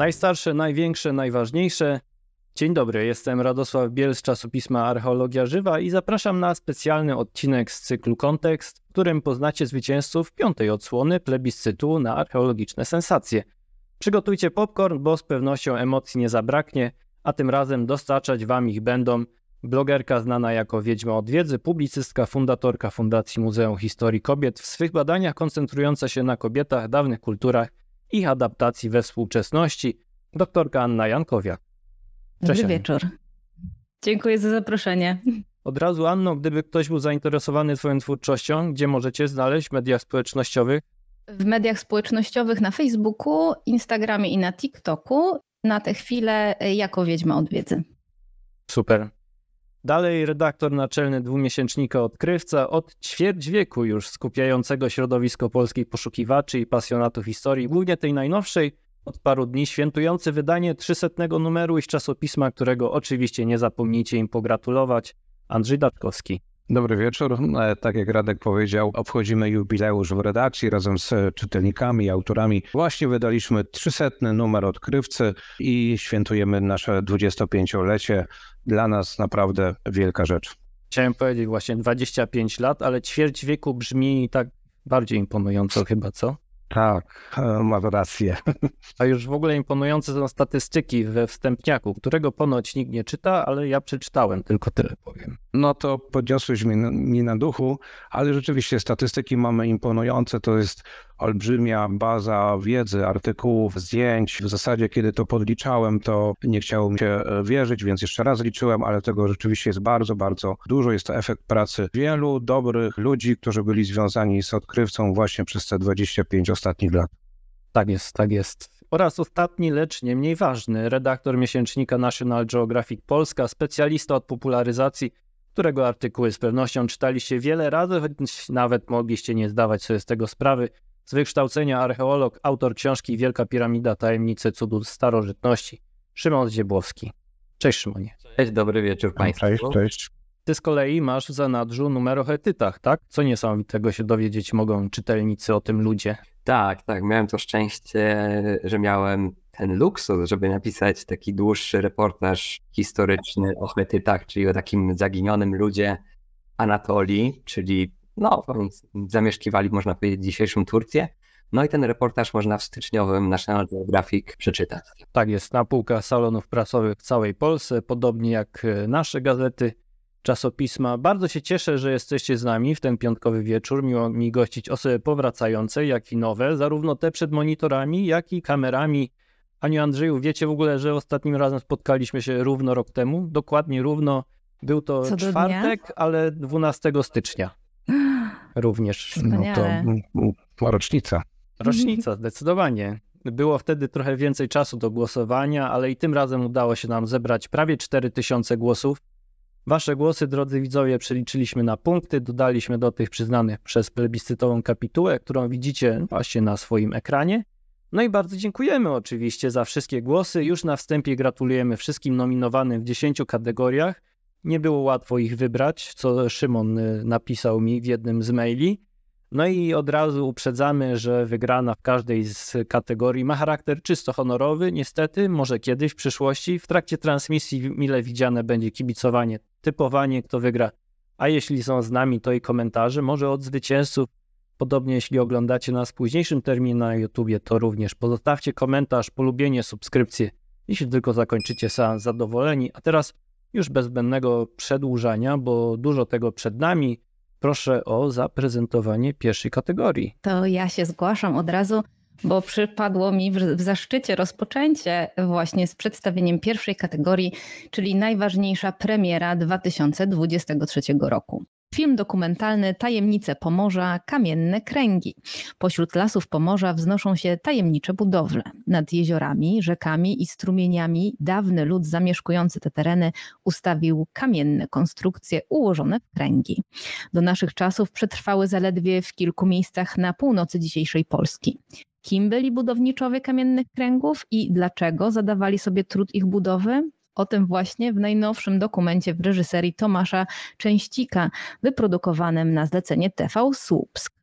Najstarsze, największe, najważniejsze. Dzień dobry, jestem Radosław Biel z czasopisma Archeologia Żywa i zapraszam na specjalny odcinek z cyklu Kontekst, w którym poznacie zwycięzców piątej odsłony plebiscytu na archeologiczne sensacje. Przygotujcie popcorn, bo z pewnością emocji nie zabraknie, a tym razem dostarczać wam ich będą blogerka znana jako Wiedźma od Wiedzy, publicystka, fundatorka Fundacji Muzeum Historii Kobiet, w swych badaniach koncentrująca się na kobietach, dawnych kulturach ich adaptacji we współczesności, doktorka Anna Jankowiak. Cześć, Dobry wieczór. Dziękuję za zaproszenie. Od razu, Anno, gdyby ktoś był zainteresowany Twoją twórczością, gdzie możecie znaleźć w mediach społecznościowych? W mediach społecznościowych na Facebooku, Instagramie i na TikToku. Na tę chwilę y, jako Wiedźma Odwiedzy. Super. Dalej redaktor naczelny dwumiesięcznika Odkrywca od ćwierć wieku już skupiającego środowisko polskich poszukiwaczy i pasjonatów historii, głównie tej najnowszej, od paru dni świętujący wydanie 300 numeru i z czasopisma, którego oczywiście nie zapomnijcie im pogratulować, Andrzej Datkowski. Dobry wieczór. E, tak jak Radek powiedział, obchodzimy jubileusz w redakcji razem z czytelnikami, autorami. Właśnie wydaliśmy 300 numer odkrywcy i świętujemy nasze 25-lecie. Dla nas naprawdę wielka rzecz. Chciałem powiedzieć właśnie 25 lat, ale ćwierć wieku brzmi tak bardziej imponująco chyba, co? Tak, e, ma rację. A już w ogóle imponujące są statystyki we wstępniaku, którego ponoć nikt nie czyta, ale ja przeczytałem, tylko tyle powiem. No to podniosłeś mi, mi na duchu, ale rzeczywiście statystyki mamy imponujące. To jest olbrzymia baza wiedzy, artykułów, zdjęć. W zasadzie, kiedy to podliczałem, to nie chciało mi się e, wierzyć, więc jeszcze raz liczyłem, ale tego rzeczywiście jest bardzo, bardzo dużo. Jest to efekt pracy wielu dobrych ludzi, którzy byli związani z odkrywcą właśnie przez te 25 ostatnich lat. Tak jest, tak jest oraz ostatni, lecz nie mniej ważny, redaktor miesięcznika National Geographic Polska, specjalista od popularyzacji, którego artykuły z pewnością czytaliście wiele razy, choć nawet mogliście nie zdawać sobie z tego sprawy. Z wykształcenia archeolog, autor książki Wielka Piramida Tajemnice Cudu Starożytności, Szymon Ziebłowski. Cześć Szymonie. Cześć, dobry wieczór no, Państwu. Cześć, cześć. Ty z kolei masz w zanadrzu numer o hetytach, tak? Co niesamowitego się dowiedzieć mogą czytelnicy o tym ludzie. Tak, tak. Miałem to szczęście, że miałem ten luksus, żeby napisać taki dłuższy reportaż historyczny o Hetytach, czyli o takim zaginionym ludzie Anatolii, czyli no, zamieszkiwali, można powiedzieć, dzisiejszą Turcję. No i ten reportaż można w styczniowym National Geographic przeczytać. Tak jest, na półkach salonów prasowych w całej Polsce, podobnie jak e, nasze gazety, czasopisma. Bardzo się cieszę, że jesteście z nami w ten piątkowy wieczór. Miło mi gościć osoby powracające, jak i nowe, zarówno te przed monitorami, jak i kamerami. Aniu Andrzeju, wiecie w ogóle, że ostatnim razem spotkaliśmy się równo rok temu, dokładnie równo. Był to czwartek, ale 12 stycznia również. No to rocznica. Rocznica, zdecydowanie. Było wtedy trochę więcej czasu do głosowania, ale i tym razem udało się nam zebrać prawie 4000 głosów. Wasze głosy, drodzy widzowie, przeliczyliśmy na punkty, dodaliśmy do tych przyznanych przez plebiscytową kapitułę, którą widzicie właśnie na swoim ekranie. No i bardzo dziękujemy oczywiście za wszystkie głosy. Już na wstępie gratulujemy wszystkim nominowanym w 10 kategoriach. Nie było łatwo ich wybrać, co Szymon y, napisał mi w jednym z maili. No i od razu uprzedzamy, że wygrana w każdej z kategorii ma charakter czysto honorowy. Niestety, może kiedyś w przyszłości w trakcie transmisji mile widziane będzie kibicowanie, typowanie, kto wygra. A jeśli są z nami, to i komentarze, może od zwycięzców. Podobnie jeśli oglądacie nas w późniejszym terminie na YouTubie, to również pozostawcie komentarz, polubienie, subskrypcję, jeśli tylko zakończycie sam zadowoleni. A teraz już bez zbędnego przedłużania, bo dużo tego przed nami. Proszę o zaprezentowanie pierwszej kategorii. To ja się zgłaszam od razu, bo przypadło mi w zaszczycie rozpoczęcie właśnie z przedstawieniem pierwszej kategorii, czyli najważniejsza premiera 2023 roku. Film dokumentalny Tajemnice Pomorza Kamienne Kręgi. Pośród lasów Pomorza wznoszą się tajemnicze budowle. Nad jeziorami, rzekami i strumieniami dawny lud zamieszkujący te tereny ustawił kamienne konstrukcje ułożone w kręgi. Do naszych czasów przetrwały zaledwie w kilku miejscach na północy dzisiejszej Polski. Kim byli budowniczowie kamiennych kręgów i dlaczego zadawali sobie trud ich budowy? O tym właśnie w najnowszym dokumencie w reżyserii Tomasza Częścika, wyprodukowanym na zlecenie TV Słupsk.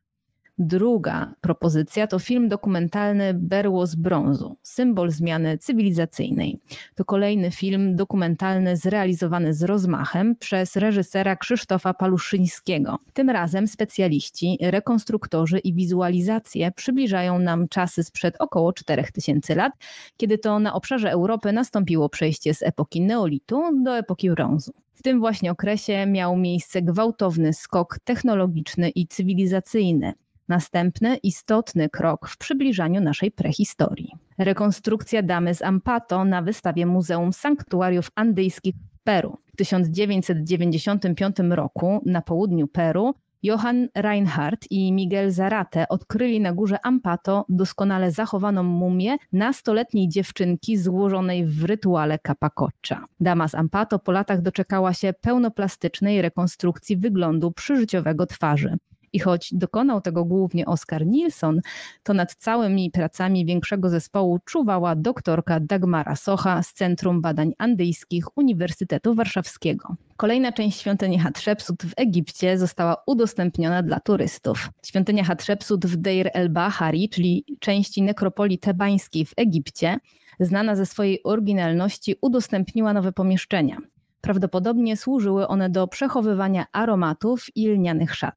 Druga propozycja to film dokumentalny Berło z brązu, symbol zmiany cywilizacyjnej. To kolejny film dokumentalny zrealizowany z rozmachem przez reżysera Krzysztofa Paluszyńskiego. Tym razem specjaliści, rekonstruktorzy i wizualizacje przybliżają nam czasy sprzed około 4000 lat, kiedy to na obszarze Europy nastąpiło przejście z epoki neolitu do epoki brązu. W tym właśnie okresie miał miejsce gwałtowny skok technologiczny i cywilizacyjny. Następny istotny krok w przybliżaniu naszej prehistorii. Rekonstrukcja damy z Ampato na wystawie Muzeum Sanktuariów Andyjskich w Peru. W 1995 roku na południu Peru Johann Reinhardt i Miguel Zarate odkryli na górze Ampato doskonale zachowaną mumię nastoletniej dziewczynki złożonej w rytuale kapakocza. Dama z Ampato po latach doczekała się pełnoplastycznej rekonstrukcji wyglądu przyżyciowego twarzy. I choć dokonał tego głównie Oskar Nilsson, to nad całymi pracami większego zespołu czuwała doktorka Dagmara Socha z Centrum Badań Andyjskich Uniwersytetu Warszawskiego. Kolejna część świątyni Hatshepsut w Egipcie została udostępniona dla turystów. Świątynia Hatshepsut w Deir el-Bahari, czyli części nekropolii tebańskiej w Egipcie, znana ze swojej oryginalności, udostępniła nowe pomieszczenia. Prawdopodobnie służyły one do przechowywania aromatów i lnianych szat.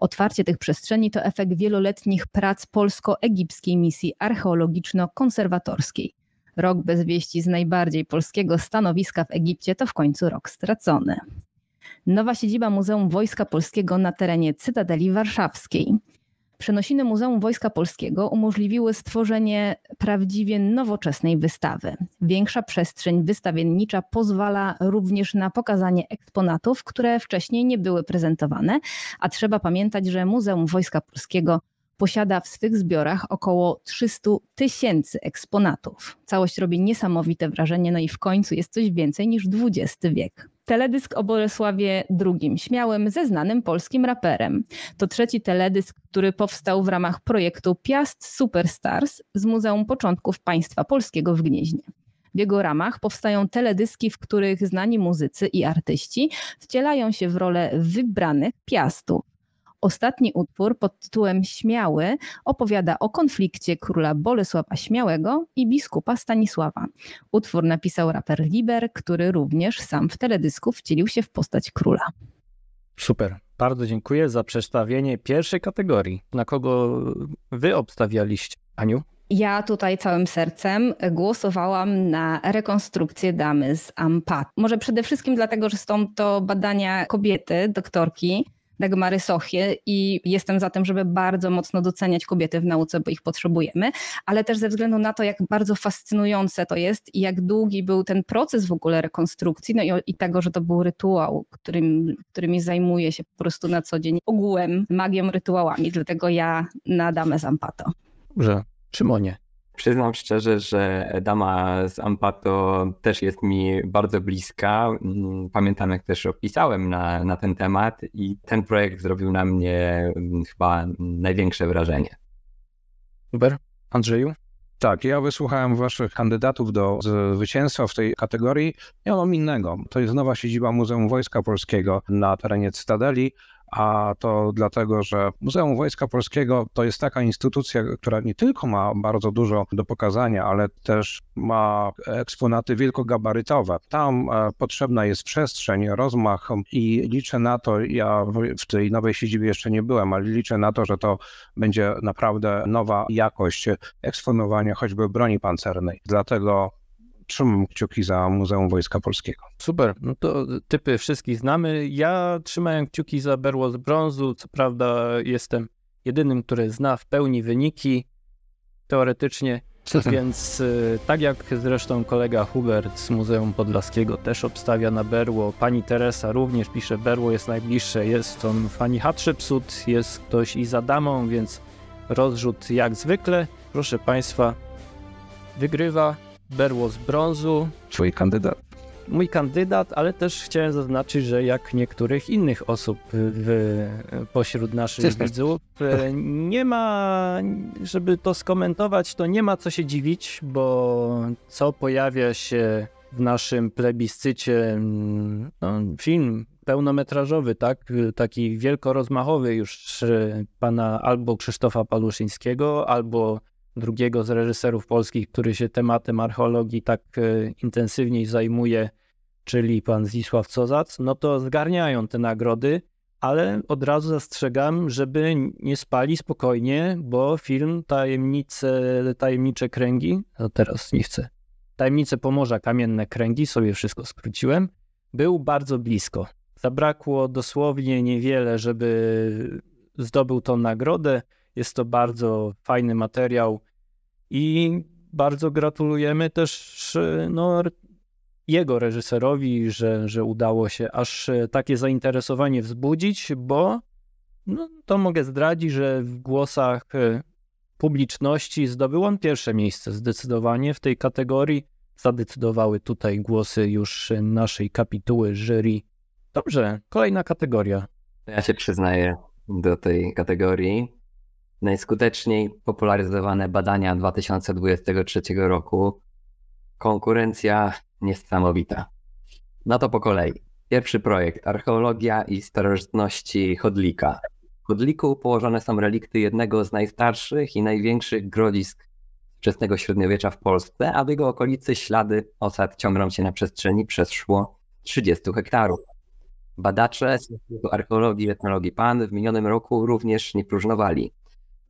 Otwarcie tych przestrzeni to efekt wieloletnich prac polsko-egipskiej misji archeologiczno-konserwatorskiej. Rok bez wieści z najbardziej polskiego stanowiska w Egipcie to w końcu rok stracony. Nowa siedziba Muzeum Wojska Polskiego na terenie Cytadeli Warszawskiej. Przenosiny Muzeum Wojska Polskiego umożliwiły stworzenie prawdziwie nowoczesnej wystawy. Większa przestrzeń wystawiennicza pozwala również na pokazanie eksponatów, które wcześniej nie były prezentowane, a trzeba pamiętać, że Muzeum Wojska Polskiego posiada w swych zbiorach około 300 tysięcy eksponatów. Całość robi niesamowite wrażenie, no i w końcu jest coś więcej niż XX wiek teledysk o Bolesławie II Śmiałym ze znanym polskim raperem. To trzeci teledysk, który powstał w ramach projektu Piast Superstars z Muzeum Początków Państwa Polskiego w Gnieźnie. W jego ramach powstają teledyski, w których znani muzycy i artyści wcielają się w rolę wybranych piastów. Ostatni utwór pod tytułem Śmiały opowiada o konflikcie króla Bolesława Śmiałego i biskupa Stanisława. Utwór napisał raper Liber, który również sam w teledysku wcielił się w postać króla. Super. Bardzo dziękuję za przestawienie pierwszej kategorii. Na kogo wy obstawialiście, Aniu? Ja tutaj całym sercem głosowałam na rekonstrukcję damy z Ampat. Może przede wszystkim dlatego, że są to badania kobiety, doktorki, Dagmary Sochie i jestem za tym, żeby bardzo mocno doceniać kobiety w nauce, bo ich potrzebujemy, ale też ze względu na to, jak bardzo fascynujące to jest i jak długi był ten proces w ogóle rekonstrukcji, no i, i tego, że to był rytuał, którym, którymi zajmuję się po prostu na co dzień ogółem magią rytuałami, dlatego ja nadamę Zampato. Dobrze. Szymonie, Przyznam szczerze, że dama z Ampato też jest mi bardzo bliska. Mm, pamiętam, jak też opisałem na, na ten temat, i ten projekt zrobił na mnie mm, chyba największe wrażenie. Super. Andrzeju? Tak, ja wysłuchałem waszych kandydatów do zwycięstwa w tej kategorii. Ja mam innego. To jest nowa siedziba Muzeum Wojska Polskiego na terenie Cytadeli a to dlatego, że Muzeum Wojska Polskiego to jest taka instytucja, która nie tylko ma bardzo dużo do pokazania, ale też ma eksponaty wielkogabarytowe. Tam e, potrzebna jest przestrzeń, rozmach i liczę na to, ja w tej nowej siedzibie jeszcze nie byłem, ale liczę na to, że to będzie naprawdę nowa jakość eksponowania choćby broni pancernej. Dlatego trzymam kciuki za Muzeum Wojska Polskiego. Super, no to typy wszystkich znamy. Ja trzymają kciuki za berło z brązu. Co prawda jestem jedynym, który zna w pełni wyniki teoretycznie, więc y, tak jak zresztą kolega Hubert z Muzeum Podlaskiego też obstawia na berło, pani Teresa również pisze berło jest najbliższe, jest on fani psud jest ktoś i za damą, więc rozrzut jak zwykle. Proszę Państwa, wygrywa berło z brązu. Twój kandydat. Mój kandydat, ale też chciałem zaznaczyć, że jak niektórych innych osób w, pośród naszych tak. widzów, e, tak. nie ma, żeby to skomentować, to nie ma co się dziwić, bo co pojawia się w naszym plebiscycie mm, no, film pełnometrażowy, tak? Taki wielkorozmachowy już e, pana albo Krzysztofa Paluszyńskiego, albo drugiego z reżyserów polskich, który się tematem archeologii tak e, intensywniej zajmuje, czyli pan Zisław Cozac, no to zgarniają te nagrody, ale od razu zastrzegam, żeby nie spali spokojnie, bo film Tajemnice, Tajemnicze Kręgi, no teraz nie chcę, Tajemnice Pomorza Kamienne Kręgi, sobie wszystko skróciłem, był bardzo blisko. Zabrakło dosłownie niewiele, żeby zdobył tą nagrodę. Jest to bardzo fajny materiał, i bardzo gratulujemy też no, jego reżyserowi, że, że udało się aż e, takie zainteresowanie wzbudzić, bo no, to mogę zdradzić, że w głosach e, publiczności zdobył on pierwsze miejsce zdecydowanie w tej kategorii. Zadecydowały tutaj głosy już naszej kapituły jury. Dobrze, kolejna kategoria. Ja się przyznaję do tej kategorii. Najskuteczniej popularyzowane badania 2023 roku. Konkurencja niesamowita. No to po kolei. Pierwszy projekt Archeologia i starożytności Chodlika. W Chodliku położone są relikty jednego z najstarszych i największych grodzisk wczesnego średniowiecza w Polsce, a w jego okolicy ślady osad ciągną się na przestrzeni przeszło 30 hektarów. Badacze z Archeologii i Etnologii PAN w minionym roku również nie próżnowali.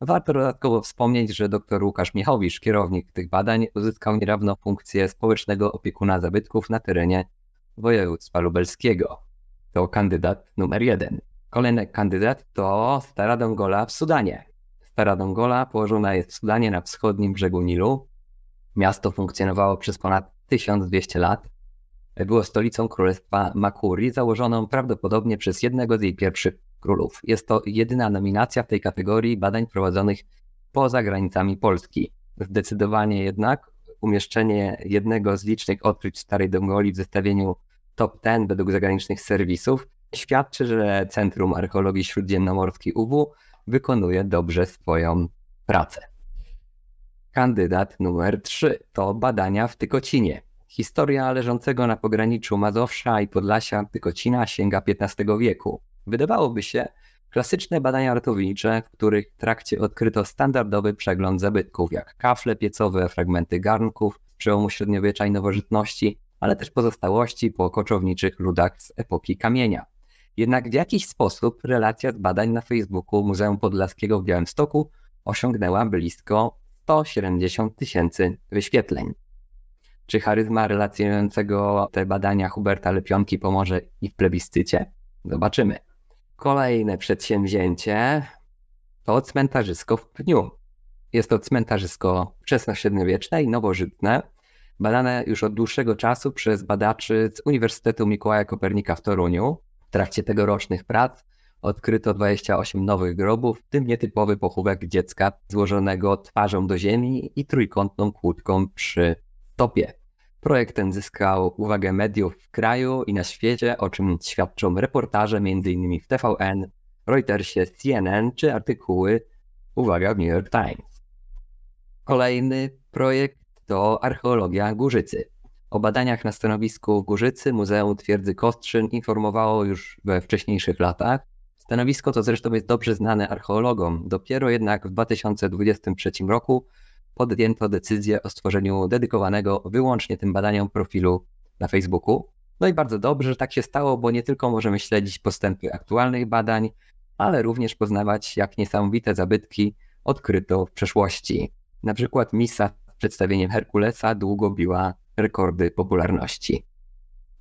Warto dodatkowo wspomnieć, że dr Łukasz Michowicz, kierownik tych badań, uzyskał niedawno funkcję społecznego opiekuna zabytków na terenie województwa lubelskiego. To kandydat numer jeden. Kolejny kandydat to Stara Dongola w Sudanie. Stara Dongola położona jest w Sudanie na wschodnim brzegu Nilu. Miasto funkcjonowało przez ponad 1200 lat. Było stolicą królestwa Makuri, założoną prawdopodobnie przez jednego z jej pierwszych Królów. Jest to jedyna nominacja w tej kategorii badań prowadzonych poza granicami Polski. Zdecydowanie jednak umieszczenie jednego z licznych odkryć Starej Dongoli w zestawieniu top 10 według zagranicznych serwisów świadczy, że Centrum Archeologii Śródziemnomorskiej UW wykonuje dobrze swoją pracę. Kandydat numer 3 to badania w Tykocinie. Historia leżącego na pograniczu Mazowsza i Podlasia Tykocina sięga XV wieku. Wydawałoby się, klasyczne badania ratownicze, w których w trakcie odkryto standardowy przegląd zabytków, jak kafle piecowe, fragmenty garnków z przełomu średniowiecza i nowożytności, ale też pozostałości po koczowniczych ludach z epoki kamienia. Jednak w jakiś sposób relacja z badań na Facebooku Muzeum Podlaskiego w Białymstoku osiągnęła blisko 170 tysięcy wyświetleń. Czy charyzma relacjonującego te badania Huberta Lepionki pomoże i w plebiscycie? Zobaczymy. Kolejne przedsięwzięcie to cmentarzysko w Pniu. Jest to cmentarzysko wczesno-średniowieczne i nowożytne, badane już od dłuższego czasu przez badaczy z Uniwersytetu Mikołaja Kopernika w Toruniu. W trakcie tegorocznych prac odkryto 28 nowych grobów, w tym nietypowy pochówek dziecka złożonego twarzą do ziemi i trójkątną kłódką przy topie. Projekt ten zyskał uwagę mediów w kraju i na świecie, o czym świadczą reportaże m.in. w TVN, Reutersie, CNN czy artykuły, uwaga, w New York Times. Kolejny projekt to archeologia Górzycy. O badaniach na stanowisku w Górzycy Muzeum Twierdzy Kostrzyn informowało już we wcześniejszych latach. Stanowisko to zresztą jest dobrze znane archeologom, dopiero jednak w 2023 roku podjęto decyzję o stworzeniu dedykowanego wyłącznie tym badaniom profilu na Facebooku. No i bardzo dobrze, że tak się stało, bo nie tylko możemy śledzić postępy aktualnych badań, ale również poznawać, jak niesamowite zabytki odkryto w przeszłości. Na przykład Misa z przedstawieniem Herkulesa długo biła rekordy popularności.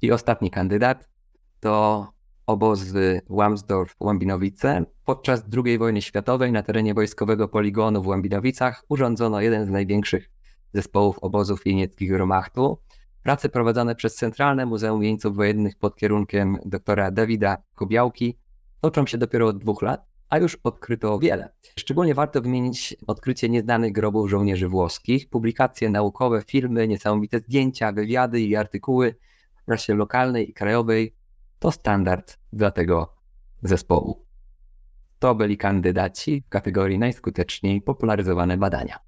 I ostatni kandydat to obozy Łamsdorf-Łambinowice. Podczas II wojny światowej na terenie wojskowego poligonu w Łambinowicach urządzono jeden z największych zespołów obozów jenieckich Romachtu. Prace prowadzone przez Centralne Muzeum Jeńców Wojennych pod kierunkiem doktora Dawida Kubiałki toczą się dopiero od dwóch lat, a już odkryto wiele. Szczególnie warto wymienić odkrycie nieznanych grobów żołnierzy włoskich, publikacje naukowe, filmy, niesamowite zdjęcia, wywiady i artykuły w prasie lokalnej i krajowej to standard dla tego zespołu. To byli kandydaci w kategorii najskuteczniej popularyzowane badania.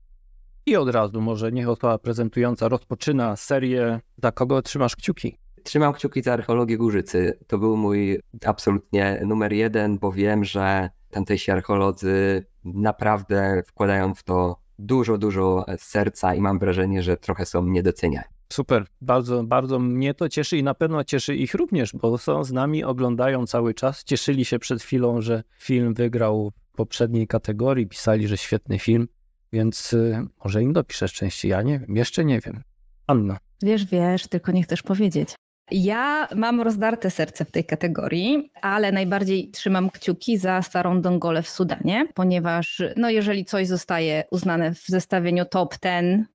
I od razu może niech osoba prezentująca rozpoczyna serię, za kogo trzymasz kciuki. Trzymam kciuki za archeologię Górzycy. To był mój absolutnie numer jeden, bo wiem, że tamtejsi archeolodzy naprawdę wkładają w to dużo, dużo serca i mam wrażenie, że trochę są niedoceniani. Super, bardzo, bardzo mnie to cieszy i na pewno cieszy ich również, bo są z nami, oglądają cały czas. Cieszyli się przed chwilą, że film wygrał w poprzedniej kategorii, pisali, że świetny film, więc y, może im dopiszesz częściej. Ja nie wiem, jeszcze nie wiem. Anna. Wiesz, wiesz, tylko nie chcesz powiedzieć. Ja mam rozdarte serce w tej kategorii, ale najbardziej trzymam kciuki za starą Dongolę w Sudanie, ponieważ no jeżeli coś zostaje uznane w zestawieniu top 10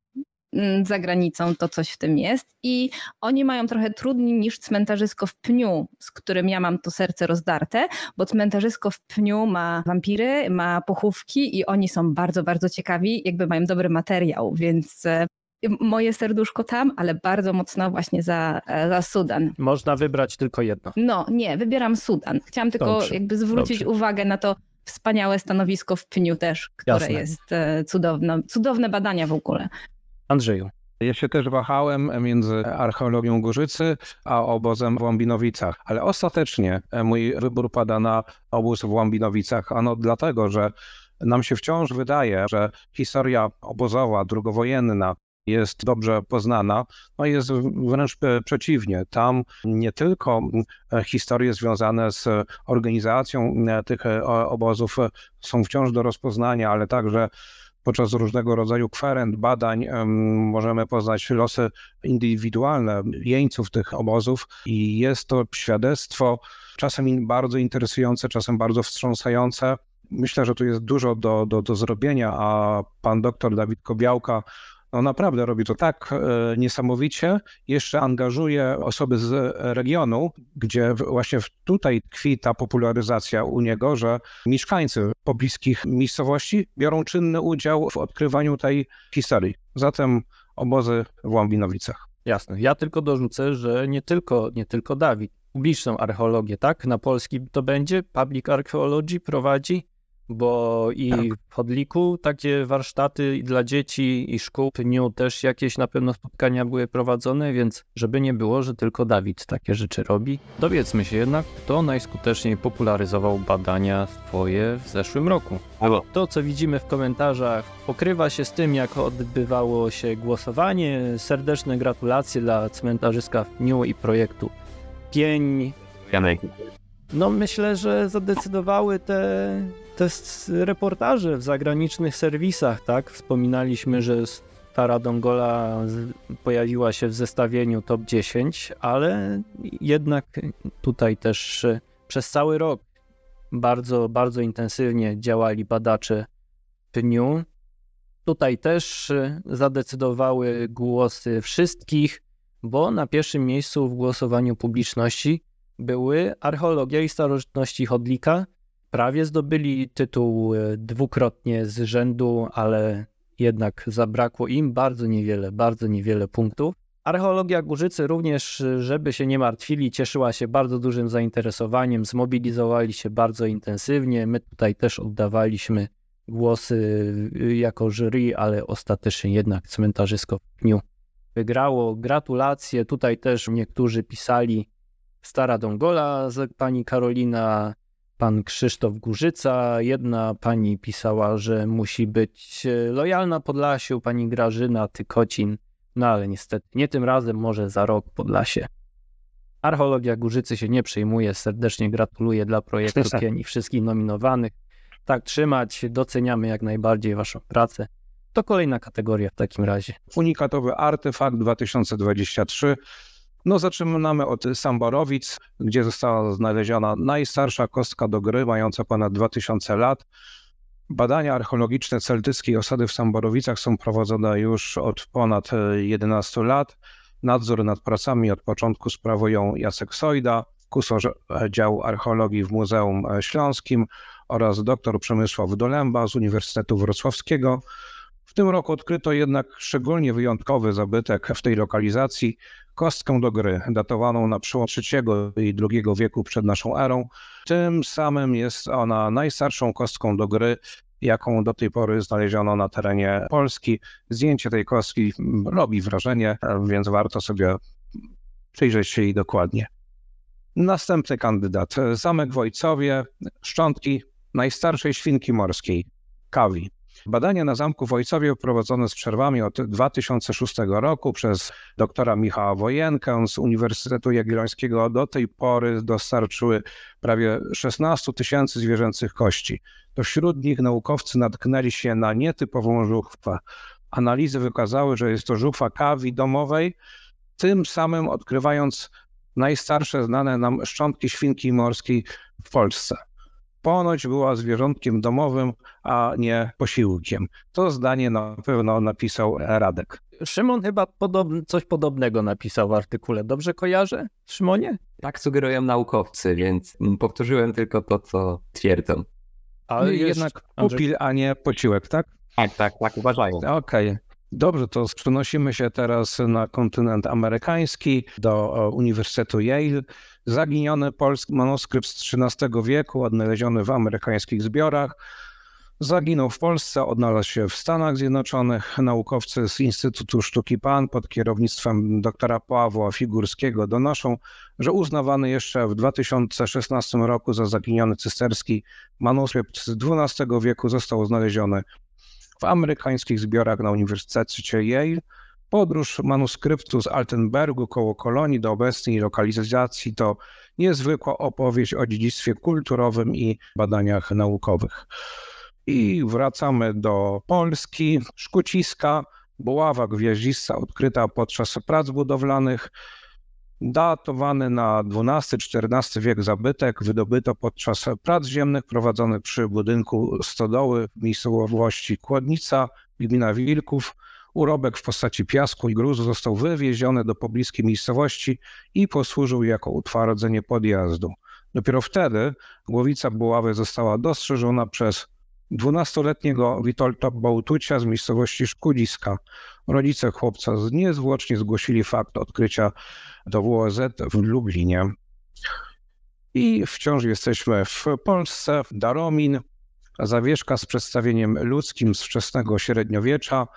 Mm, za granicą, to coś w tym jest. I oni mają trochę trudniej niż cmentarzysko w pniu, z którym ja mam to serce rozdarte, bo cmentarzysko w pniu ma wampiry, ma pochówki i oni są bardzo, bardzo ciekawi, jakby mają dobry materiał, więc e, moje serduszko tam, ale bardzo mocno właśnie za, e, za Sudan. Można wybrać tylko jedno. No, nie, wybieram Sudan. Chciałam tylko Dobrze. jakby zwrócić Dobrze. uwagę na to wspaniałe stanowisko w Pniu też, które Jasne. jest e, cudowne, cudowne badania w ogóle. Andrzeju. Ja się też wahałem między archeologią Górzycy a obozem w Łambinowicach, ale ostatecznie e, mój wybór pada na obóz w Łambinowicach. Ano dlatego, że nam się wciąż wydaje, że historia obozowa, drugowojenna jest dobrze poznana. No jest wręcz e, przeciwnie. Tam nie tylko e, historie związane z organizacją tych obozów są wciąż do rozpoznania, ale także podczas różnego rodzaju kwerend, badań możemy poznać losy indywidualne jeńców tych obozów i jest to świadectwo czasem bardzo interesujące, czasem bardzo wstrząsające. Myślę, że tu jest dużo do, do, do zrobienia, a pan doktor Dawid Kobiałka no naprawdę robi to tak e, niesamowicie. Jeszcze angażuje osoby z regionu, gdzie właśnie tutaj tkwi ta popularyzacja u niego, że mieszkańcy pobliskich miejscowości biorą czynny udział w odkrywaniu tej historii. Zatem obozy w Łambinowicach. Jasne. Ja tylko dorzucę, że nie tylko, nie tylko Dawid. Publiczną archeologię, tak? Na polski to będzie. Public Archeology prowadzi bo i tak. w Chodliku takie warsztaty dla dzieci i szkół w dniu też jakieś na pewno spotkania były prowadzone, więc żeby nie było, że tylko Dawid takie rzeczy robi, dowiedzmy się jednak, kto najskuteczniej popularyzował badania swoje w zeszłym roku. Albo. To, co widzimy w komentarzach, pokrywa się z tym, jak odbywało się głosowanie. Serdeczne gratulacje dla cmentarzyska w dniu i projektu Pień. Janek. No myślę, że zadecydowały te, te reportaże w zagranicznych serwisach, tak? Wspominaliśmy, że Tara Dongola pojawiła się w zestawieniu top 10, ale jednak tutaj też e, przez cały rok bardzo, bardzo intensywnie działali badacze pniu. Tutaj też e, zadecydowały głosy wszystkich, bo na pierwszym miejscu w głosowaniu publiczności były archeologia i starożytności Chodlika. Prawie zdobyli tytuł e, dwukrotnie z rzędu, ale jednak zabrakło im bardzo niewiele, bardzo niewiele punktów. Archeologia Górzycy również, e, żeby się nie martwili, cieszyła się bardzo dużym zainteresowaniem, zmobilizowali się bardzo intensywnie. My tutaj też oddawaliśmy głosy e, jako jury, ale ostatecznie jednak cmentarzysko w dniu wygrało. Gratulacje, tutaj też niektórzy pisali Stara Dongola, pani Karolina, pan Krzysztof Górzyca. Jedna pani pisała, że musi być e, lojalna Podlasiu, pani Grażyna Tykocin. No ale niestety, nie tym razem, może za rok Podlasie. Archeologia Górzycy się nie przejmuje. Serdecznie gratuluję dla projektu Pieni wszystkich nominowanych. Tak trzymać, doceniamy jak najbardziej Waszą pracę. To kolejna kategoria w takim razie. Unikatowy artefakt 2023 no zaczynamy od Samborowic, gdzie została znaleziona najstarsza kostka do gry, mająca ponad 2000 lat. Badania archeologiczne celtyckiej osady w Samborowicach są prowadzone już od ponad 11 e, lat. Nadzór nad pracami od początku sprawują Jacek Sojda, kusarz e, dział archeologii w Muzeum e, Śląskim oraz doktor Przemysław Dolemba z Uniwersytetu Wrocławskiego. W tym roku odkryto jednak szczególnie wyjątkowy zabytek w tej lokalizacji kostką do gry, datowaną na przełom III i II wieku przed naszą erą. Tym samym jest ona najstarszą kostką do gry, jaką do tej pory znaleziono na terenie Polski. Zdjęcie tej kostki robi wrażenie, więc warto sobie przyjrzeć się jej dokładnie. Następny kandydat. Zamek Ojcowie, szczątki najstarszej świnki morskiej, kawi. Badania na Zamku w Ojcowie prowadzone z przerwami od 2006 roku przez doktora Michała Wojenkę z Uniwersytetu Jagiellońskiego do tej pory dostarczyły prawie 16 tysięcy zwierzęcych kości. To wśród nich naukowcy natknęli się na nietypową żuchwę. Analizy wykazały, że jest to żuchwa kawi domowej, tym samym odkrywając najstarsze znane nam szczątki świnki morskiej w Polsce ponoć była zwierzątkiem domowym, a nie posiłkiem. To zdanie na pewno napisał Radek. Szymon chyba coś podobnego napisał w artykule. Dobrze kojarzę, Szymonie? Tak sugerują naukowcy, więc powtórzyłem tylko to, co twierdzą. Ale no jest jednak Andrzej... a nie pociłek, tak? Tak, tak, tak uważają. Okej. Okay. Dobrze, to przenosimy się teraz na kontynent amerykański, do e, Uniwersytetu Yale. Zaginiony polski manuskrypt z XIII wieku, odnaleziony w amerykańskich zbiorach. Zaginął w Polsce, odnalazł się w Stanach Zjednoczonych. Naukowcy z Instytutu Sztuki PAN pod kierownictwem doktora Pawła Figurskiego donoszą, że uznawany jeszcze w 2016 roku za zaginiony cysterski manuskrypt z XII wieku został znaleziony amerykańskich zbiorach na Uniwersytecie Yale, podróż manuskryptu z Altenbergu koło kolonii do obecnej lokalizacji to niezwykła opowieść o dziedzictwie kulturowym i badaniach naukowych. I wracamy do Polski. Szkuciska, buława gwiaździsta odkryta podczas prac budowlanych, datowany na XII-XIV wiek zabytek wydobyto podczas prac ziemnych prowadzonych przy budynku stodoły w miejscowości Kładnica, gmina Wilków. Urobek w postaci piasku i gruzu został wywieziony do pobliskiej miejscowości i posłużył jako utwardzenie podjazdu. Dopiero wtedy głowica buławy została dostrzeżona przez 12-letniego Witolda Bałtucia z miejscowości Szkudziska. Rodzice chłopca niezwłocznie zgłosili fakt odkrycia do WOZ w Lublinie. I wciąż jesteśmy w Polsce. Daromin, zawieszka z przedstawieniem ludzkim z wczesnego średniowiecza,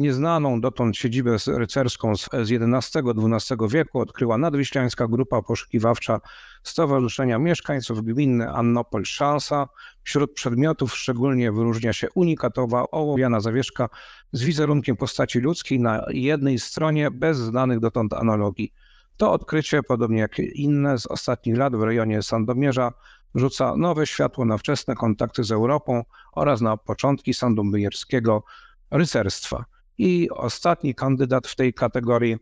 Nieznaną dotąd siedzibę rycerską z XI-XII wieku odkryła nadwiślańska grupa poszukiwawcza Stowarzyszenia Mieszkańców Gminy Annopol Szansa. Wśród przedmiotów szczególnie wyróżnia się unikatowa ołowiana zawieszka z wizerunkiem postaci ludzkiej na jednej stronie bez znanych dotąd analogii. To odkrycie, podobnie jak inne z ostatnich lat w rejonie Sandomierza, rzuca nowe światło na wczesne kontakty z Europą oraz na początki sandomierskiego rycerstwa. I ostatni kandydat w tej kategorii.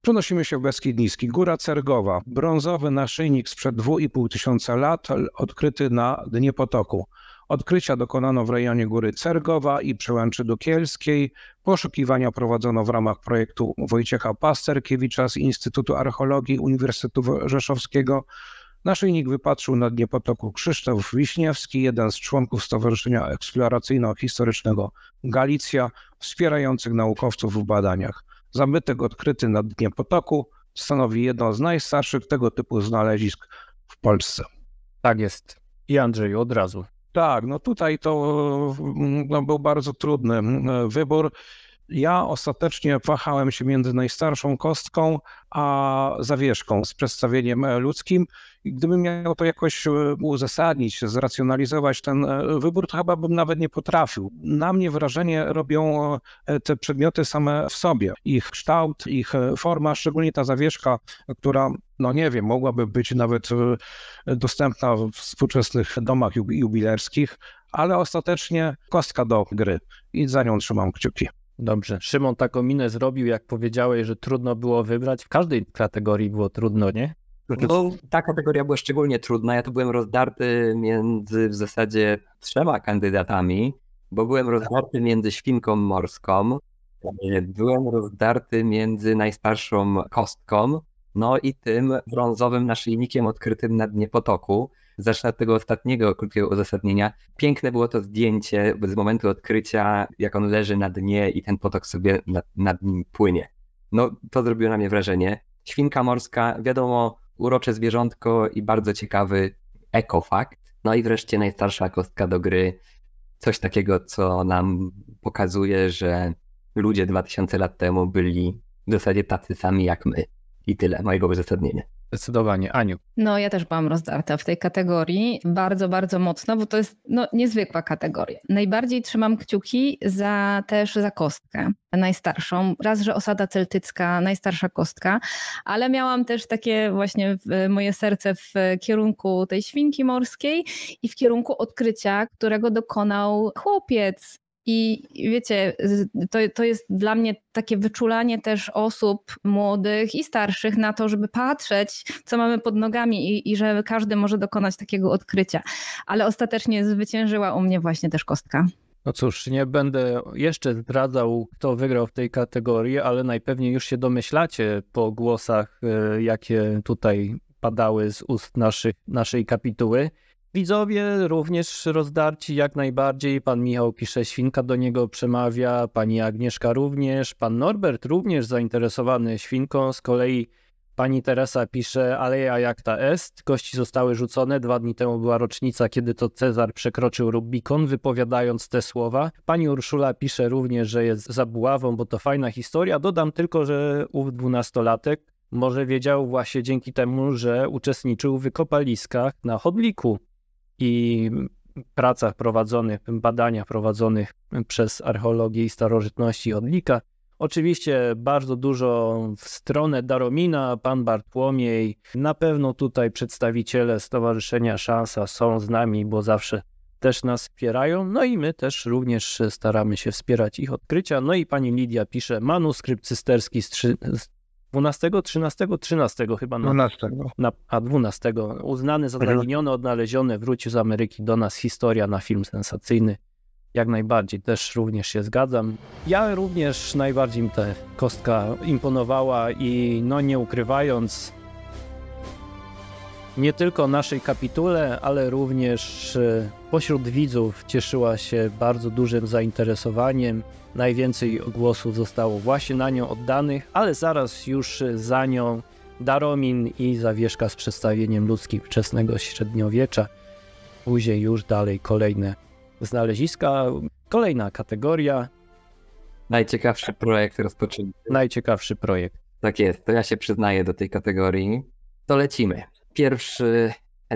Przenosimy się w Beskid Niski. Góra Cergowa, brązowy naszyjnik sprzed 2,5 tysiąca lat, odkryty na dnie potoku. Odkrycia dokonano w rejonie Góry Cergowa i Przełęczy Dukielskiej. Poszukiwania prowadzono w ramach projektu Wojciecha Pasterkiewicza z Instytutu Archeologii Uniwersytetu Rzeszowskiego Naszyjnik wypatrzył na dnie potoku Krzysztof Wiśniewski, jeden z członków Stowarzyszenia Eksploracyjno-Historycznego Galicja, wspierających naukowców w badaniach. Zabytek odkryty na dnie potoku stanowi jedno z najstarszych tego typu znalezisk w Polsce. Tak jest. I Andrzeju od razu. Tak, no tutaj to no, był bardzo trudny e, wybór. Ja ostatecznie wahałem się między najstarszą kostką a zawieszką z przedstawieniem e, ludzkim. Gdybym miał to jakoś e, uzasadnić, zracjonalizować ten e, wybór, to chyba bym nawet nie potrafił. Na mnie wrażenie robią e, te przedmioty same w sobie. Ich kształt, ich forma, szczególnie ta zawieszka, która no nie wiem, mogłaby być nawet dostępna w współczesnych domach jubilerskich, ale ostatecznie kostka do gry i za nią trzymam kciuki. Dobrze. Szymon taką minę zrobił, jak powiedziałeś, że trudno było wybrać. W każdej kategorii było trudno, nie? No, ta kategoria była szczególnie trudna. Ja tu byłem rozdarty między w zasadzie trzema kandydatami, bo byłem rozdarty między świnką morską, byłem rozdarty między najstarszą kostką, no i tym brązowym naszyjnikiem odkrytym na dnie potoku. Zacznę od tego ostatniego krótkiego uzasadnienia. Piękne było to zdjęcie z momentu odkrycia, jak on leży na dnie i ten potok sobie nad, nad nim płynie. No, to zrobiło na mnie wrażenie. Świnka morska, wiadomo, urocze zwierzątko i bardzo ciekawy ekofakt. No i wreszcie najstarsza kostka do gry, coś takiego, co nam pokazuje, że ludzie 2000 lat temu byli w zasadzie tacy sami jak my. I tyle mojego uzasadnienia. Zdecydowanie. Aniu. No, ja też byłam rozdarta w tej kategorii bardzo, bardzo mocno, bo to jest no, niezwykła kategoria. Najbardziej trzymam kciuki za też za kostkę najstarszą. Raz, że osada celtycka, najstarsza kostka, ale miałam też takie właśnie moje serce w kierunku tej świnki morskiej i w kierunku odkrycia, którego dokonał chłopiec i wiecie, to, to jest dla mnie takie wyczulanie też osób młodych i starszych na to, żeby patrzeć, co mamy pod nogami i, i że każdy może dokonać takiego odkrycia. Ale ostatecznie zwyciężyła u mnie właśnie też kostka. No cóż, nie będę jeszcze zdradzał, kto wygrał w tej kategorii, ale najpewniej już się domyślacie po głosach, y, jakie tutaj padały z ust naszych, naszej kapituły. Widzowie również rozdarci jak najbardziej. Pan Michał pisze, świnka do niego przemawia, pani Agnieszka również, pan Norbert również zainteresowany świnką. Z kolei pani Teresa pisze, aleja jak ta est. Kości zostały rzucone. Dwa dni temu była rocznica, kiedy to Cezar przekroczył Rubikon, wypowiadając te słowa. Pani Urszula pisze również, że jest buławą, bo to fajna historia. Dodam tylko, że ów dwunastolatek może wiedział właśnie dzięki temu, że uczestniczył w wykopaliskach na chodliku i pracach prowadzonych, badaniach prowadzonych przez archeologię i starożytności Odlika. Oczywiście bardzo dużo w stronę Daromina, pan Bartłomiej. Na pewno tutaj przedstawiciele Stowarzyszenia Szansa są z nami, bo zawsze też nas wspierają. No i my też również staramy się wspierać ich odkrycia. No i pani Lidia pisze, manuskrypt cysterski z 12, 13, 13 chyba. No. Na, 12. Na, a 12. Uznany za mhm. zaginiony, odnaleziony, wrócił z Ameryki do nas. Historia na film sensacyjny. Jak najbardziej, też również się zgadzam. Ja również najbardziej mi ta kostka imponowała i no nie ukrywając, nie tylko naszej kapitule, ale również e, pośród widzów cieszyła się bardzo dużym zainteresowaniem. Najwięcej głosów zostało właśnie na nią oddanych, ale zaraz już za nią Daromin i zawieszka z przedstawieniem ludzkich wczesnego średniowiecza. Później już dalej kolejne znaleziska. Kolejna kategoria. Najciekawszy projekt rozpoczynamy. Najciekawszy projekt. Tak jest, to ja się przyznaję do tej kategorii. To lecimy. Pierwszy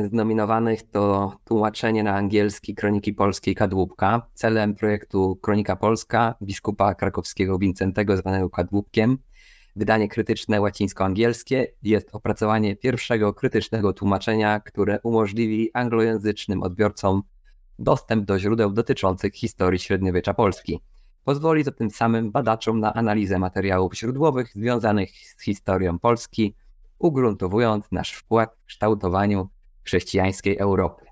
z nominowanych to tłumaczenie na angielski Kroniki Polskiej Kadłubka. Celem projektu Kronika Polska biskupa krakowskiego Wincentego zwanego Kadłubkiem. Wydanie krytyczne łacińsko-angielskie jest opracowanie pierwszego krytycznego tłumaczenia, które umożliwi anglojęzycznym odbiorcom dostęp do źródeł dotyczących historii średniowiecza Polski. Pozwoli to tym samym badaczom na analizę materiałów źródłowych związanych z historią Polski, ugruntowując nasz wkład w kształtowaniu chrześcijańskiej Europy.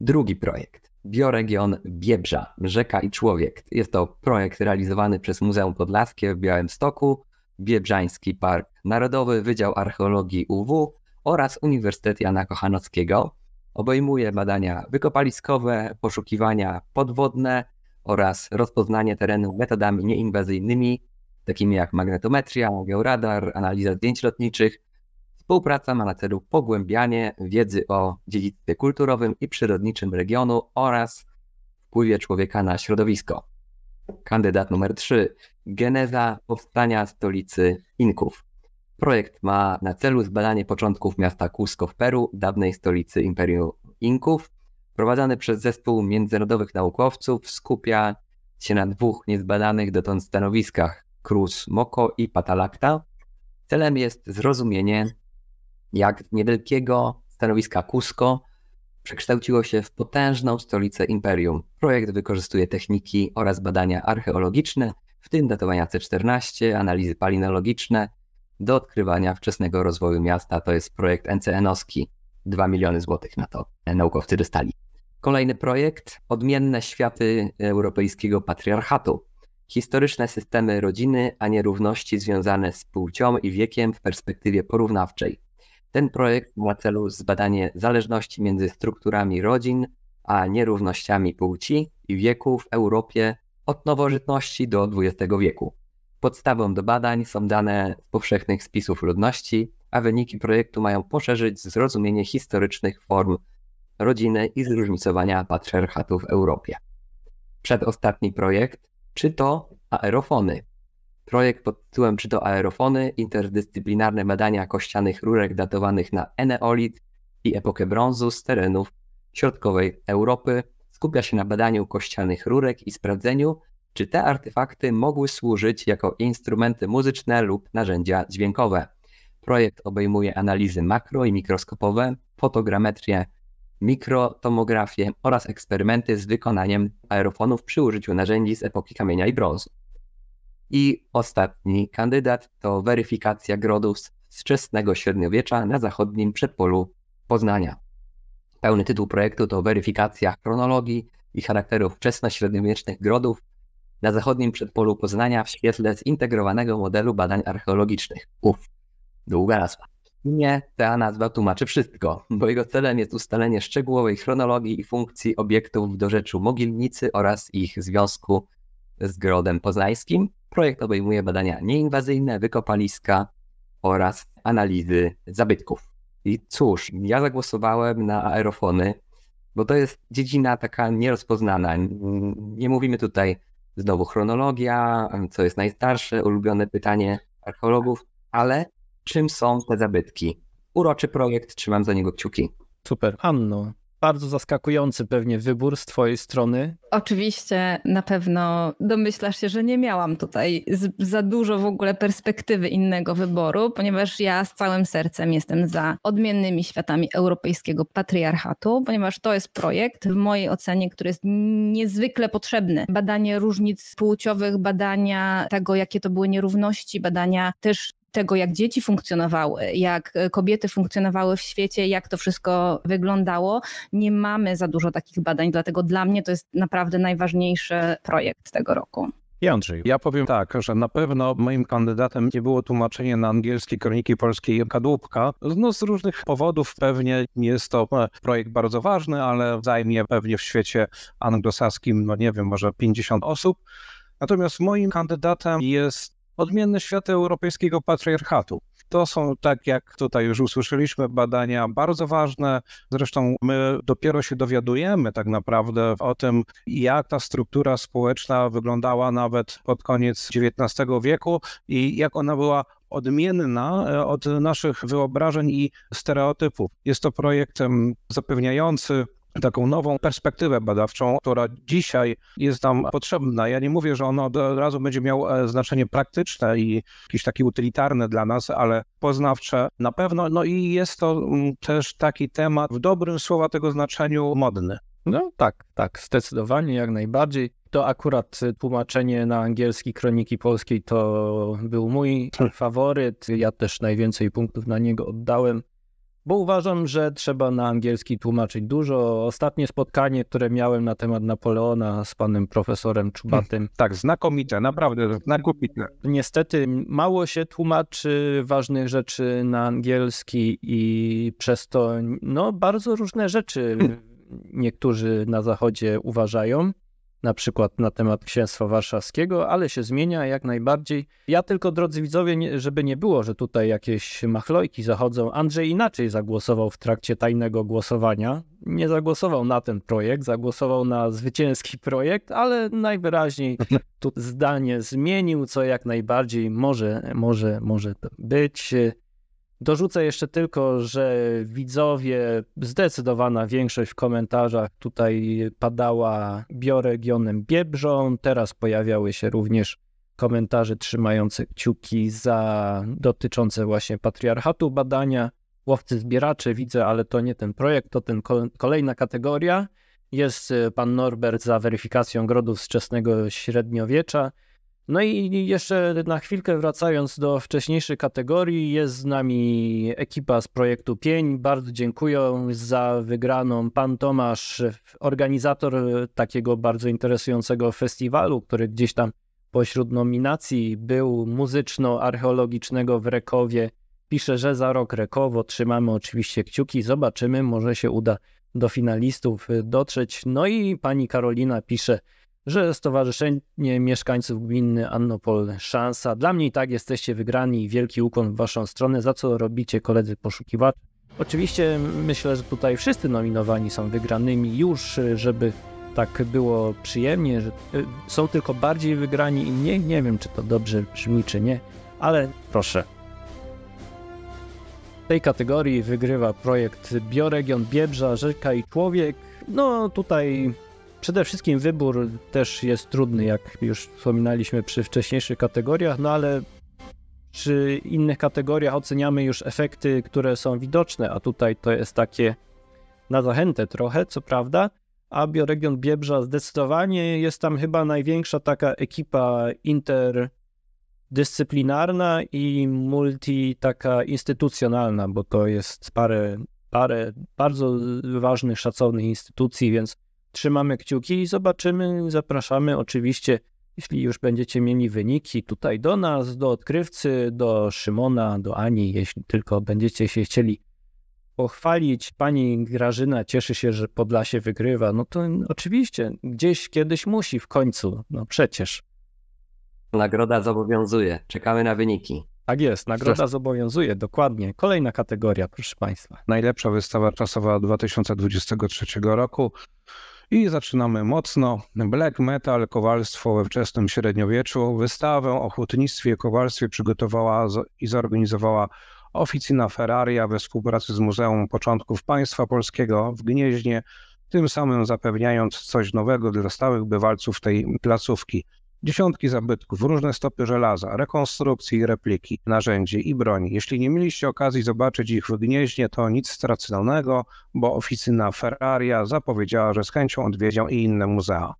Drugi projekt. Bioregion Biebrza, Rzeka i Człowiek. Jest to projekt realizowany przez Muzeum Podlaskie w Białymstoku, Biebrzański Park Narodowy, Wydział Archeologii UW oraz Uniwersytet Jana Kochanowskiego. Obejmuje badania wykopaliskowe, poszukiwania podwodne oraz rozpoznanie terenu metodami nieinwazyjnymi, takimi jak magnetometria, georadar, analiza zdjęć lotniczych, Współpraca ma na celu pogłębianie wiedzy o dziedzictwie kulturowym i przyrodniczym regionu oraz wpływie człowieka na środowisko. Kandydat numer 3. Geneza powstania stolicy Inków. Projekt ma na celu zbadanie początków miasta Cusco w Peru, dawnej stolicy Imperium Inków. Prowadzony przez zespół międzynarodowych naukowców skupia się na dwóch niezbadanych dotąd stanowiskach Cruz Moco i Patalacta. Celem jest zrozumienie, jak niewielkiego stanowiska Cusco przekształciło się w potężną stolicę imperium. Projekt wykorzystuje techniki oraz badania archeologiczne, w tym datowania C14, analizy palinologiczne, do odkrywania wczesnego rozwoju miasta. To jest projekt NCN-owski. 2 miliony złotych na to naukowcy dostali. Kolejny projekt odmienne światy europejskiego patriarchatu. Historyczne systemy rodziny, a nierówności związane z płcią i wiekiem w perspektywie porównawczej. Ten projekt ma celu zbadanie zależności między strukturami rodzin a nierównościami płci i wieku w Europie od nowożytności do XX wieku. Podstawą do badań są dane z powszechnych spisów ludności, a wyniki projektu mają poszerzyć zrozumienie historycznych form rodziny i zróżnicowania patriarchatu w Europie. Przedostatni projekt, czy to aerofony, Projekt pod tytułem Czy to aerofony, interdyscyplinarne badania kościanych rurek datowanych na eneolit i epokę brązu z terenów środkowej Europy skupia się na badaniu kościanych rurek i sprawdzeniu, czy te artefakty mogły służyć jako instrumenty muzyczne lub narzędzia dźwiękowe. Projekt obejmuje analizy makro i mikroskopowe, fotogrametrię, mikrotomografię oraz eksperymenty z wykonaniem aerofonów przy użyciu narzędzi z epoki kamienia i brązu. I ostatni kandydat to weryfikacja grodów z wczesnego średniowiecza na zachodnim przedpolu Poznania. Pełny tytuł projektu to weryfikacja chronologii i charakterów wczesnośredniowiecznych grodów na zachodnim przedpolu Poznania w świetle zintegrowanego modelu badań archeologicznych. Uf, długa nazwa. Nie, ta nazwa tłumaczy wszystko, bo jego celem jest ustalenie szczegółowej chronologii i funkcji obiektów w dorzeczu Mogilnicy oraz ich związku z Grodem Poznańskim, Projekt obejmuje badania nieinwazyjne, wykopaliska oraz analizy zabytków. I cóż, ja zagłosowałem na aerofony, bo to jest dziedzina taka nierozpoznana. Nie mówimy tutaj znowu chronologia, co jest najstarsze, ulubione pytanie archeologów, ale czym są te zabytki? Uroczy projekt, trzymam za niego kciuki. Super. Anno, bardzo zaskakujący pewnie wybór z Twojej strony. Oczywiście, na pewno domyślasz się, że nie miałam tutaj za dużo w ogóle perspektywy innego wyboru, ponieważ ja z całym sercem jestem za odmiennymi światami europejskiego patriarchatu, ponieważ to jest projekt w mojej ocenie, który jest niezwykle potrzebny. Badanie różnic płciowych, badania tego, jakie to były nierówności, badania też tego, jak dzieci funkcjonowały, jak e, kobiety funkcjonowały w świecie, jak to wszystko wyglądało, nie mamy za dużo takich badań, dlatego dla mnie to jest naprawdę najważniejszy projekt tego roku. I Andrzej, ja powiem tak, że na pewno moim kandydatem nie było tłumaczenie na angielskie kroniki polskiej kadłubka. No z różnych powodów pewnie nie jest to e, projekt bardzo ważny, ale zajmie pewnie w świecie anglosaskim, no nie wiem, może 50 osób. Natomiast moim kandydatem jest odmienny świat europejskiego patriarchatu. To są, tak jak tutaj już usłyszeliśmy, badania bardzo ważne. Zresztą my dopiero się dowiadujemy tak naprawdę o tym, jak ta struktura społeczna wyglądała nawet pod koniec XIX wieku i jak ona była odmienna e, od naszych wyobrażeń i stereotypów. Jest to projekt zapewniający taką nową perspektywę badawczą, która dzisiaj jest nam potrzebna. Ja nie mówię, że ono od razu będzie miało e, znaczenie praktyczne i jakieś takie utylitarne dla nas, ale poznawcze na pewno. No i jest to mm, też taki temat w dobrym słowa tego znaczeniu modny. No tak, tak, zdecydowanie, jak najbardziej. To akurat y, tłumaczenie na angielski Kroniki Polskiej to był mój faworyt. Ja też najwięcej punktów na niego oddałem bo uważam, że trzeba na angielski tłumaczyć dużo. Ostatnie spotkanie, które miałem na temat Napoleona z panem profesorem Czubatym. Hmm. Tak, znakomite, naprawdę znakomite. Niestety mało się tłumaczy ważnych rzeczy na angielski i przez to no, bardzo różne rzeczy hmm. niektórzy na zachodzie uważają na przykład na temat księstwa warszawskiego, ale się zmienia jak najbardziej. Ja tylko, drodzy widzowie, żeby nie było, że tutaj jakieś machlojki zachodzą, Andrzej inaczej zagłosował w trakcie tajnego głosowania. Nie zagłosował na ten projekt, zagłosował na zwycięski projekt, ale najwyraźniej tu zdanie zmienił, co jak najbardziej może, może, może być. Dorzucę jeszcze tylko, że widzowie, zdecydowana większość w komentarzach tutaj padała bioregionem Biebrzą. Teraz pojawiały się również komentarze trzymające kciuki za dotyczące właśnie patriarchatu badania. Łowcy zbieracze widzę, ale to nie ten projekt, to ten kolejna kategoria. Jest e, pan Norbert za weryfikacją grodów z wczesnego średniowiecza. No i jeszcze na chwilkę wracając do wcześniejszej kategorii, jest z nami ekipa z projektu Pień. Bardzo dziękuję za wygraną. Pan Tomasz, organizator takiego bardzo interesującego festiwalu, który gdzieś tam pośród nominacji był muzyczno-archeologicznego w Rekowie. Pisze, że za rok Rekowo trzymamy oczywiście kciuki, zobaczymy, może się uda do finalistów dotrzeć. No i pani Karolina pisze, że Stowarzyszenie Mieszkańców Gminy Annopol Szansa. Dla mnie i tak jesteście wygrani i wielki ukłon w waszą stronę, za co robicie koledzy poszukiwacze. Oczywiście myślę, że tutaj wszyscy nominowani są wygranymi już, żeby tak było przyjemnie, że e, są tylko bardziej wygrani i nie, nie wiem, czy to dobrze brzmi, czy nie, ale proszę. W tej kategorii wygrywa projekt Bioregion Biebrza, Rzeka i Człowiek. No tutaj Przede wszystkim wybór też jest trudny, jak już wspominaliśmy przy wcześniejszych kategoriach, no ale przy innych kategoriach oceniamy już efekty, które są widoczne, a tutaj to jest takie na zachętę trochę, co prawda. A bioregion Biebrza zdecydowanie jest tam chyba największa taka ekipa interdyscyplinarna i multi taka instytucjonalna, bo to jest parę, parę bardzo ważnych, szacownych instytucji, więc Trzymamy kciuki i zobaczymy. Zapraszamy oczywiście, jeśli już będziecie mieli wyniki, tutaj do nas, do odkrywcy, do Szymona, do Ani, jeśli tylko będziecie się chcieli pochwalić. Pani Grażyna cieszy się, że Podlasie wygrywa. No to oczywiście, gdzieś kiedyś musi w końcu. No przecież. Nagroda zobowiązuje. Czekamy na wyniki. Tak jest, nagroda zobowiązuje, dokładnie. Kolejna kategoria, proszę Państwa. Najlepsza wystawa czasowa 2023 roku. I zaczynamy mocno. Black Metal, Kowalstwo we wczesnym średniowieczu. Wystawę o hutnictwie i kowalstwie przygotowała i zorganizowała oficina Ferraria we współpracy z Muzeum Początków Państwa Polskiego w Gnieźnie, tym samym zapewniając coś nowego dla stałych bywalców tej placówki. Dziesiątki zabytków, różne stopy żelaza, rekonstrukcji i repliki, narzędzi i broni. Jeśli nie mieliście okazji zobaczyć ich w Gnieźnie, to nic straconego, bo oficyna Ferraria zapowiedziała, że z chęcią odwiedzią i inne muzea.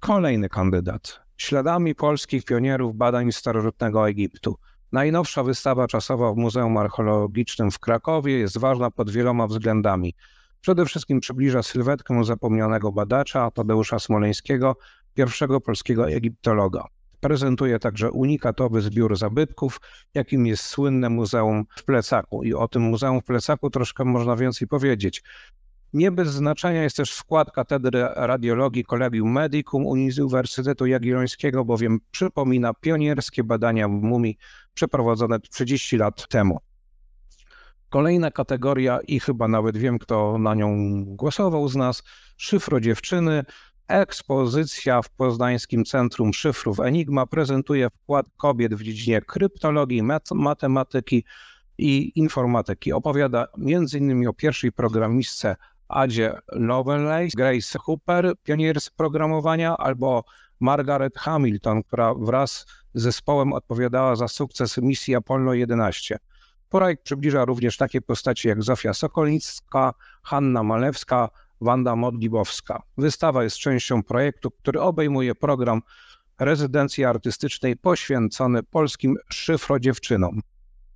Kolejny kandydat. Śladami polskich pionierów badań starożytnego Egiptu. Najnowsza wystawa czasowa w Muzeum Archeologicznym w Krakowie jest ważna pod wieloma względami. Przede wszystkim przybliża sylwetkę zapomnianego badacza Tadeusza Smoleńskiego, pierwszego polskiego egiptologa. Prezentuje także unikatowy zbiór zabytków, jakim jest słynne Muzeum w Plecaku. I o tym Muzeum w Plecaku troszkę można więcej powiedzieć. Nie bez znaczenia jest też skład Katedry Radiologii Collegium Medicum Uniwersytetu Jagiellońskiego, bowiem przypomina pionierskie badania mumii przeprowadzone 30 lat temu. Kolejna kategoria, i chyba nawet wiem, kto na nią głosował z nas, szyfro dziewczyny, Ekspozycja w Poznańskim Centrum Szyfrów Enigma prezentuje wkład kobiet w dziedzinie kryptologii, mat matematyki i informatyki. Opowiada m.in. o pierwszej programistce Adzie Lovelace, Grace Hooper, pioniers programowania, albo Margaret Hamilton, która wraz z zespołem odpowiadała za sukces misji Apollo 11. Projekt przybliża również takie postacie jak Zofia Sokolnicka, Hanna Malewska, Wanda Modlibowska. Wystawa jest częścią projektu, który obejmuje program rezydencji artystycznej poświęcony polskim szyfrodziewczynom.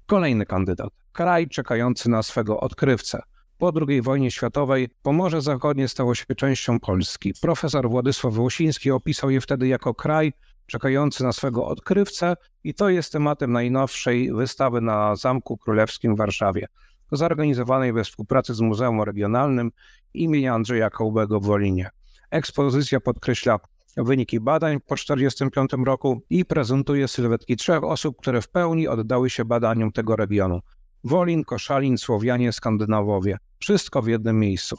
Kolejny kandydat. Kraj czekający na swego odkrywcę. Po II wojnie światowej Pomorze Zachodnie stało się częścią Polski. Profesor Władysław Łosiński opisał je wtedy jako kraj czekający na swego odkrywcę i to jest tematem najnowszej wystawy na Zamku Królewskim w Warszawie zorganizowanej we współpracy z Muzeum Regionalnym im. Andrzeja Kołbego w Wolinie. Ekspozycja podkreśla wyniki badań po 1945 roku i prezentuje sylwetki trzech osób, które w pełni oddały się badaniom tego regionu. Wolin, Koszalin, Słowianie, Skandynawowie. Wszystko w jednym miejscu.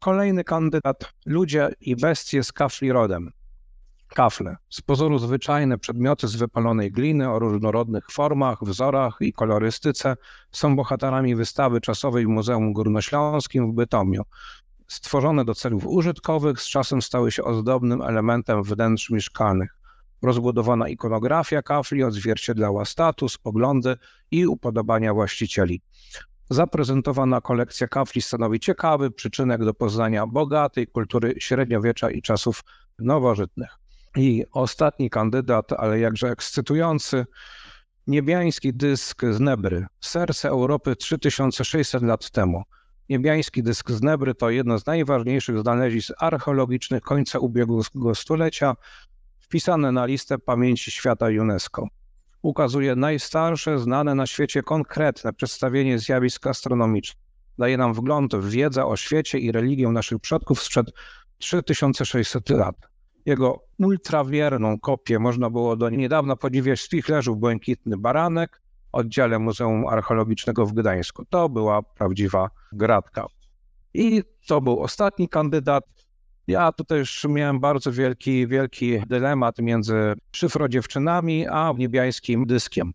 Kolejny kandydat, ludzie i bestie z kafli rodem. Kafle. Z pozoru zwyczajne przedmioty z wypalonej gliny o różnorodnych formach, wzorach i kolorystyce są bohaterami wystawy czasowej w Muzeum Górnośląskim w Bytomiu. Stworzone do celów użytkowych, z czasem stały się ozdobnym elementem wnętrz mieszkalnych. Rozbudowana ikonografia kafli odzwierciedlała status, poglądy i upodobania właścicieli. Zaprezentowana kolekcja kafli stanowi ciekawy przyczynek do poznania bogatej kultury średniowiecza i czasów nowożytnych. I ostatni kandydat, ale jakże ekscytujący, niebiański dysk z Nebry, serce Europy 3600 lat temu. Niebiański dysk z Nebry to jedno z najważniejszych znalezisk archeologicznych końca ubiegłego stulecia, wpisane na listę pamięci świata UNESCO. Ukazuje najstarsze, znane na świecie konkretne przedstawienie zjawisk astronomicznych. Daje nam wgląd w wiedzę o świecie i religię naszych przodków sprzed 3600 lat. Jego ultrawierną kopię można było do niedawna podziwiać z Fichlerzów Błękitny Baranek, oddziale Muzeum Archeologicznego w Gdańsku. To była prawdziwa gratka. I to był ostatni kandydat. Ja tutaj już miałem bardzo wielki, wielki dylemat między szyfrodziewczynami a niebiańskim dyskiem.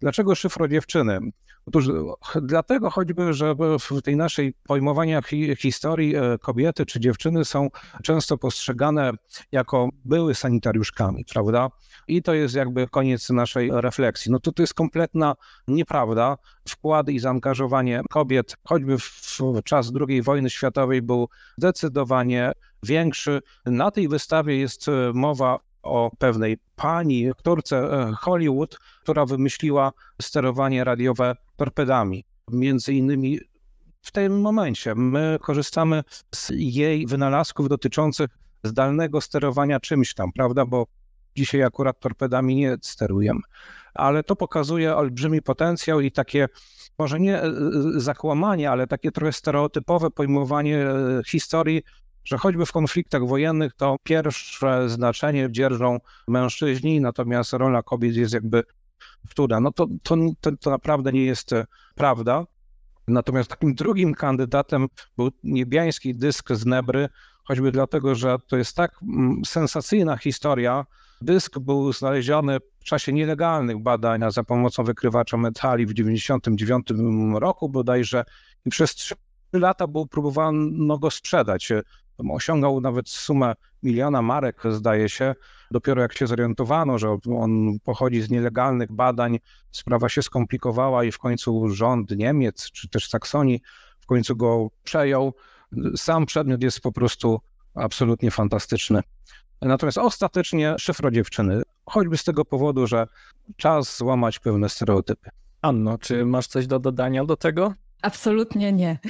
Dlaczego szyfrodziewczyny? Otóż e, dlatego choćby, że w tej naszej pojmowania historii e, kobiety czy dziewczyny są często postrzegane jako były sanitariuszkami, prawda? I to jest jakby koniec naszej refleksji. No to, to jest kompletna nieprawda. Wkład i zaangażowanie kobiet, choćby w czas II wojny światowej, był zdecydowanie większy. Na tej wystawie jest e, mowa o pewnej pani aktorce e, Hollywood, która wymyśliła sterowanie radiowe torpedami. Między innymi w tym momencie my korzystamy z jej wynalazków dotyczących zdalnego sterowania czymś tam, prawda? Bo dzisiaj akurat torpedami nie sterujemy. Ale to pokazuje olbrzymi potencjał i takie, może nie e, e, zakłamanie, ale takie trochę stereotypowe pojmowanie historii że choćby w konfliktach wojennych to pierwsze znaczenie dzierżą mężczyźni, natomiast rola kobiet jest jakby wtóra. No to, to, to, naprawdę nie jest e, prawda. Natomiast takim drugim kandydatem był niebiański dysk z Nebry, choćby dlatego, że to jest tak mm, sensacyjna historia. Dysk był znaleziony w czasie nielegalnych badań za pomocą wykrywacza metali w 1999 roku bodajże i przez trzy lata był próbowano go sprzedać osiągał nawet sumę miliona marek, zdaje się. Dopiero jak się zorientowano, że on pochodzi z nielegalnych badań, sprawa się skomplikowała i w końcu rząd Niemiec czy też Saksonii w końcu go przejął. Sam przedmiot jest po prostu absolutnie fantastyczny. Natomiast ostatecznie szyfro dziewczyny, choćby z tego powodu, że czas złamać pewne stereotypy. Anno, czy masz coś do dodania do tego? Absolutnie nie.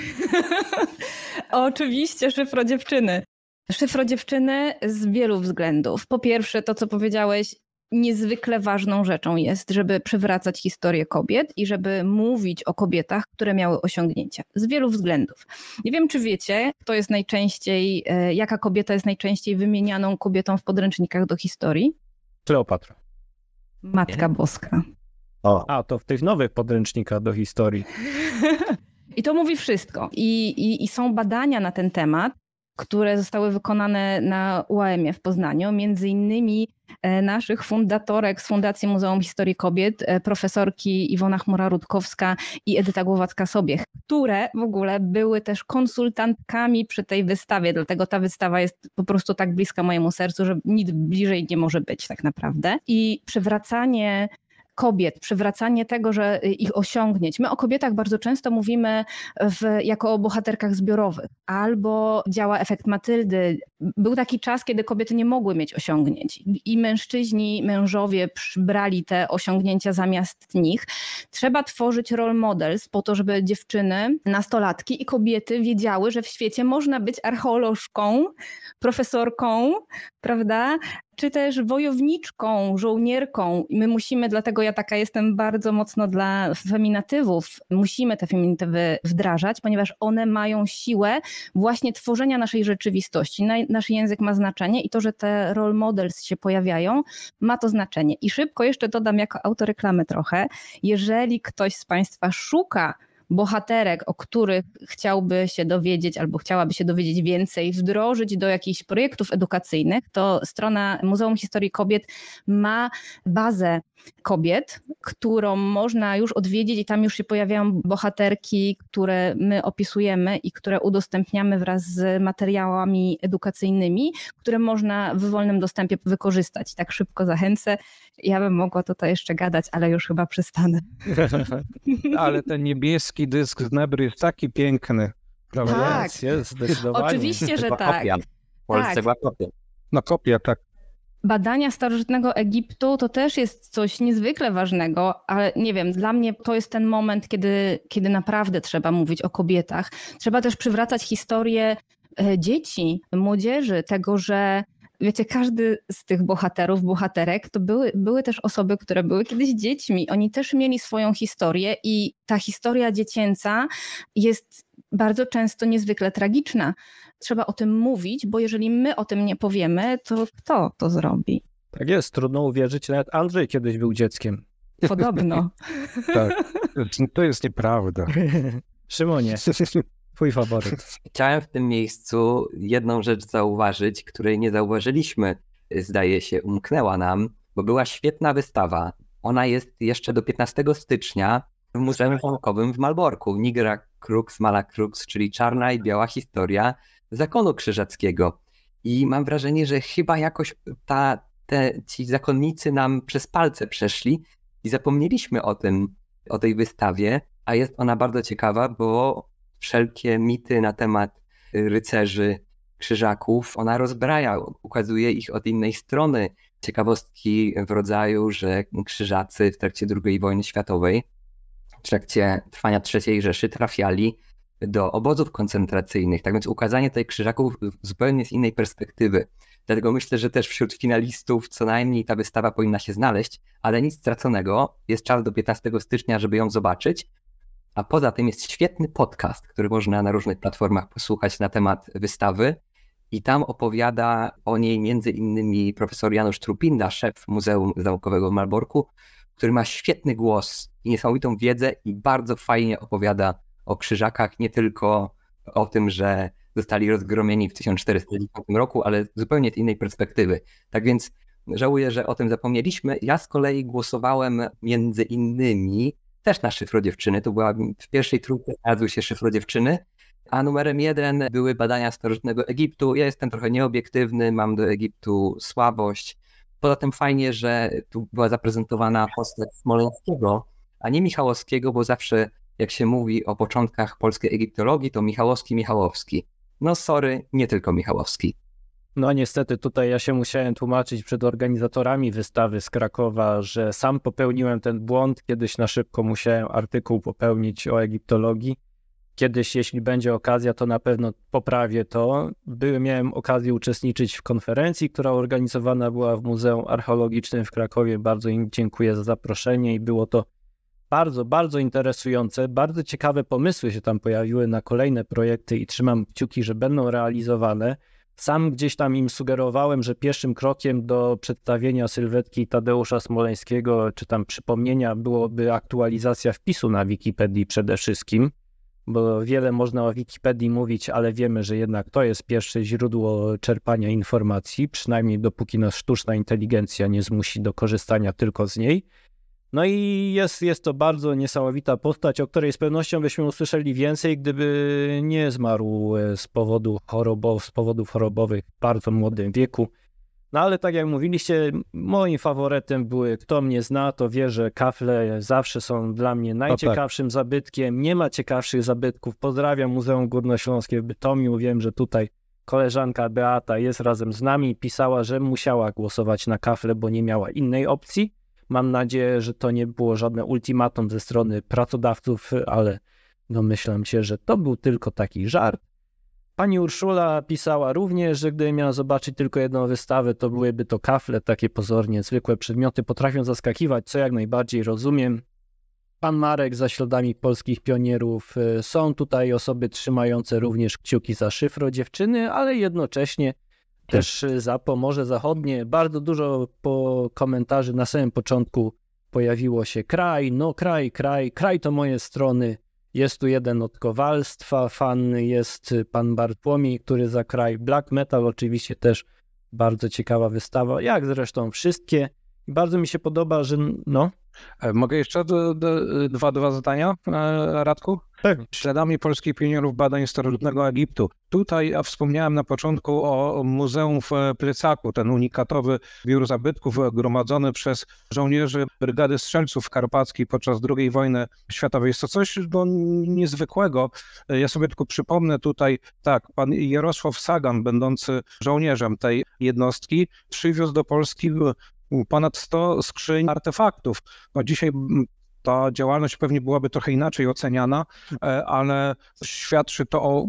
Oczywiście szyfro dziewczyny. Szyfro dziewczyny z wielu względów. Po pierwsze, to co powiedziałeś, niezwykle ważną rzeczą jest, żeby przywracać historię kobiet i żeby mówić o kobietach, które miały osiągnięcia z wielu względów. Nie wiem, czy wiecie, kto jest najczęściej, e, jaka kobieta jest najczęściej wymienianą kobietą w podręcznikach do historii? Kleopatra. Matka Boska. O. A, to w tych nowych podręcznikach do historii. I to mówi wszystko. I, i, i są badania na ten temat które zostały wykonane na UAM-ie w Poznaniu, między innymi e, naszych fundatorek z Fundacji Muzeum Historii Kobiet, e, profesorki Iwona chmura rudkowska i Edyta Głowacka-Sobiech, które w ogóle były też konsultantkami przy tej wystawie, dlatego ta wystawa jest po prostu tak bliska mojemu sercu, że nic bliżej nie może być tak naprawdę. I przywracanie kobiet, przywracanie tego, że y, ich osiągnięć. My o kobietach bardzo często mówimy w, jako o bohaterkach zbiorowych, albo działa efekt Matyldy. Był taki czas, kiedy kobiety nie mogły mieć osiągnięć i mężczyźni, mężowie brali te osiągnięcia zamiast nich. Trzeba tworzyć role models po to, żeby dziewczyny, nastolatki i kobiety wiedziały, że w świecie można być archeolożką, profesorką, prawda, czy też wojowniczką, żołnierką. my musimy, dlatego ja taka jestem bardzo mocno dla feminatywów, musimy te feminatywy wdrażać, ponieważ one mają siłę właśnie tworzenia naszej rzeczywistości. Nasz język ma znaczenie i to, że te role models się pojawiają, ma to znaczenie. I szybko jeszcze dodam jako autoreklamę trochę, jeżeli ktoś z Państwa szuka, bohaterek, o których chciałby się dowiedzieć albo chciałaby się dowiedzieć więcej, wdrożyć do jakichś projektów edukacyjnych, to strona Muzeum Historii Kobiet ma bazę kobiet, którą można już odwiedzić i tam już się pojawiają bohaterki, które my opisujemy i które udostępniamy wraz z materiałami edukacyjnymi, które można w wolnym dostępie wykorzystać. Tak szybko zachęcę. Ja bym mogła tutaj jeszcze gadać, ale już chyba przystanę. ale ten niebieski dysk z Nebry jest taki piękny. Prawda? No tak. Jest, zdecydowanie. Oczywiście, że tak. Kopia. W Polsce tak. była kopia. No kopia, tak badania starożytnego Egiptu to też jest coś niezwykle ważnego, ale nie wiem, dla mnie to jest ten moment, kiedy, kiedy naprawdę trzeba mówić o kobietach. Trzeba też przywracać historię e, dzieci, młodzieży, tego, że wiecie, każdy z tych bohaterów, bohaterek, to były, były też osoby, które były kiedyś dziećmi. Oni też mieli swoją historię i ta historia dziecięca jest bardzo często niezwykle tragiczna. Trzeba o tym mówić, bo jeżeli my o tym nie powiemy, to kto to zrobi? Tak jest, trudno uwierzyć, nawet Andrzej kiedyś był dzieckiem. Podobno. tak, to jest nieprawda. Szymonie, Twój faworyt. Chciałem w tym miejscu jedną rzecz zauważyć, której nie zauważyliśmy, zdaje się, umknęła nam, bo była świetna wystawa. Ona jest jeszcze do 15 stycznia w Muzeum Naukowym w Malborku. Nigra Crux, Mala Crux, czyli czarna i biała historia zakonu krzyżackiego. I mam wrażenie, że chyba jakoś ta, te, ci zakonnicy nam przez palce przeszli i zapomnieliśmy o tym, o tej wystawie, a jest ona bardzo ciekawa, bo wszelkie mity na temat y, rycerzy, krzyżaków, ona rozbraja, ukazuje ich od innej strony. Ciekawostki w rodzaju, że krzyżacy w trakcie II wojny światowej, w trakcie trwania III Rzeszy trafiali do obozów koncentracyjnych. Tak więc ukazanie tych krzyżaków zupełnie z innej perspektywy. Dlatego myślę, że też wśród finalistów co najmniej ta wystawa powinna się znaleźć, ale nic straconego. Jest czas do 15 stycznia, żeby ją zobaczyć. A poza tym jest świetny podcast, który można na różnych platformach posłuchać na temat wystawy. I tam opowiada o niej między innymi profesor Janusz Trupinda, szef Muzeum Naukowego w Malborku, który ma świetny głos i niesamowitą wiedzę i bardzo fajnie opowiada o krzyżakach, nie tylko o tym, że zostali rozgromieni w 1490 roku, ale zupełnie z innej perspektywy. Tak więc żałuję, że o tym zapomnieliśmy. Ja z kolei głosowałem między innymi też na szyfro dziewczyny. To była w pierwszej trójce znalazły się szyfro dziewczyny. A numerem jeden były badania starożytnego Egiptu. Ja jestem trochę nieobiektywny, mam do Egiptu słabość. Poza tym fajnie, że tu była zaprezentowana postać Smoleńskiego, a nie Michałowskiego, bo zawsze jak się mówi o początkach polskiej egiptologii, to Michałowski, Michałowski. No sorry, nie tylko Michałowski. No niestety tutaj ja się musiałem tłumaczyć przed organizatorami wystawy z Krakowa, że sam popełniłem ten błąd. Kiedyś na szybko musiałem artykuł popełnić o egiptologii. Kiedyś, jeśli będzie okazja, to na pewno poprawię to. Był, miałem okazję uczestniczyć w konferencji, która organizowana była w Muzeum Archeologicznym w Krakowie. Bardzo im dziękuję za zaproszenie i było to bardzo, bardzo interesujące. Bardzo ciekawe pomysły się tam pojawiły na kolejne projekty i trzymam kciuki, że będą realizowane. Sam gdzieś tam im sugerowałem, że pierwszym krokiem do przedstawienia sylwetki Tadeusza Smoleńskiego, czy tam przypomnienia, byłoby aktualizacja wpisu na Wikipedii przede wszystkim, bo wiele można o Wikipedii mówić, ale wiemy, że jednak to jest pierwsze źródło czerpania informacji, przynajmniej dopóki nas sztuczna inteligencja nie zmusi do korzystania tylko z niej. No i jest, jest to bardzo niesamowita postać, o której z pewnością byśmy usłyszeli więcej, gdyby nie zmarł e, z, powodu chorobow, z powodów chorobowych w bardzo młodym wieku. No ale tak jak mówiliście, moim faworytem były Kto mnie zna, to wie, że kafle zawsze są dla mnie no najciekawszym tak. zabytkiem. Nie ma ciekawszych zabytków. Pozdrawiam Muzeum Górnośląskie w Bytomiu. Wiem, że tutaj koleżanka Beata jest razem z nami. Pisała, że musiała głosować na kafle, bo nie miała innej opcji. Mam nadzieję, że to nie było żadne ultimatum ze strony pracodawców, ale domyślam się, że to był tylko taki żart. Pani Urszula pisała również, że gdyby miała zobaczyć tylko jedną wystawę, to byłyby to kafle, takie pozornie zwykłe przedmioty, potrafią zaskakiwać, co jak najbardziej rozumiem. Pan Marek za śladami polskich pionierów. Y, są tutaj osoby trzymające również kciuki za szyfro dziewczyny, ale jednocześnie też y, za Pomorze Zachodnie. Bardzo dużo po komentarzy na samym początku pojawiło się kraj, no kraj, kraj, kraj to moje strony. Jest tu jeden od Kowalstwa, fan jest y, pan Bartłomiej, który za kraj Black Metal, oczywiście też bardzo ciekawa wystawa, jak zresztą wszystkie. Bardzo mi się podoba, że no... E, mogę jeszcze do, do, dwa, dwa zadania, e, Radku? Tak. Śladami polskich pionierów badań starożytnego Egiptu. Tutaj wspomniałem na początku o Muzeum w Plecaku, ten unikatowy biur zabytków gromadzony przez żołnierzy Brygady Strzelców Karpackiej podczas II wojny światowej. Jest to coś no, niezwykłego. E, ja sobie tylko przypomnę tutaj, tak, pan Jarosław Sagan, będący żołnierzem tej jednostki, przywiózł do Polski ponad 100 skrzyń artefaktów. No dzisiaj mm, ta działalność pewnie byłaby trochę inaczej oceniana, e, ale świadczy to o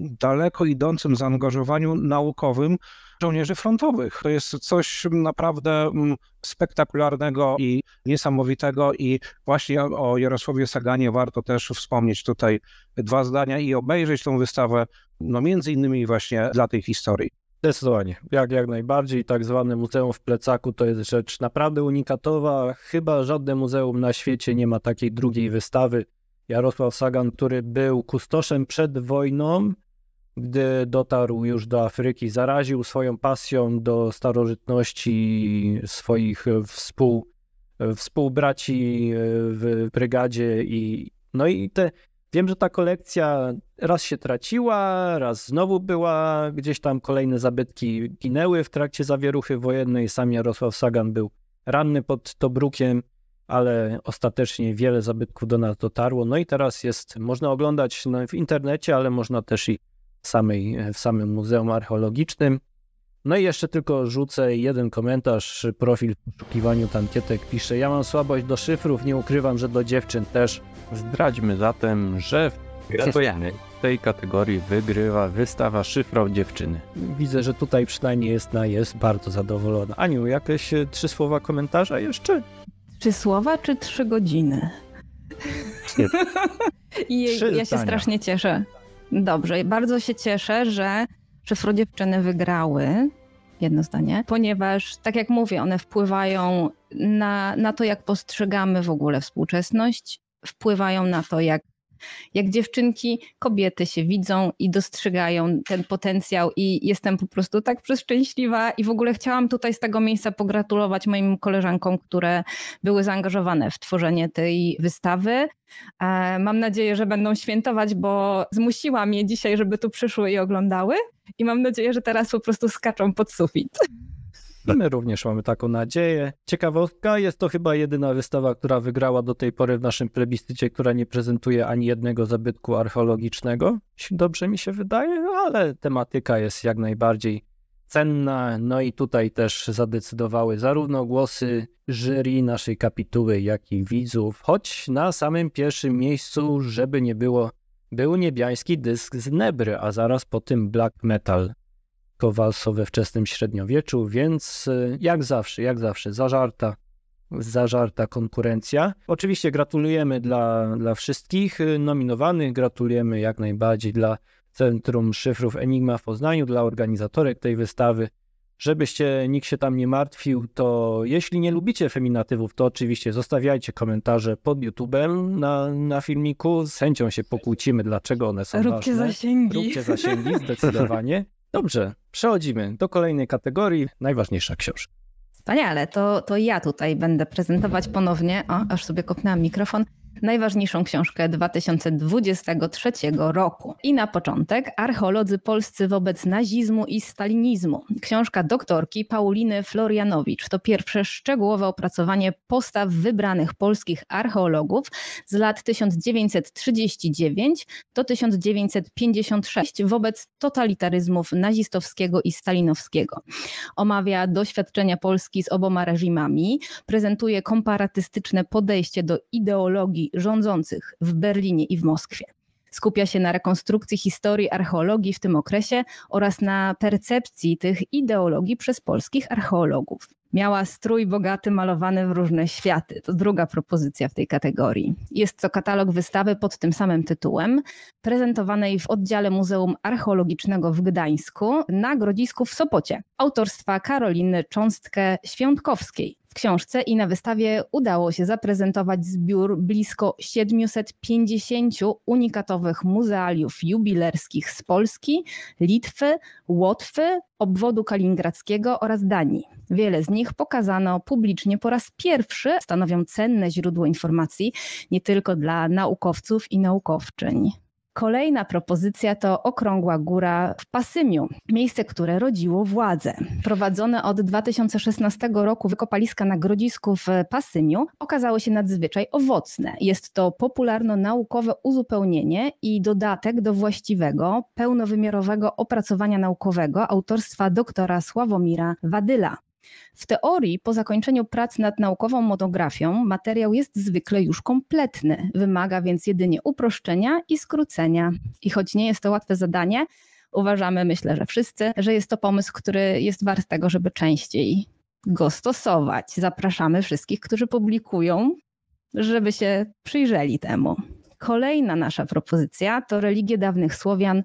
daleko idącym zaangażowaniu naukowym żołnierzy frontowych. To jest coś naprawdę mm, spektakularnego i niesamowitego i właśnie o Jarosławie Saganie warto też wspomnieć tutaj dwa zdania i obejrzeć tą wystawę, no między innymi właśnie dla tej historii. Zdecydowanie, jak, jak najbardziej. Tak zwane muzeum w plecaku to jest rzecz naprawdę unikatowa. Chyba żadne muzeum na świecie nie ma takiej drugiej wystawy. Jarosław Sagan, który był kustoszem przed wojną, gdy dotarł już do Afryki, zaraził swoją pasją do starożytności swoich współ, współbraci w brygadzie i no i te Wiem, że ta kolekcja raz się traciła, raz znowu była, gdzieś tam kolejne zabytki ginęły w trakcie zawieruchy wojennej. Sam Jarosław Sagan był ranny pod Tobrukiem, ale ostatecznie wiele zabytków do nas dotarło. No i teraz jest, można oglądać no, w internecie, ale można też i w, samej, w samym Muzeum Archeologicznym. No i jeszcze tylko rzucę jeden komentarz. Profil w poszukiwaniu tankietek pisze: Ja mam słabość do szyfrów, nie ukrywam, że do dziewczyn też. Zdradźmy zatem, że W tej kategorii wygrywa wystawa szyfrow dziewczyny. Widzę, że tutaj przynajmniej jest na jest bardzo zadowolona. Aniu, jakieś e, trzy słowa komentarza jeszcze? Trzy słowa czy trzy godziny? I trzy ja się strasznie cieszę. Dobrze, bardzo się cieszę, że szyfro dziewczyny wygrały jedno zdanie, ponieważ, tak jak mówię, one wpływają na, na to, jak postrzegamy w ogóle współczesność, wpływają na to, jak jak dziewczynki, kobiety się widzą i dostrzegają ten potencjał, i jestem po prostu tak przeszczęśliwa. I w ogóle chciałam tutaj z tego miejsca pogratulować moim koleżankom, które były zaangażowane w tworzenie tej wystawy. E, mam nadzieję, że będą świętować, bo zmusiłam je dzisiaj, żeby tu przyszły i oglądały. I mam nadzieję, że teraz po prostu skaczą pod sufit. No. my również mamy taką nadzieję. Ciekawostka, jest to chyba jedyna wystawa, która wygrała do tej pory w naszym plebiscycie, która nie prezentuje ani jednego zabytku archeologicznego. Dobrze mi się wydaje, no, ale tematyka jest jak najbardziej cenna. No i tutaj też zadecydowały zarówno głosy jury naszej kapituły, jak i widzów. Choć na samym pierwszym miejscu, żeby nie było, był niebiański dysk z Nebry, a zaraz po tym black metal. Kowalso we wczesnym średniowieczu, więc e, jak zawsze, jak zawsze, zażarta, zażarta konkurencja. Oczywiście gratulujemy dla, dla wszystkich e, nominowanych, gratulujemy jak najbardziej dla Centrum Szyfrów Enigma w Poznaniu, dla organizatorek tej wystawy. Żebyście nikt się tam nie martwił, to jeśli nie lubicie feminatywów, to oczywiście zostawiajcie komentarze pod YouTube'em na, na filmiku. Z chęcią się pokłócimy, dlaczego one są Róbcie ważne. zasięgi. Róbcie zasięgi, zdecydowanie. Dobrze, przechodzimy do kolejnej kategorii, najważniejsza książka. Wspaniale, to, to ja tutaj będę prezentować ponownie. O, aż sobie kopnęłam mikrofon najważniejszą książkę 2023 roku. I na początek Archeolodzy polscy wobec nazizmu i stalinizmu. Książka doktorki Pauliny Florianowicz to pierwsze szczegółowe opracowanie postaw wybranych polskich archeologów z lat 1939 do 1956 wobec totalitaryzmów nazistowskiego i stalinowskiego. Omawia doświadczenia Polski z oboma reżimami, prezentuje komparatystyczne podejście do ideologii rządzących w Berlinie i w Moskwie. Skupia się na rekonstrukcji historii archeologii w tym okresie oraz na percepcji tych ideologii przez polskich archeologów. Miała strój bogaty, malowany w różne światy. To druga propozycja w tej kategorii. Jest to katalog wystawy pod tym samym tytułem, prezentowanej w oddziale Muzeum Archeologicznego w Gdańsku na Grodzisku w Sopocie, autorstwa Karoliny Cząstkę-Świątkowskiej. W książce i na wystawie udało się zaprezentować zbiór blisko 750 unikatowych muzealiów jubilerskich z Polski, Litwy, Łotwy, obwodu kaliningradzkiego oraz Danii. Wiele z nich pokazano publicznie po raz pierwszy, stanowią cenne źródło informacji nie tylko dla naukowców i naukowczyń. Kolejna propozycja to Okrągła Góra w Pasymiu, miejsce, które rodziło władzę. Prowadzone od 2016 roku wykopaliska na grodzisku w Pasymiu okazały się nadzwyczaj owocne. Jest to popularno-naukowe uzupełnienie i dodatek do właściwego, pełnowymiarowego opracowania naukowego autorstwa doktora Sławomira Wadyla. W teorii, po zakończeniu prac nad naukową monografią materiał jest zwykle już kompletny, wymaga więc jedynie uproszczenia i skrócenia. I choć nie jest to łatwe zadanie, uważamy, myślę, że wszyscy, że jest to pomysł, który jest wart tego, żeby częściej go stosować. Zapraszamy wszystkich, którzy publikują, żeby się przyjrzeli temu. Kolejna nasza propozycja to religie dawnych Słowian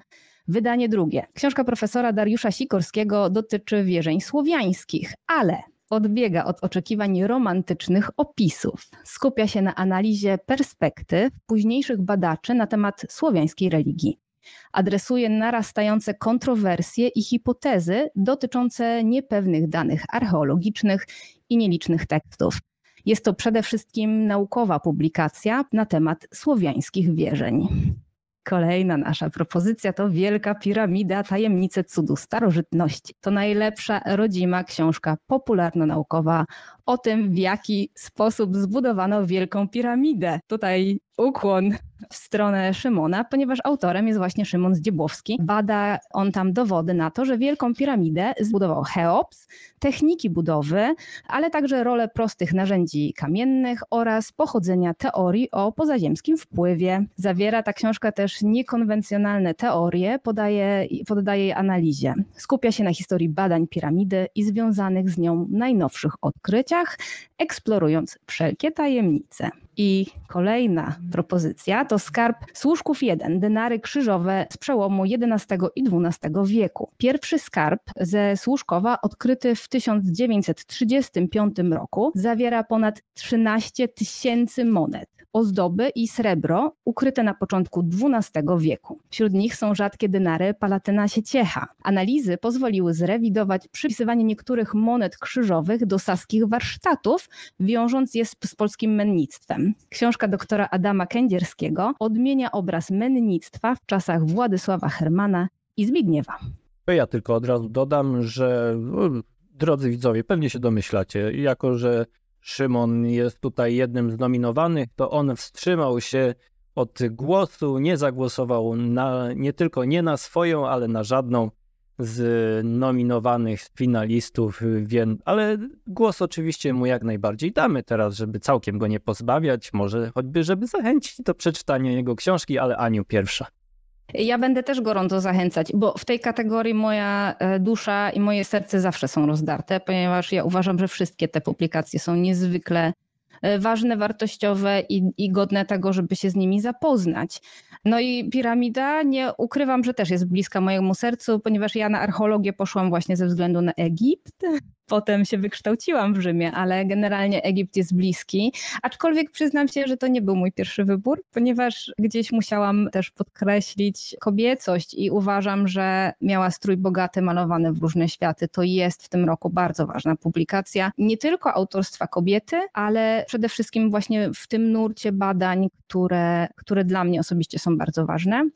Wydanie drugie. Książka profesora Dariusza Sikorskiego dotyczy wierzeń słowiańskich, ale odbiega od oczekiwań romantycznych opisów. Skupia się na analizie perspektyw późniejszych badaczy na temat słowiańskiej religii. Adresuje narastające kontrowersje i hipotezy dotyczące niepewnych danych archeologicznych i nielicznych tekstów. Jest to przede wszystkim naukowa publikacja na temat słowiańskich wierzeń. Kolejna nasza propozycja to Wielka Piramida Tajemnice Cudu Starożytności. To najlepsza rodzima książka popularno-naukowa o tym, w jaki sposób zbudowano Wielką Piramidę. Tutaj ukłon w stronę Szymona, ponieważ autorem jest właśnie Szymon Zdziebłowski. Bada on tam dowody na to, że Wielką Piramidę zbudował Cheops, techniki budowy, ale także rolę prostych narzędzi kamiennych oraz pochodzenia teorii o pozaziemskim wpływie. Zawiera ta książka też niekonwencjonalne teorie, podaje, poddaje jej analizie. Skupia się na historii badań piramidy i związanych z nią najnowszych odkryć eksplorując wszelkie tajemnice. I kolejna propozycja to skarb Służków 1, denary krzyżowe z przełomu XI i XII wieku. Pierwszy skarb ze Służkowa, odkryty w 1935 roku, zawiera ponad 13 tysięcy monet ozdoby i srebro ukryte na początku XII wieku. Wśród nich są rzadkie denary Palatyna Sieciecha. Analizy pozwoliły zrewidować przypisywanie niektórych monet krzyżowych do saskich warsztatów, wiążąc je z, z polskim mennictwem. Książka doktora Adama Kędzierskiego odmienia obraz mennictwa w czasach Władysława Hermana i Zbigniewa. Ja tylko od razu dodam, że no, drodzy widzowie, pewnie się domyślacie, jako że Szymon jest tutaj jednym z nominowanych, to on wstrzymał się od głosu, nie zagłosował na, nie tylko nie na swoją, ale na żadną z nominowanych finalistów, więc, ale głos oczywiście mu jak najbardziej damy teraz, żeby całkiem go nie pozbawiać, może choćby, żeby zachęcić do przeczytania jego książki, ale Aniu pierwsza. Ja będę też gorąco zachęcać, bo w tej kategorii moja e, dusza i moje serce zawsze są rozdarte, ponieważ ja uważam, że wszystkie te publikacje są niezwykle E, ważne, wartościowe i, i godne tego, żeby się z nimi zapoznać. No i piramida, nie ukrywam, że też jest bliska mojemu sercu, ponieważ ja na archeologię poszłam właśnie ze względu na Egipt potem się wykształciłam w Rzymie, ale generalnie Egipt jest bliski. Aczkolwiek przyznam się, że to nie był mój pierwszy wybór, ponieważ gdzieś musiałam też podkreślić kobiecość i uważam, że miała strój bogaty, malowany w różne światy. To jest w tym roku bardzo ważna publikacja, nie tylko autorstwa kobiety, ale przede wszystkim właśnie w tym nurcie badań, które, które dla mnie osobiście są bardzo ważne.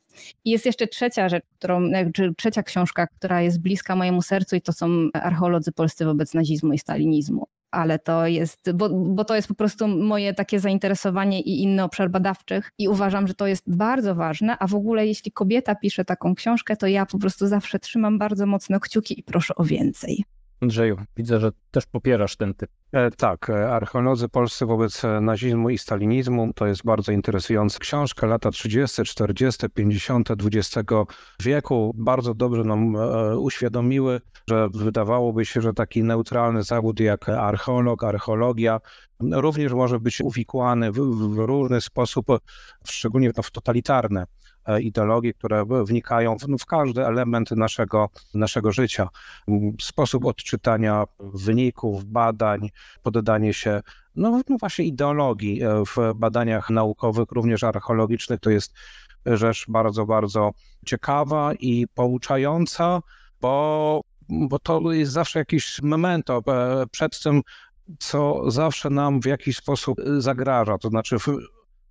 I jest jeszcze trzecia rzecz, którą, czy znaczy trzecia książka, która jest bliska mojemu sercu i to są archeolodzy polscy wobec wobec nazizmu i stalinizmu. Ale to jest, bo, bo to jest po prostu moje takie zainteresowanie i inny obszar badawczych, i uważam, że to jest bardzo ważne. A w ogóle, jeśli kobieta pisze taką książkę, to ja po prostu zawsze trzymam bardzo mocno kciuki i proszę o więcej. Andrzeju, widzę, że też popierasz ten typ. E, tak, e, Archeolodzy polscy wobec e, nazizmu i stalinizmu to jest bardzo interesująca książka. Lata 30., 40., 50. XX wieku bardzo dobrze nam e, uświadomiły, że wydawałoby się, że taki neutralny zawód jak archeolog, archeologia również może być uwikłany w, w różny sposób, szczególnie w totalitarne E, ideologii, które wnikają w, no, w każdy element naszego, naszego życia. Mm, sposób odczytania wyników, badań, poddanie się no, no właśnie ideologii e, w badaniach naukowych, również archeologicznych, to jest rzecz bardzo, bardzo ciekawa i pouczająca, bo, bo to jest zawsze jakiś memento e, przed tym, co zawsze nam w jakiś sposób zagraża. To znaczy,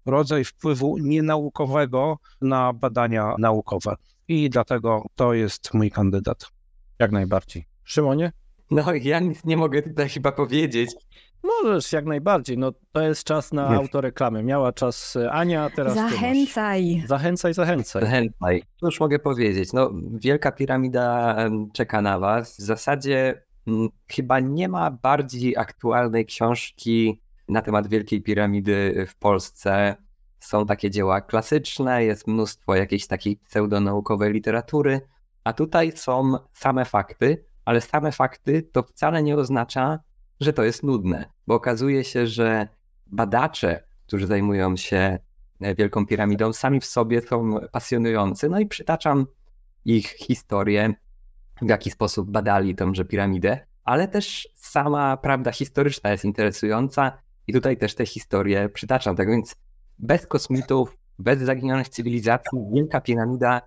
rodzaj wpływu nienaukowego na badania naukowe. I dlatego to jest mój kandydat. Jak najbardziej. Szymonie? No, ja nic nie mogę tutaj chyba powiedzieć. Możesz, jak najbardziej. No, to jest czas na nie. autoreklamę. Miała czas e, Ania, teraz. Zachęcaj. Zachęcaj, zachęcaj. Zachęcaj. Cóż mogę powiedzieć? No, Wielka Piramida czeka na Was. W zasadzie m, mm, chyba nie ma bardziej aktualnej książki na temat Wielkiej Piramidy y, w Polsce. Są takie dzieła klasyczne, jest mnóstwo jakiejś takiej pseudonaukowej literatury, a tutaj są same fakty, ale same fakty to wcale nie oznacza, że to jest nudne, bo okazuje się, że badacze, którzy zajmują się e, Wielką Piramidą, sami w sobie są pasjonujący. No i przytaczam ich historię, w jaki sposób badali tąże piramidę, ale też sama prawda historyczna jest interesująca, i tutaj też te historie przytaczam. Tak więc bez kosmitów, bez zaginionych cywilizacji, Wielka Piramida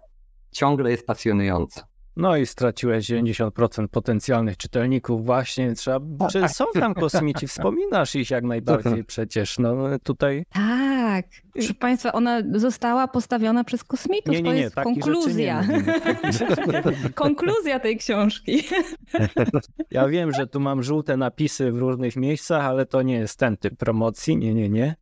ciągle jest pasjonująca. No i straciłeś 90% potencjalnych czytelników właśnie. Trzeba, czy tak. są tam kosmici? Wspominasz ich jak najbardziej przecież. No, no tutaj... Tak. Proszę Państwa, ona została postawiona przez kosmitów. Nie, nie, nie, to jest konkluzja. konkluzja tej książki. ja wiem, że tu mam żółte napisy w różnych miejscach, ale to nie jest ten typ promocji. Nie, nie, nie.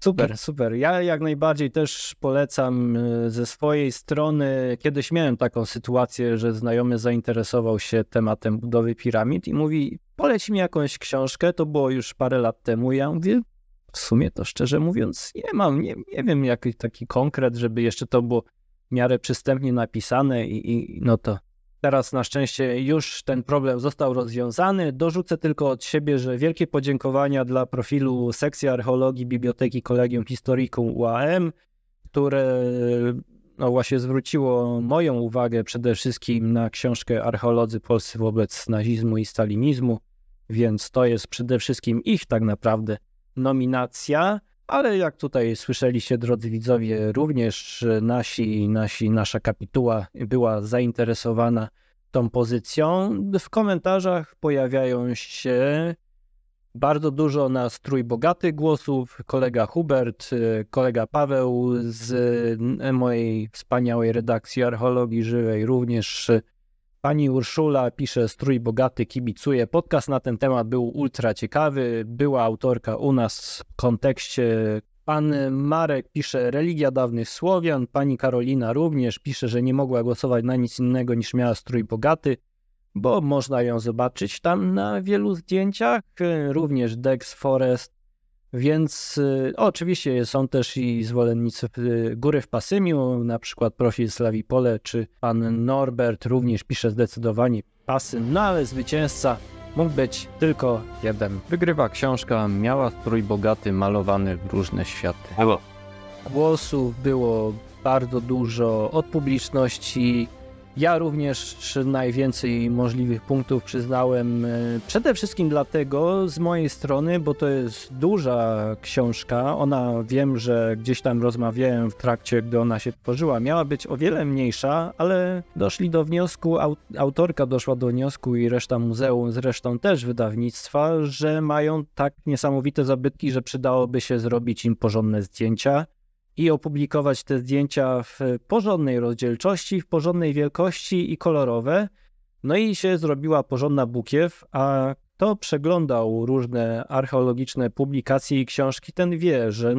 Super, super. Ja jak najbardziej też polecam y, ze swojej strony. Kiedyś miałem taką sytuację, że znajomy zainteresował się tematem budowy piramid i mówi: Poleć mi jakąś książkę. To było już parę lat temu. Ja mówię: W sumie to szczerze mówiąc, nie mam, nie, nie wiem, jakiś taki konkret, żeby jeszcze to było w miarę przystępnie napisane i, i no to Teraz na szczęście już ten problem został rozwiązany. Dorzucę tylko od siebie, że wielkie podziękowania dla profilu sekcji archeologii Biblioteki Kolegium Historicum UAM, które no właśnie zwróciło moją uwagę przede wszystkim na książkę Archeolodzy Polscy wobec nazizmu i stalinizmu, więc to jest przede wszystkim ich tak naprawdę nominacja. Ale jak tutaj słyszeliście, drodzy widzowie, również e, nasi, nasi, nasza kapituła była zainteresowana tą pozycją. W komentarzach pojawiają się bardzo dużo nastrój bogatych głosów. Kolega Hubert, e, kolega Paweł z e, mojej wspaniałej redakcji Archeologii Żywej również Pani Urszula pisze, strój bogaty kibicuje. Podcast na ten temat był ultra ciekawy. Była autorka u nas w kontekście. Pan Marek pisze, religia dawnych Słowian. Pani Karolina również pisze, że nie mogła głosować na nic innego niż miała strój bogaty, bo można ją zobaczyć tam na wielu zdjęciach. Również Dex Forest więc y, o, oczywiście są też i zwolennicy y, Góry w Pasymiu, na przykład profil Slawi Pole, czy pan Norbert również pisze zdecydowanie pasy, no ale zwycięzca mógł być tylko jeden. Wygrywa książka Miała strój bogaty, malowany w różne światy. Głosów było bardzo dużo od publiczności, ja również najwięcej możliwych punktów przyznałem e, przede wszystkim dlatego z mojej strony, bo to jest duża książka. Ona wiem, że gdzieś tam rozmawiałem w trakcie, gdy ona się tworzyła. Miała być o wiele mniejsza, ale doszli do wniosku, autorka doszła do wniosku i reszta muzeum, zresztą też wydawnictwa, że mają tak niesamowite zabytki, że przydałoby się zrobić im porządne zdjęcia i opublikować te zdjęcia w porządnej rozdzielczości, w porządnej wielkości i kolorowe. No i się zrobiła porządna bukiew, a kto przeglądał różne archeologiczne publikacje i książki, ten wie, że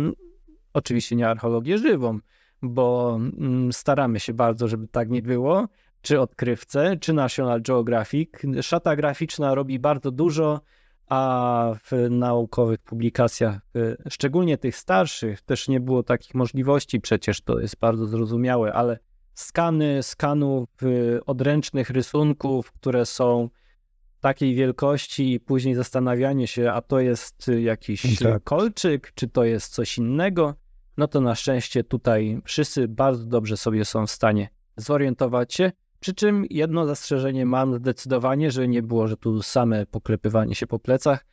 oczywiście nie archeologię żywą, bo mm, staramy się bardzo, żeby tak nie było, czy odkrywce, czy National Geographic. Szata graficzna robi bardzo dużo, a w naukowych publikacjach, y, szczególnie tych starszych, też nie było takich możliwości, przecież to jest bardzo zrozumiałe, ale skany, skanów y, odręcznych rysunków, które są takiej wielkości i później zastanawianie się, a to jest y, jakiś tak. kolczyk, czy to jest coś innego, no to na szczęście tutaj wszyscy bardzo dobrze sobie są w stanie zorientować się przy czym jedno zastrzeżenie mam zdecydowanie, że nie było, że tu same poklepywanie się po plecach.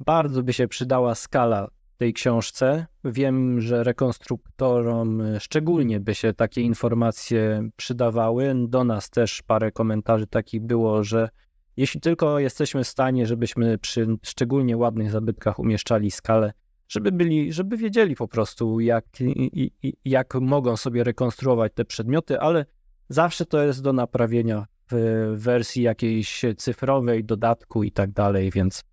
Bardzo by się przydała skala tej książce. Wiem, że rekonstruktorom e, szczególnie by się takie informacje przydawały. Do nas też parę komentarzy takich było, że jeśli tylko jesteśmy w stanie, żebyśmy przy szczególnie ładnych zabytkach umieszczali skalę, żeby byli, żeby wiedzieli po prostu, jak, jak mogą sobie rekonstruować te przedmioty, ale Zawsze to jest do naprawienia w wersji jakiejś cyfrowej, dodatku i tak dalej, więc.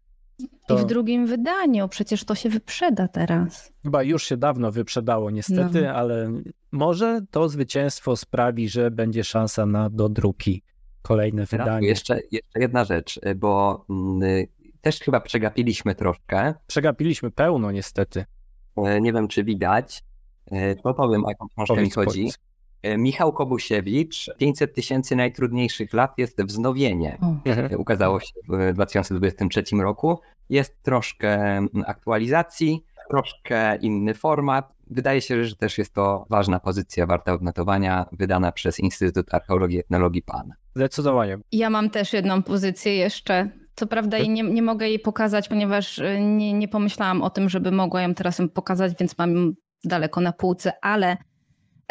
To... I w drugim wydaniu, przecież to się wyprzeda teraz. Chyba już się dawno wyprzedało, niestety, no. ale może to zwycięstwo sprawi, że będzie szansa na dodruki. Kolejne wydanie. Jeszcze, jeszcze jedna rzecz, bo mm, też chyba przegapiliśmy troszkę. Przegapiliśmy pełno, niestety. E, nie wiem, czy widać. E, to powiem, o jaką książkę mi chodzi. Powiedz. E, Michał Kobusiewicz, 500 tysięcy najtrudniejszych lat jest wznowienie. Mhm. E, ukazało się w 2023 roku. Jest troszkę mm, aktualizacji, troszkę inny format. Wydaje się, że też jest to ważna pozycja warta odnotowania, wydana przez Instytut Archeologii i Etnologii PAN. Zdecydowanie. Ja mam też jedną pozycję jeszcze. Co prawda nie, nie mogę jej pokazać, ponieważ e, nie, nie pomyślałam o tym, żeby mogła ją teraz pokazać, więc mam ją daleko na półce, ale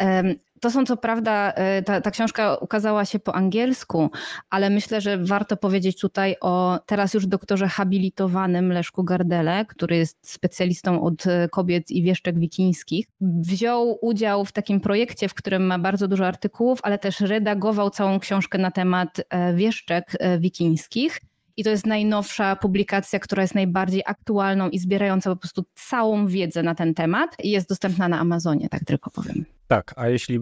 um, to są co prawda, y, ta, ta, książka ukazała się po angielsku, ale myślę, że warto powiedzieć tutaj o teraz już doktorze habilitowanym Leszku Gardele, który jest specjalistą od y, kobiet i wieszczek wikińskich. Wziął udział w takim projekcie, w którym ma bardzo dużo artykułów, ale też redagował całą książkę na temat y, wieszczek wikińskich. I to jest najnowsza publikacja, która jest najbardziej aktualną i zbierająca po prostu całą wiedzę na ten temat i jest dostępna na Amazonie, tak tylko powiem. Tak, a jeśli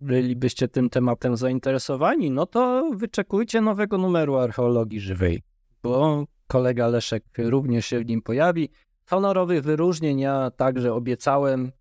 bylibyście tym tematem zainteresowani, no to wyczekujcie nowego numeru archeologii żywej, bo kolega Leszek również się w nim pojawi. Honorowych wyróżnień ja także obiecałem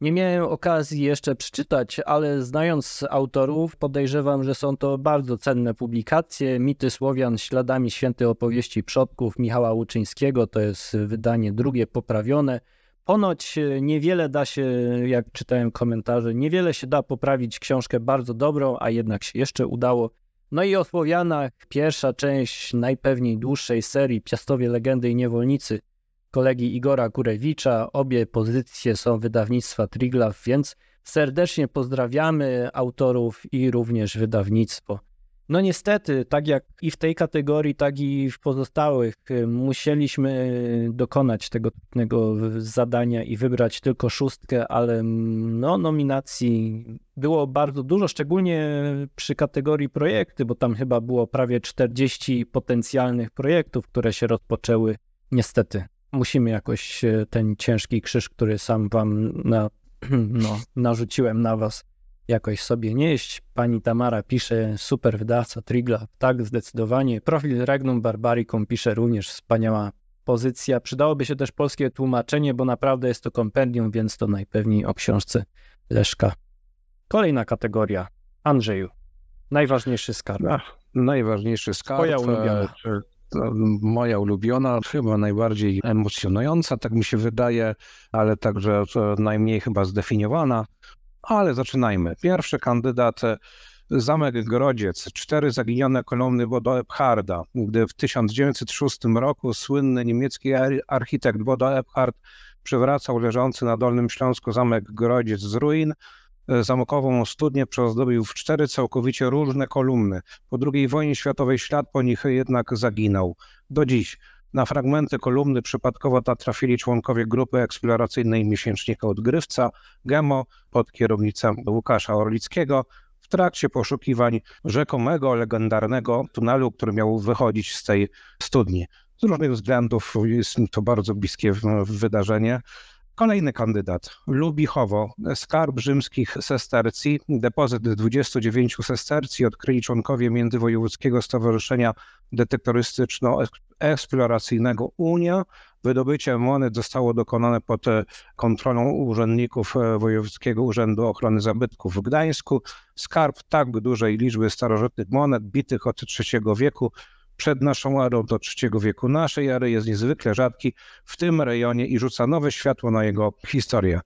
nie miałem okazji jeszcze przeczytać, ale znając autorów, podejrzewam, że są to bardzo cenne publikacje. Mity Słowian śladami świętej opowieści przodków Michała Łuczyńskiego, to jest wydanie drugie poprawione. Ponoć e, niewiele da się, jak czytałem komentarze, niewiele się da poprawić książkę bardzo dobrą, a jednak się jeszcze udało. No i o Słowianach pierwsza część najpewniej dłuższej serii Piastowie Legendy i Niewolnicy – kolegi Igora Kurewicza. Obie pozycje są wydawnictwa Triglaw, więc serdecznie pozdrawiamy autorów i również wydawnictwo. No niestety, tak jak i w tej kategorii, tak i w pozostałych, musieliśmy dokonać tego trudnego zadania i wybrać tylko szóstkę, ale no, nominacji było bardzo dużo, szczególnie przy kategorii projekty, bo tam chyba było prawie 40 potencjalnych projektów, które się rozpoczęły niestety musimy jakoś e, ten ciężki krzyż, który sam wam na, no, narzuciłem na was, jakoś sobie nieść. Pani Tamara pisze, super wydawca Trigla, tak zdecydowanie. Profil Regnum Barbaricum pisze również, wspaniała pozycja. Przydałoby się też polskie tłumaczenie, bo naprawdę jest to kompendium, więc to najpewniej o książce Leszka. Kolejna kategoria. Andrzeju, najważniejszy skarb. Ach, najważniejszy skarb. Twoja e, ulubiona moja ulubiona, chyba najbardziej emocjonująca, tak mi się wydaje, ale także najmniej chyba zdefiniowana. Ale zaczynajmy. Pierwszy kandydat Zamek Grodziec, cztery zaginione kolumny Bodo Ebharda, gdy w 1906 roku słynny niemiecki architekt Bodo Ebhard przywracał leżący na Dolnym Śląsku zamek Grodziec z ruin, E, zamokową studnię przeozdobił w cztery całkowicie różne kolumny. Po II wojnie światowej ślad po nich jednak zaginął. Do dziś. Na fragmenty kolumny przypadkowo ta trafili członkowie grupy eksploracyjnej miesięcznika Odgrywca, GEMO, pod kierownicą Łukasza Orlickiego, w trakcie poszukiwań rzekomego, legendarnego tunelu, który miał wychodzić z tej studni. Z różnych względów jest to bardzo bliskie wydarzenie. Kolejny kandydat, Lubichowo, skarb rzymskich sestercji, depozyt 29 sestercji odkryli członkowie Międzywojewódzkiego Stowarzyszenia Detektorystyczno-Eksploracyjnego Unia. Wydobycie monet zostało dokonane pod kontrolą urzędników e, Wojewódzkiego Urzędu Ochrony Zabytków w Gdańsku. Skarb tak dużej liczby starożytnych monet bitych od III wieku przed naszą erą do III wieku naszej ery jest niezwykle rzadki w tym rejonie i rzuca nowe światło na jego historię.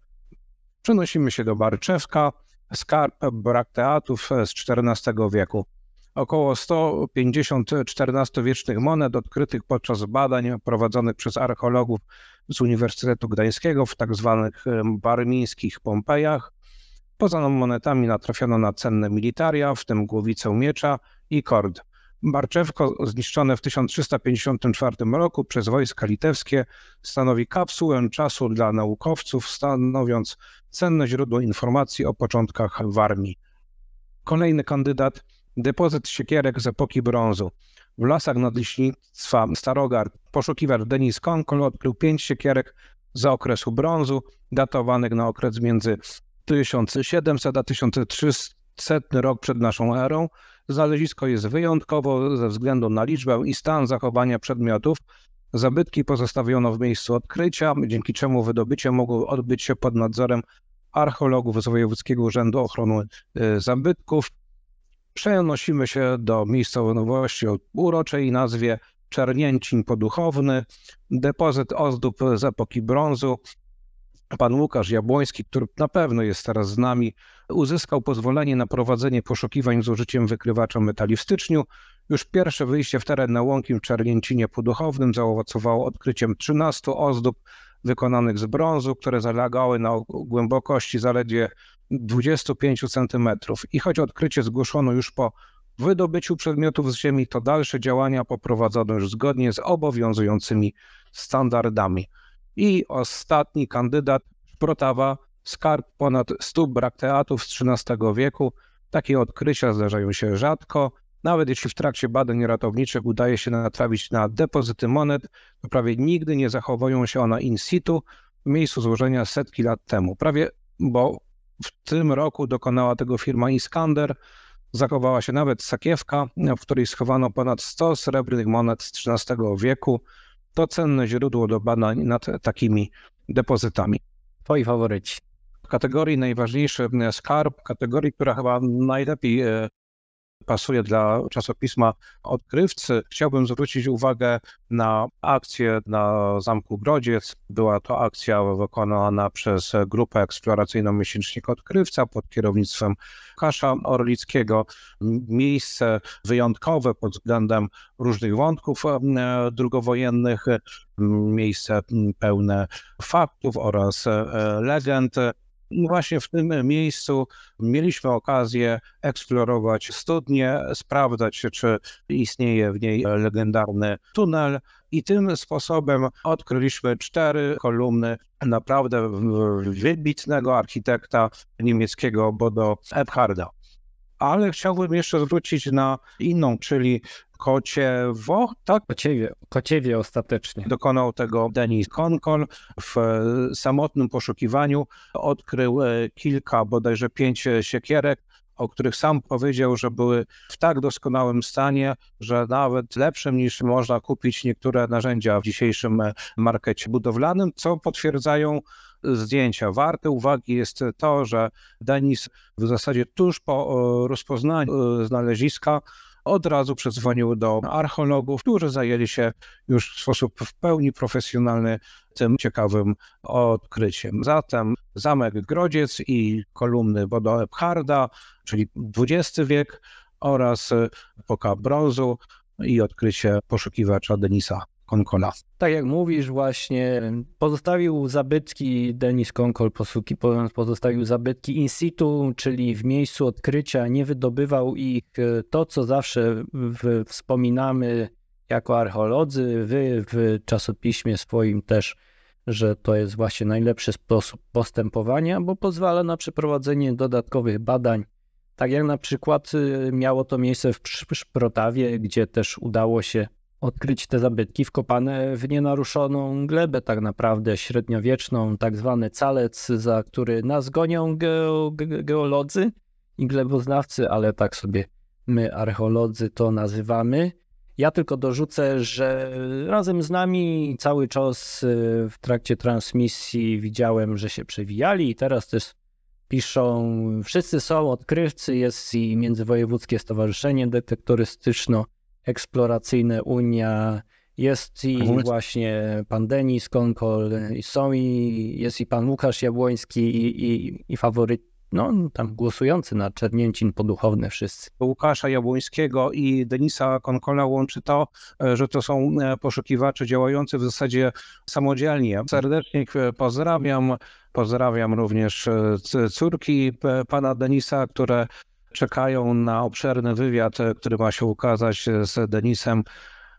Przenosimy się do Barczewka, skarb brak teatów z XIV wieku. Około 150 XIV-wiecznych monet odkrytych podczas badań prowadzonych przez archeologów z Uniwersytetu Gdańskiego w tzw. Tak barmińskich Pompejach. Poza monetami natrafiono na cenne militaria, w tym głowicę miecza i kord. Barczewko, zniszczone w 1354 roku przez wojska litewskie, stanowi kapsułę czasu dla naukowców, stanowiąc cenne źródło informacji o początkach Warmii. Kolejny kandydat depozyt siekierek z epoki brązu. W lasach nadleśnictwa Starogard poszukiwacz Denis Konkol odkrył pięć siekierek z okresu brązu, datowanych na okres między 1700 a 1300 rok przed naszą erą, Znalezisko jest wyjątkowo ze względu na liczbę i stan zachowania przedmiotów. Zabytki pozostawiono w miejscu odkrycia, dzięki czemu wydobycie mogło odbyć się pod nadzorem archeologów z Wojewódzkiego Urzędu Ochrony y, Zabytków. Przenosimy się do miejscowości o uroczej nazwie Czernięcin Poduchowny. Depozyt ozdób z epoki brązu pan Łukasz Jabłoński, który na pewno jest teraz z nami, uzyskał pozwolenie na prowadzenie poszukiwań z użyciem wykrywacza metali w styczniu. Już pierwsze wyjście w teren na Łąkim Czernięcinie Puduchownym zaowocowało odkryciem 13 ozdób wykonanych z brązu, które zalegały na głębokości zaledwie 25 cm. I choć odkrycie zgłoszono już po wydobyciu przedmiotów z ziemi, to dalsze działania poprowadzono już zgodnie z obowiązującymi standardami. I ostatni kandydat, Protawa, skarb ponad 100 brakteatów z XIII wieku. Takie odkrycia zdarzają się rzadko. Nawet jeśli w trakcie badań ratowniczych udaje się natrafić na depozyty monet, to prawie nigdy nie zachowują się one in situ w miejscu złożenia setki lat temu. Prawie, bo w tym roku dokonała tego firma Iskander, zachowała się nawet sakiewka, w której schowano ponad 100 srebrnych monet z XIII wieku to cenne źródło do badań nad takimi depozytami. Twoi faworyci. W kategorii najważniejszy skarb, kategorii, która chyba najlepiej e, pasuje dla czasopisma odkrywcy. Chciałbym zwrócić uwagę na akcję na Zamku Grodziec. Była to akcja wykonana przez grupę eksploracyjną Miesięcznik Odkrywca pod kierownictwem Kasza Orlickiego. Miejsce wyjątkowe pod względem różnych wątków e, drugowojennych, miejsce pełne faktów oraz e, legend. I właśnie w tym miejscu mieliśmy okazję eksplorować studnię, sprawdzać, czy istnieje w niej legendarny tunel. I tym sposobem odkryliśmy cztery kolumny naprawdę wybitnego architekta niemieckiego Bodo Ebharda ale chciałbym jeszcze zwrócić na inną, czyli Kociewo, tak? Kociewie, Kociewie ostatecznie. Dokonał tego Denis Konkol w e, samotnym poszukiwaniu. Odkrył e, kilka, bodajże pięć e, siekierek, o których sam powiedział, że były w tak doskonałym stanie, że nawet lepszym niż można kupić niektóre narzędzia w dzisiejszym e, markecie budowlanym, co potwierdzają zdjęcia. Warte uwagi jest to, że Denis w zasadzie tuż po e, rozpoznaniu e, znaleziska od razu przedzwonił do archeologów, którzy zajęli się już w sposób w pełni profesjonalny tym ciekawym odkryciem. Zatem zamek Grodziec i kolumny Bodo Ebharda, czyli XX wiek oraz e, epoka brązu i odkrycie poszukiwacza Denisa Konkola. Tak jak mówisz właśnie, pozostawił zabytki Denis Konkol, pozostawił zabytki in situ, czyli w miejscu odkrycia, nie wydobywał ich. E, to, co zawsze w, wspominamy jako archeolodzy, wy w czasopiśmie swoim też że to jest właśnie najlepszy sposób postępowania, bo pozwala na przeprowadzenie dodatkowych badań. Tak jak na przykład y, miało to miejsce w Szprotawie, gdzie też udało się odkryć te zabytki wkopane w nienaruszoną glebę, tak naprawdę średniowieczną, tak zwany calec, za który nas gonią geolodzy i gleboznawcy, ale tak sobie my, archeolodzy, to nazywamy. Ja tylko dorzucę, że razem z nami cały czas y, w trakcie transmisji widziałem, że się przewijali i teraz też piszą, wszyscy są odkrywcy, jest i Międzywojewódzkie Stowarzyszenie Detektorystyczno-Eksploracyjne Unia, jest i właśnie pan Denis Konkol, są i jest i pan Łukasz Jabłoński i, i, i faworyt no, no tam głosujący na Czernięcin poduchowny wszyscy. Łukasza Jabłońskiego i Denisa Konkola łączy to, e, że to są e, poszukiwacze działający w zasadzie samodzielnie. Serdecznie pozdrawiam. Pozdrawiam również e, córki pana Denisa, które czekają na obszerny wywiad, który ma się ukazać z Denisem,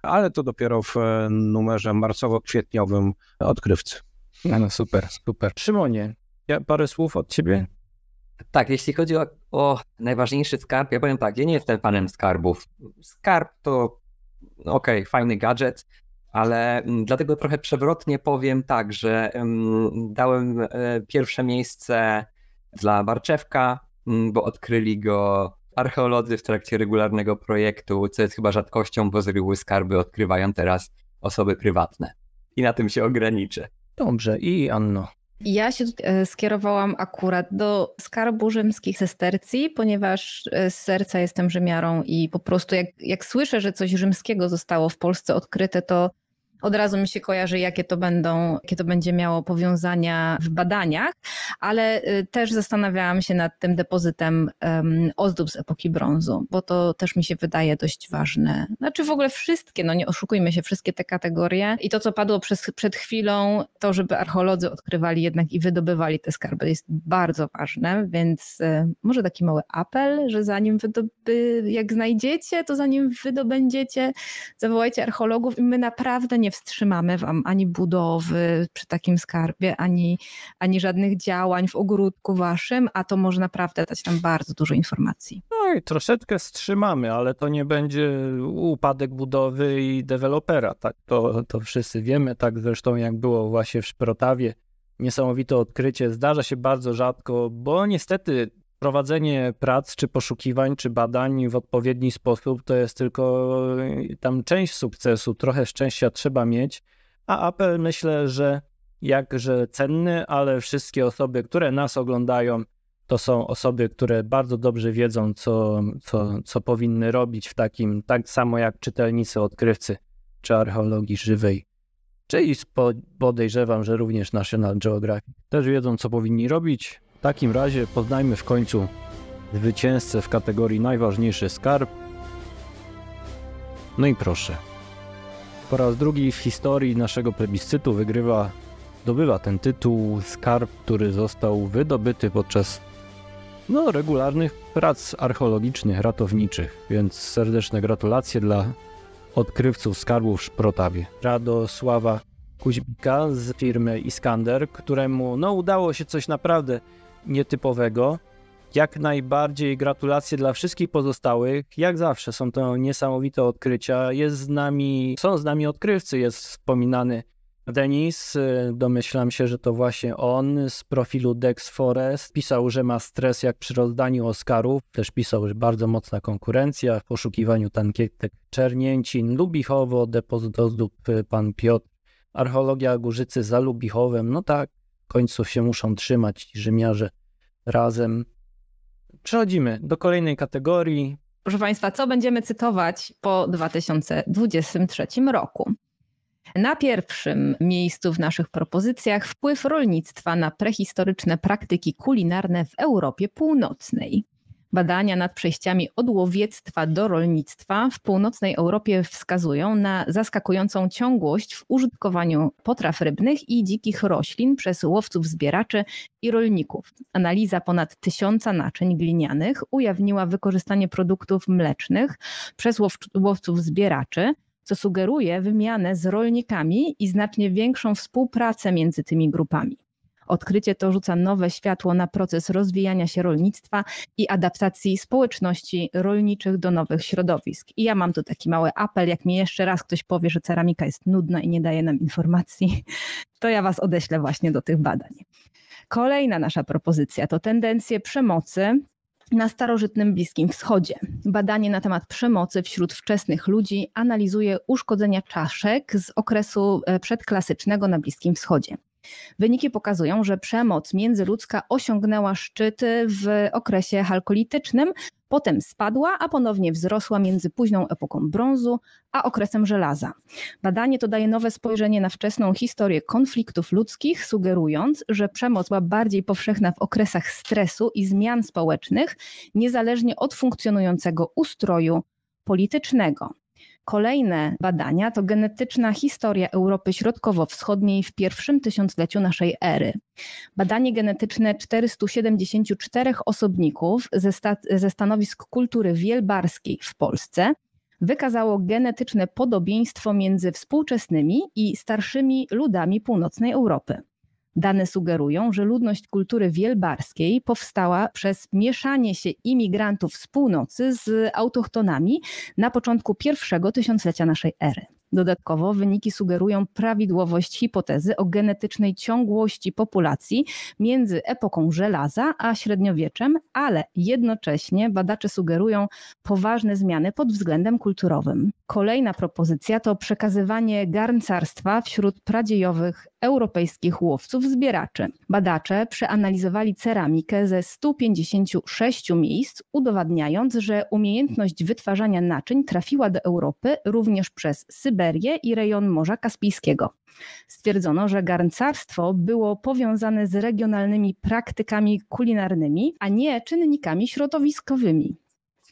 ale to dopiero w numerze marcowo-kwietniowym odkrywcy. No, no super, super. Szymonie, ja parę słów od ciebie. Tak, jeśli chodzi o, o, najważniejszy skarb, ja powiem tak, ja nie jestem fanem skarbów. Skarb to no okej, okay, fajny gadżet, ale mm, dlatego trochę przewrotnie powiem tak, że mm, dałem e, pierwsze miejsce dla Barczewka, mm, bo odkryli go archeolodzy w trakcie regularnego projektu, co jest chyba rzadkością, bo z reguły skarby odkrywają teraz osoby prywatne. I na tym się ograniczę. Dobrze, i Anno. Ja się e, skierowałam akurat do skarbu rzymskich sestercji, ponieważ e, z serca jestem Rzymiarą i po prostu jak, jak słyszę, że coś rzymskiego zostało w Polsce odkryte, to od razu mi się kojarzy, jakie to będą, jakie to będzie miało powiązania w badaniach, ale y, też zastanawiałam się nad tym depozytem um, ozdób z epoki brązu, bo to też mi się wydaje dość ważne. Znaczy w ogóle wszystkie, no nie oszukujmy się, wszystkie te kategorie i to, co padło przez, przed chwilą, to, żeby archeolodzy odkrywali jednak i wydobywali te skarby, jest bardzo ważne, więc y, może taki mały apel, że zanim wydoby, jak znajdziecie, to zanim wydobędziecie, zawołajcie archeologów i my naprawdę nie wstrzymamy wam ani budowy przy takim skarbie, ani, ani żadnych działań w ogródku waszym, a to może naprawdę dać nam bardzo dużo informacji. No i troszeczkę wstrzymamy, ale to nie będzie upadek budowy i dewelopera, tak? To, to wszyscy wiemy, tak zresztą jak było właśnie w Szprotawie, niesamowite odkrycie. Zdarza się bardzo rzadko, bo niestety prowadzenie prac, czy poszukiwań, czy badań w odpowiedni sposób to jest tylko y, tam część sukcesu, trochę szczęścia trzeba mieć, a apel myślę, że jakże cenny, ale wszystkie osoby, które nas oglądają, to są osoby, które bardzo dobrze wiedzą, co, co, co powinny robić w takim, tak samo jak czytelnicy, odkrywcy czy archeologii żywej. Czyli podejrzewam, że również National Geographic też wiedzą, co powinni robić, w takim razie poznajmy w końcu zwycięzcę w kategorii najważniejszy skarb. No i proszę. Po raz drugi w historii naszego plebiscytu wygrywa, zdobywa ten tytuł skarb, który został wydobyty podczas no, regularnych prac archeologicznych, ratowniczych, więc serdeczne gratulacje dla odkrywców skarbów w Szprotawie. Radosława Kuźbika z firmy Iskander, któremu no, udało się coś naprawdę nietypowego. Jak najbardziej gratulacje dla wszystkich pozostałych. Jak zawsze są to niesamowite odkrycia. Jest z nami, są z nami odkrywcy, jest wspominany Denis, domyślam się, że to właśnie on z profilu Dex Forest pisał, że ma stres jak przy rozdaniu Oscarów. Też pisał, że bardzo mocna konkurencja w poszukiwaniu tankietek Czernięcin, Lubichowo, depozyt. Ozdób, pan Piotr, archeologia Górzycy za Lubichowem. No tak, końców się muszą trzymać ci Rzymiarze razem. Przechodzimy do kolejnej kategorii. Proszę Państwa, co będziemy cytować po 2023 roku? Na pierwszym miejscu w naszych propozycjach wpływ rolnictwa na prehistoryczne praktyki kulinarne w Europie Północnej. Badania nad przejściami od łowiectwa do rolnictwa w północnej Europie wskazują na zaskakującą ciągłość w użytkowaniu potraw rybnych i dzikich roślin przez łowców zbieraczy i rolników. Analiza ponad tysiąca naczyń glinianych ujawniła wykorzystanie produktów mlecznych przez łowców zbieraczy co sugeruje wymianę z rolnikami i znacznie większą współpracę między tymi grupami. Odkrycie to rzuca nowe światło na proces rozwijania się rolnictwa i adaptacji społeczności rolniczych do nowych środowisk. I ja mam tu taki mały apel, jak mi jeszcze raz ktoś powie, że ceramika jest nudna i nie daje nam informacji, to ja was odeślę właśnie do tych badań. Kolejna nasza propozycja to tendencje przemocy na starożytnym Bliskim Wschodzie. Badanie na temat przemocy wśród wczesnych ludzi analizuje uszkodzenia czaszek z okresu e, przedklasycznego na Bliskim Wschodzie. Wyniki pokazują, że przemoc międzyludzka osiągnęła szczyty w okresie halkolitycznym, potem spadła, a ponownie wzrosła między późną epoką brązu a okresem żelaza. Badanie to daje nowe spojrzenie na wczesną historię konfliktów ludzkich, sugerując, że przemoc była bardziej powszechna w okresach stresu i zmian społecznych, niezależnie od funkcjonującego ustroju politycznego. Kolejne badania to genetyczna historia Europy Środkowo-Wschodniej w pierwszym tysiącleciu naszej ery. Badanie genetyczne 474 osobników ze, sta ze stanowisk kultury wielbarskiej w Polsce wykazało genetyczne podobieństwo między współczesnymi i starszymi ludami północnej Europy. Dane sugerują, że ludność kultury wielbarskiej powstała przez mieszanie się imigrantów z północy z autochtonami na początku pierwszego tysiąclecia naszej ery. Dodatkowo wyniki sugerują prawidłowość hipotezy o genetycznej ciągłości populacji między epoką żelaza a średniowieczem, ale jednocześnie badacze sugerują poważne zmiany pod względem kulturowym. Kolejna propozycja to przekazywanie garncarstwa wśród pradziejowych europejskich łowców zbieraczy. Badacze przeanalizowali ceramikę ze 156 miejsc, udowadniając, że umiejętność wytwarzania naczyń trafiła do Europy również przez Syberię i rejon Morza Kaspijskiego. Stwierdzono, że garncarstwo było powiązane z regionalnymi praktykami kulinarnymi, a nie czynnikami środowiskowymi.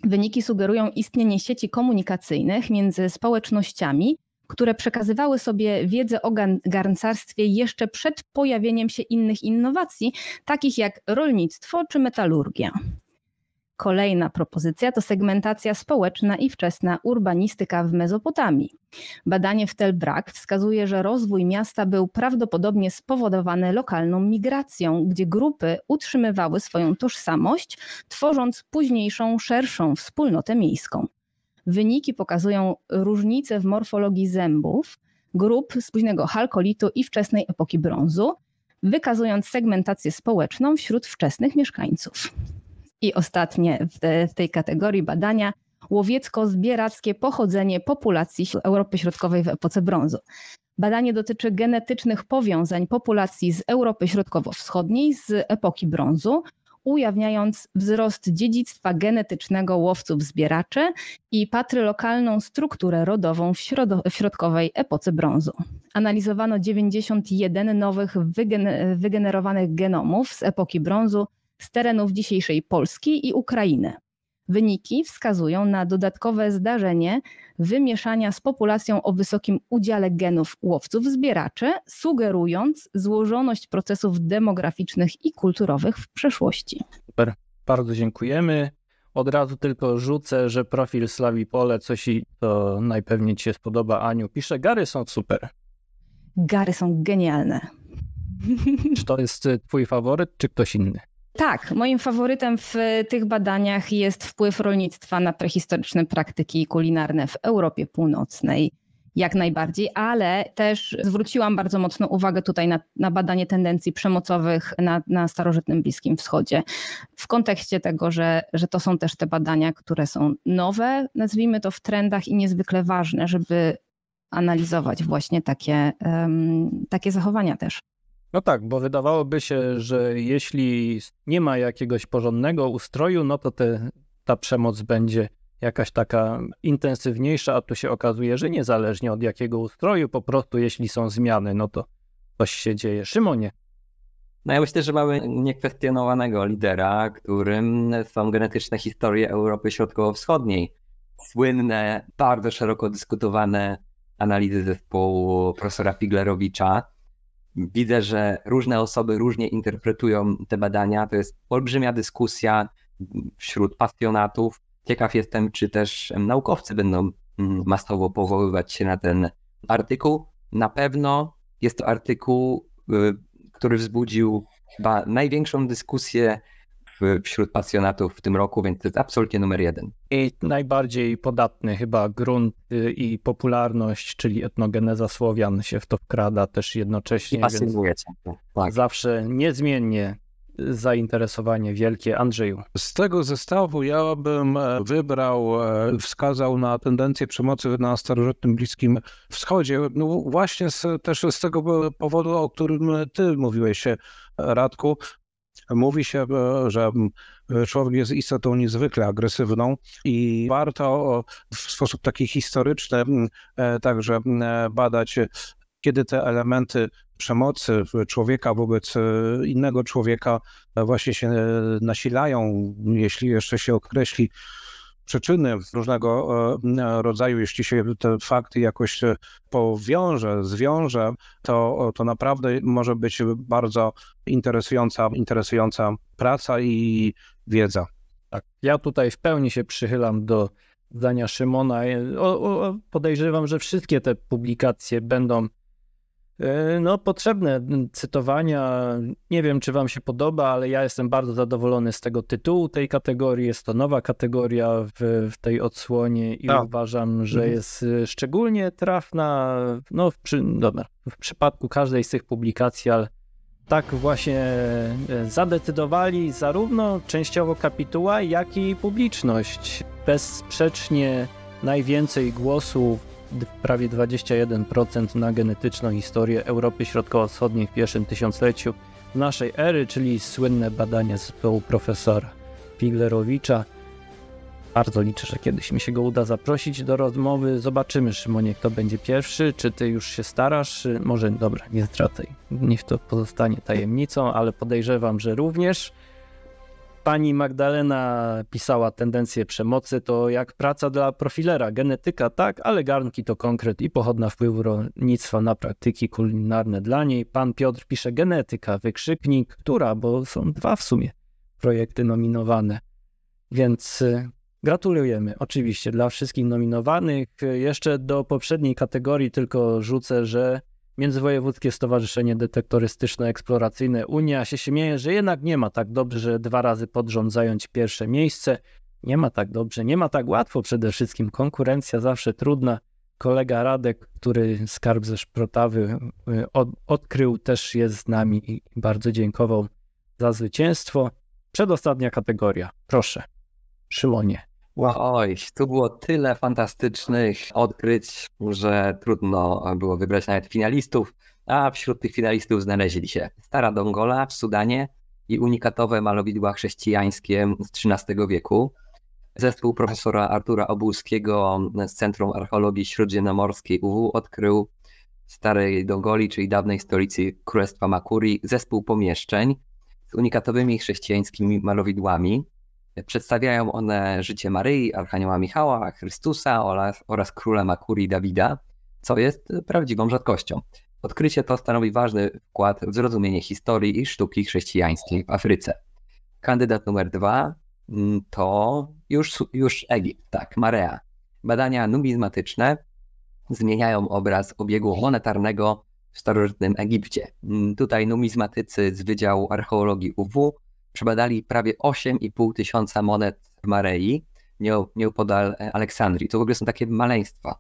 Wyniki sugerują istnienie sieci komunikacyjnych między społecznościami które przekazywały sobie wiedzę o garncarstwie jeszcze przed pojawieniem się innych innowacji, takich jak rolnictwo czy metalurgia. Kolejna propozycja to segmentacja społeczna i wczesna urbanistyka w Mezopotamii. Badanie w Tel Brak wskazuje, że rozwój miasta był prawdopodobnie spowodowany lokalną migracją, gdzie grupy utrzymywały swoją tożsamość, tworząc późniejszą, szerszą wspólnotę miejską. Wyniki pokazują różnice w morfologii zębów grup z późnego halkolitu i wczesnej epoki brązu, wykazując segmentację społeczną wśród wczesnych mieszkańców. I ostatnie w, te, w tej kategorii badania łowiecko-zbierackie pochodzenie populacji Europy Środkowej w epoce brązu. Badanie dotyczy genetycznych powiązań populacji z Europy Środkowo-Wschodniej z epoki brązu ujawniając wzrost dziedzictwa genetycznego łowców-zbieraczy i patrylokalną strukturę rodową w, środ- w środkowej epoce brązu. Analizowano 91 nowych wygenerowanych genomów z epoki brązu z terenów dzisiejszej Polski i Ukrainy. Wyniki wskazują na dodatkowe zdarzenie wymieszania z populacją o wysokim udziale genów łowców-zbieraczy, sugerując złożoność procesów demograficznych i kulturowych w przeszłości. Super, bardzo dziękujemy. Od razu tylko rzucę, że profil Slawi Pole, coś i to najpewniej Ci się spodoba, Aniu. Pisze, gary są super. Gary są genialne. Czy to jest y, Twój faworyt, czy ktoś inny? Tak, moim faworytem w tych badaniach jest wpływ rolnictwa na prehistoryczne praktyki kulinarne w Europie Północnej. Jak najbardziej, ale też zwróciłam bardzo mocno uwagę tutaj na, na badanie tendencji przemocowych na, na, starożytnym Bliskim Wschodzie, w kontekście tego, że, że to są też te badania, które są nowe, nazwijmy to w trendach i niezwykle ważne, żeby analizować właśnie takie, um, takie zachowania też. No tak, bo wydawałoby się, że jeśli nie ma jakiegoś porządnego ustroju, no to te, ta przemoc będzie jakaś taka intensywniejsza, a tu się okazuje, że niezależnie od jakiego ustroju, po prostu jeśli są zmiany, no to coś się dzieje. Szymonie. No ja myślę, że mamy niekwestionowanego lidera, którym są genetyczne historie Europy Środkowo-Wschodniej. Słynne, bardzo szeroko dyskutowane analizy zespołu profesora Figlerowicza, widzę, że różne osoby różnie interpretują te badania. To jest olbrzymia dyskusja wśród pasjonatów. Ciekaw jestem, czy też naukowcy będą mm, masowo powoływać się na ten artykuł. Na pewno jest to artykuł, y, który wzbudził chyba największą dyskusję wśród pasjonatów w tym roku, więc to jest absolutnie numer jeden. I najbardziej podatny chyba grunt y, i popularność, czyli etnogeneza Słowian się w to wkrada też jednocześnie. I pasjonuje cię. Tak, tak. Zawsze niezmiennie zainteresowanie wielkie Andrzeju. Z tego zestawu ja bym e, wybrał, e, wskazał na tendencję przemocy na starożytnym Bliskim Wschodzie. No właśnie z, też z tego powodu, o którym ty mówiłeś, Radku, Mówi się, e, że mm, e, człowiek jest istotą niezwykle agresywną i warto w sposób taki historyczny mm, e, także mm, badać, kiedy te elementy przemocy człowieka wobec innego człowieka właśnie się nasilają, jeśli jeszcze się określi przyczyny różnego e, rodzaju, jeśli się te fakty jakoś e, powiąże, zwiąże, to, to naprawdę może być bardzo interesująca, interesująca praca i wiedza. Tak. Ja tutaj w pełni się przychylam do zdania Szymona. E, o, o, podejrzewam, że wszystkie te publikacje będą E, no, potrzebne cytowania. Nie wiem, czy Wam się podoba, ale ja jestem bardzo zadowolony z tego tytułu tej kategorii. Jest to nowa kategoria w, w tej odsłonie i A. Tak. uważam, że mhm. jest e, szczególnie trafna no, w, przy, dobra, w przypadku każdej z tych publikacji, ale tak właśnie e, zadecydowali zarówno częściowo kapituła, jak i publiczność. Bezsprzecznie najwięcej głosów prawie 21% na genetyczną historię Europy Środkowo-Wschodniej w pierwszym tysiącleciu naszej ery, czyli słynne badanie zespołu profesora Piglerowicza. Bardzo liczę, że kiedyś mi się go uda zaprosić do rozmowy. Zobaczymy, Szymonie, kto będzie pierwszy. Czy ty już się starasz? Może, dobra, nie zdradzaj. Niech to pozostanie tajemnicą, ale podejrzewam, że również pani Magdalena pisała tendencje przemocy, to jak praca dla profilera, genetyka tak, ale garnki to konkret i pochodna wpływu rolnictwa na praktyki kulinarne dla niej. Pan Piotr pisze genetyka, wykrzyknik, która, bo są dwa w sumie projekty nominowane. Więc y, Gratulujemy oczywiście dla wszystkich nominowanych. Y, jeszcze do poprzedniej kategorii tylko rzucę, że Międzywojewódzkie Stowarzyszenie Detektorystyczno-Eksploracyjne Unia się śmieje, że jednak nie ma tak dobrze, że dwa razy pod rząd zająć pierwsze miejsce. Nie ma tak dobrze, nie ma tak łatwo przede wszystkim. Konkurencja zawsze trudna. Kolega Radek, który skarb ze Szprotawy y, od, odkrył, też jest z nami i bardzo dziękował za zwycięstwo. Przedostatnia kategoria. Proszę, Szymonie. Wow. Oj, tu było tyle fantastycznych odkryć, że trudno było wybrać nawet finalistów, a wśród tych finalistów znaleźli się Stara Dongola w Sudanie i unikatowe malowidła chrześcijańskie z XIII wieku, Zespół profesora Artura Obulskiego z Centrum Archeologii Śródziemnomorskiej UW odkrył w Starej Dongoli, czyli dawnej stolicy Królestwa Makuri, zespół pomieszczeń z unikatowymi chrześcijańskimi malowidłami. Przedstawiają one życie Maryi, Archanioła Michała, Chrystusa oraz, oraz króla Makurii Dawida, co jest prawdziwą rzadkością. Odkrycie to stanowi ważny wkład w zrozumienie historii i sztuki chrześcijańskiej w Afryce. Kandydat numer dwa mm, to już, już Egipt, tak, Marea. Badania numizmatyczne zmieniają obraz obiegu monetarnego w starożytnym Egipcie. Mm, tutaj numizmatycy z Wydziału Archeologii UW przebadali prawie 8,5 tysiąca monet w Marei, nieopodal e, Aleksandrii. To w ogóle są takie maleństwa.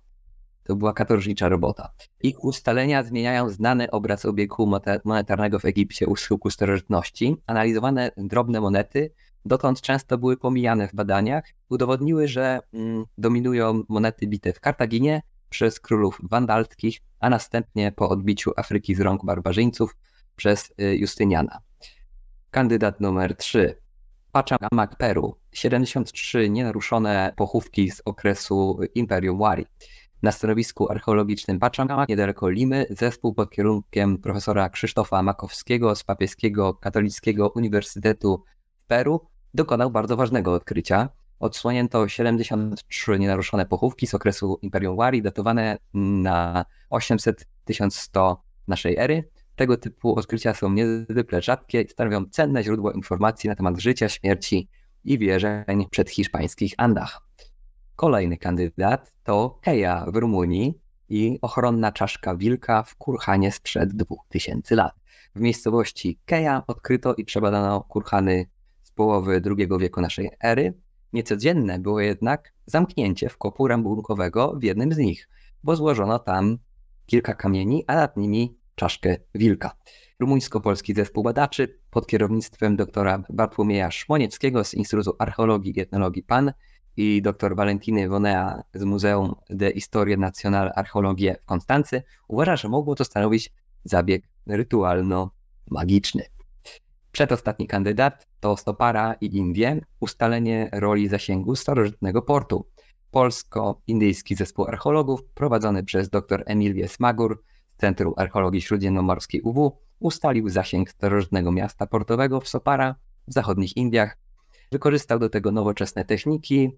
To była katorżnicza robota. Ich ustalenia zmieniają znany obraz obiegu monetarnego w Egipcie u schyłku starożytności. Analizowane drobne monety dotąd często były pomijane w badaniach. Udowodniły, że mm, dominują monety bite w Kartaginie przez królów wandalskich, a następnie po odbiciu Afryki z rąk barbarzyńców przez y, Justyniana. Kandydat numer 3. Pachamac Peru. 73 nienaruszone pochówki z okresu Imperium Wari. Na stanowisku archeologicznym Pachamac niedaleko Limy zespół pod kierunkiem profesora Krzysztofa Makowskiego z Papieskiego Katolickiego Uniwersytetu w Peru dokonał bardzo ważnego odkrycia. Odsłonięto 73 nienaruszone pochówki z okresu Imperium Wari datowane na 800-1100 naszej ery tego typu odkrycia są niezwykle rzadkie i stanowią cenne źródło informacji na temat życia, śmierci i wierzeń przed hiszpańskich Andach. Kolejny kandydat to Keja w Rumunii i ochronna czaszka wilka w Kurchanie sprzed 2000 lat. W miejscowości Keja odkryto i przebadano kurchany z połowy II wieku naszej ery. Niecodzienne było jednak zamknięcie w kopu rambunkowego w jednym z nich, bo złożono tam kilka kamieni, a nad nimi czaszkę wilka. Rumuńsko-polski zespół badaczy pod kierownictwem doktora Bartłomieja Szmonieckiego z Instytutu Archeologii i Etnologii PAN i dr Walentiny Wonea z Muzeum de Historie Nationale Archeologie w Konstancy uważa, że mogło to stanowić zabieg rytualno-magiczny. Przedostatni kandydat to Stopara i Indie, ustalenie roli zasięgu starożytnego portu. Polsko-indyjski zespół archeologów prowadzony przez dr Emilię Smagur Centrum Archeologii Śródziemnomorskiej UW ustalił zasięg starożytnego miasta portowego w Sopara w zachodnich Indiach. Wykorzystał do tego nowoczesne techniki,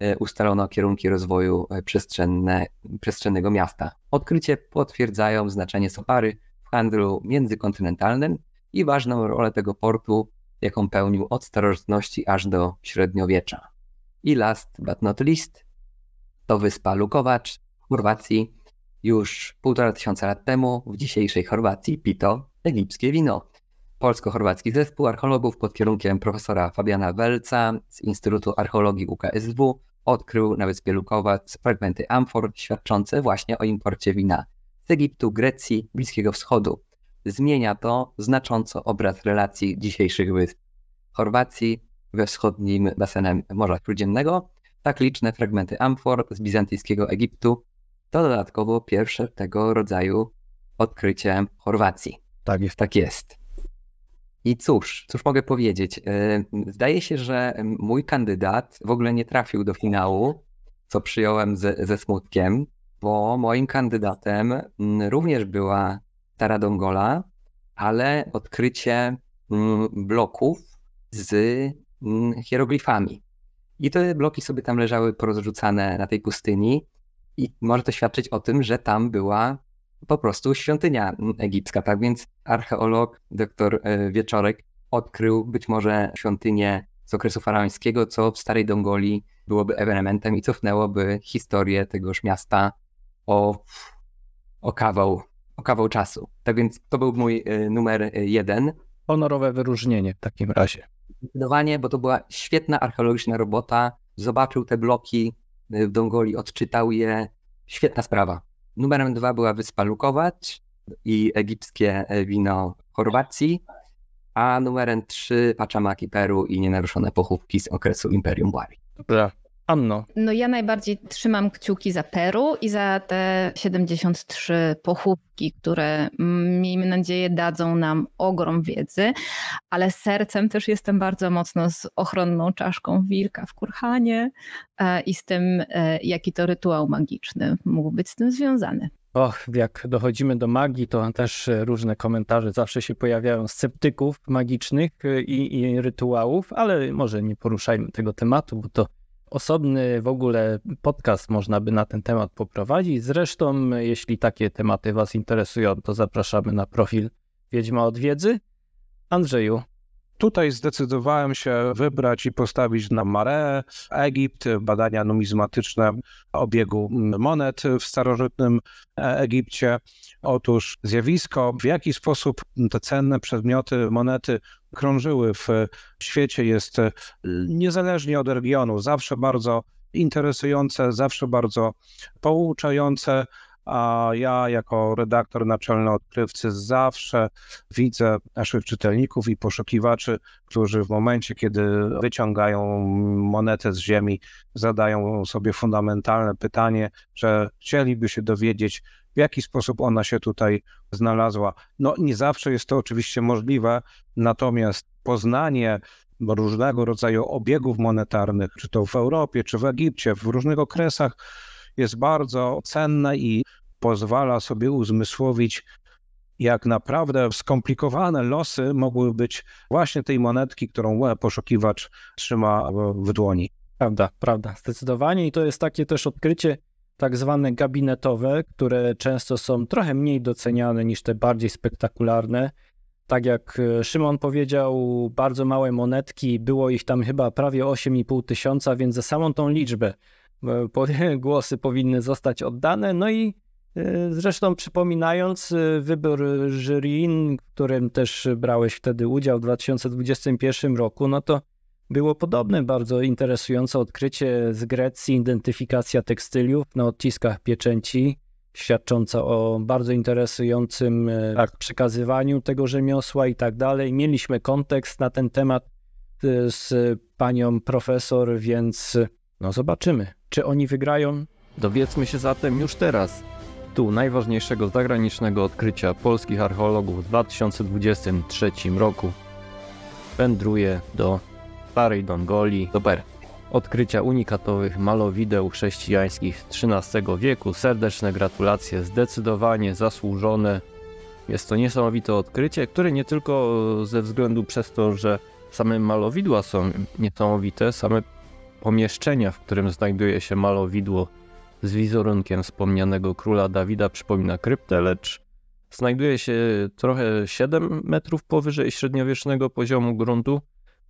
e, ustalono kierunki rozwoju e, przestrzenne, przestrzennego miasta. Odkrycie potwierdzają znaczenie Sopary w handlu międzykontynentalnym i ważną rolę tego portu, jaką pełnił od starożytności aż do średniowiecza. I last but not least to wyspa Lukowacz w Chorwacji, już półtora tysiąca lat temu w dzisiejszej Chorwacji pito egipskie wino. Polsko-chorwacki zespół archeologów pod kierunkiem profesora Fabiana Welca z Instytutu Archeologii UKSW odkrył na wyspie Lukowac fragmenty amfor świadczące właśnie o imporcie wina z Egiptu, Grecji, Bliskiego Wschodu. Zmienia to znacząco obraz relacji dzisiejszych wysp Chorwacji we wschodnim basenem Morza Śródziemnego. Tak liczne fragmenty amfor z bizantyjskiego Egiptu to dodatkowo pierwsze tego rodzaju odkrycie Chorwacji. Tak jest. Tak jest. I cóż, cóż mogę powiedzieć? E, zdaje się, że mój kandydat w ogóle nie trafił do finału, co przyjąłem ze smutkiem, bo moim kandydatem mm, również była Tara Dongola, ale odkrycie mm, bloków z mm, hieroglifami. I te bloki sobie tam leżały porozrzucane na tej pustyni. I może to świadczyć o tym, że tam była po prostu świątynia egipska. Tak więc archeolog dr e, Wieczorek odkrył być może świątynię z okresu faraońskiego, co w Starej Dongoli byłoby ewenementem i cofnęłoby historię tegoż miasta o, o, kawał, o kawał czasu. Tak więc to był mój e, numer e, jeden. Honorowe wyróżnienie w takim razie. Zdecydowanie, bo to była świetna archeologiczna robota. Zobaczył te bloki, w Dongoli odczytał je. Świetna sprawa. Numerem dwa była wyspa Lukować i egipskie e, wino Chorwacji, a numerem trzy Paczamaki Peru i nienaruszone pochówki z okresu Imperium Bari. Dobra, Anno. No ja najbardziej trzymam kciuki za Peru i za te 73 pochówki, które mm, miejmy nadzieję dadzą nam ogrom wiedzy, ale sercem też jestem bardzo mocno z ochronną czaszką wilka w Kurhanie e, i z tym, e, jaki to rytuał magiczny mógł być z tym związany. Och, jak dochodzimy do magii, to też różne komentarze zawsze się pojawiają sceptyków magicznych e, i, i rytuałów, ale może nie poruszajmy tego tematu, bo to Osobny w ogóle podcast można by na ten temat poprowadzić. Zresztą, jeśli takie tematy Was interesują, to zapraszamy na profil Wiedźma od Wiedzy. Andrzeju, Tutaj zdecydowałem się wybrać i postawić na Mare, Egipt, badania numizmatyczne obiegu monet w starożytnym e, Egipcie. Otóż zjawisko, w jaki sposób te cenne przedmioty, monety krążyły w świecie, jest e, niezależnie od regionu zawsze bardzo interesujące, zawsze bardzo pouczające a ja jako redaktor naczelny odkrywcy zawsze widzę naszych czytelników i poszukiwaczy, którzy w momencie, kiedy wyciągają monetę z ziemi, zadają sobie fundamentalne pytanie, że chcieliby się dowiedzieć, w jaki sposób ona się tutaj znalazła. No nie zawsze jest to oczywiście możliwe, natomiast poznanie różnego rodzaju obiegów monetarnych, czy to w Europie, czy w Egipcie, w różnych okresach, jest bardzo cenne i pozwala sobie uzmysłowić, jak naprawdę skomplikowane losy mogły być właśnie tej monetki, którą poszukiwacz trzyma w dłoni. Prawda, prawda, zdecydowanie. I to jest takie też odkrycie tak zwane gabinetowe, które często są trochę mniej doceniane niż te bardziej spektakularne. Tak jak e, Szymon powiedział, bardzo małe monetki, było ich tam chyba prawie 8,5 tysiąca, więc za samą tą liczbę e, głosy powinny zostać oddane. No i Y, zresztą przypominając y, wybór jury, w którym też brałeś wtedy udział w 2021 roku, no to było podobne bardzo interesujące odkrycie z Grecji, identyfikacja tekstyliów na odciskach pieczęci, świadcząca o bardzo interesującym y, tak, przekazywaniu tego rzemiosła i tak dalej. Mieliśmy kontekst na ten temat z panią profesor, więc no zobaczymy, czy oni wygrają. Dowiedzmy się zatem już teraz tytuł najważniejszego zagranicznego odkrycia polskich archeologów w 2023 roku wędruje do Starej Dongoli do Peru. Odkrycia unikatowych malowideł chrześcijańskich XIII wieku, serdeczne gratulacje, zdecydowanie zasłużone. Jest to niesamowite odkrycie, które nie tylko e, ze względu przez to, że same malowidła są niesamowite, same pomieszczenia, w którym znajduje się malowidło z wizerunkiem wspomnianego króla Dawida przypomina kryptę, lecz znajduje się trochę 7 metrów powyżej średniowiecznego poziomu gruntu.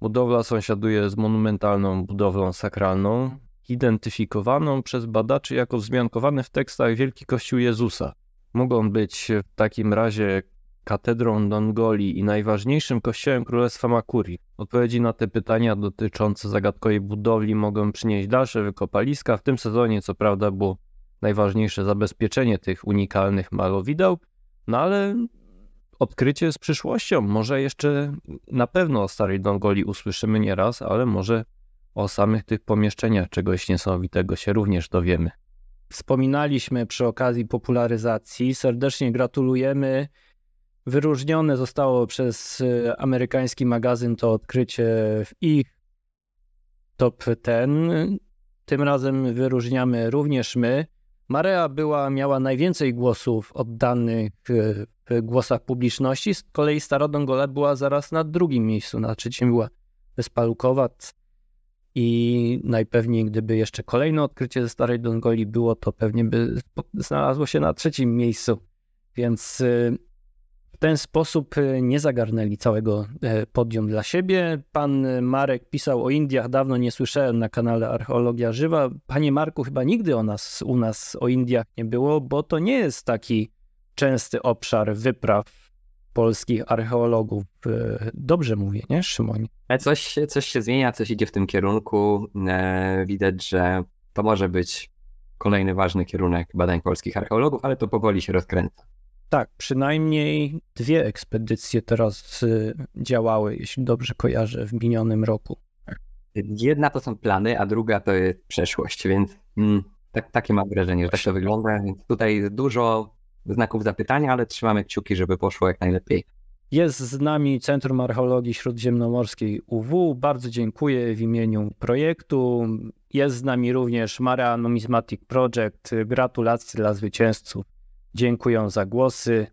Budowla sąsiaduje z monumentalną budowlą sakralną, identyfikowaną przez badaczy jako wzmiankowany w tekstach Wielki Kościół Jezusa. Mogą być w takim razie katedrą Dongoli i najważniejszym kościołem Królestwa Makuri? Odpowiedzi na te pytania dotyczące zagadkowej budowli mogą przynieść dalsze wykopaliska. W tym sezonie, co prawda, było najważniejsze zabezpieczenie tych unikalnych malowideł, no ale odkrycie z przyszłością. Może jeszcze na pewno o Starej Dongoli usłyszymy nieraz, ale może o samych tych pomieszczeniach czegoś niesamowitego się również dowiemy. Wspominaliśmy przy okazji popularyzacji. Serdecznie gratulujemy Wyróżnione zostało przez y, amerykański magazyn to odkrycie w ich top ten. Tym razem wyróżniamy również my. Marea była, miała najwięcej głosów oddanych y, w głosach publiczności, z kolei Starodongola była zaraz na drugim miejscu, na trzecim była Wyspa Lukowat i najpewniej gdyby jeszcze kolejne odkrycie ze Starej Dongoli było, to pewnie by znalazło się na trzecim miejscu. Więc y, ten sposób e, nie zagarnęli całego e, podium dla siebie. Pan Marek pisał o Indiach, dawno nie słyszałem na kanale Archeologia Żywa. Panie Marku, chyba nigdy o nas, u nas o Indiach nie było, bo to nie jest taki częsty obszar wypraw polskich archeologów. E, dobrze mówię, nie, Szymonie? Coś, coś się zmienia, coś idzie w tym kierunku. Widać, że to może być kolejny ważny kierunek badań polskich archeologów, ale to powoli się rozkręca. Tak, przynajmniej dwie ekspedycje teraz y, działały, jeśli dobrze kojarzę, w minionym roku. Jedna to są plany, a druga to jest przeszłość, więc mm, tak, takie mam wrażenie, że tak to wygląda. Więc tutaj dużo znaków zapytania, ale trzymamy kciuki, żeby poszło jak najlepiej. Jest z nami Centrum Archeologii Śródziemnomorskiej UW. Bardzo dziękuję w imieniu projektu. Jest z nami również Maria Numismatic Project. Gratulacje dla zwycięzców Dziękuję za głosy.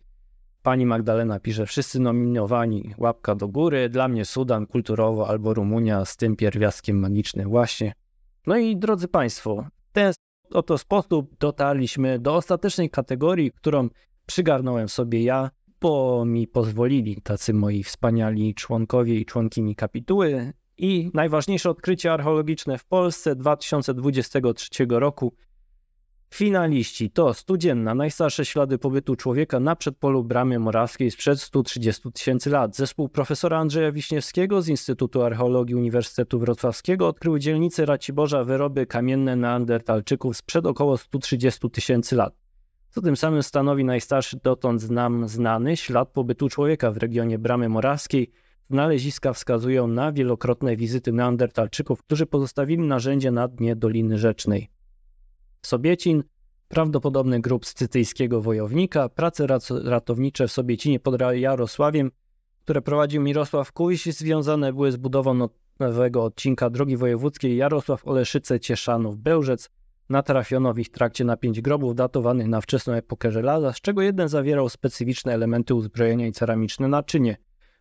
Pani Magdalena pisze, wszyscy nominowani, łapka do góry. Dla mnie Sudan kulturowo albo Rumunia z tym pierwiastkiem magicznym właśnie. No i drodzy Państwo, w ten oto sposób dotarliśmy do ostatecznej kategorii, którą przygarnąłem sobie ja, bo mi pozwolili tacy moi wspaniali członkowie i członkini kapituły. I najważniejsze odkrycie archeologiczne w Polsce 2023 roku Finaliści to Studzienna, najstarsze ślady pobytu człowieka na przedpolu Bramy Morawskiej sprzed 130 tysięcy lat. Zespół profesora Andrzeja Wiśniewskiego z Instytutu Archeologii Uniwersytetu Wrocławskiego odkrył dzielnicy Raciborza wyroby kamienne neandertalczyków sprzed około 130 tysięcy lat, co tym samym stanowi najstarszy dotąd nam znany ślad pobytu człowieka w regionie Bramy Morawskiej. Znaleziska wskazują na wielokrotne wizyty neandertalczyków, którzy pozostawili narzędzie na dnie Doliny Rzecznej. Sobiecin, prawdopodobny grób scytyjskiego wojownika, prace ratownicze w Sobiecinie pod Jarosławiem, które prowadził Mirosław Kuś, związane były z budową nowego odcinka drogi wojewódzkiej Jarosław Oleszyce Cieszanów Bełżec. Natrafiono w ich trakcie na pięć grobów datowanych na wczesną epokę żelaza, z czego jeden zawierał specyficzne elementy uzbrojenia i ceramiczne naczynie.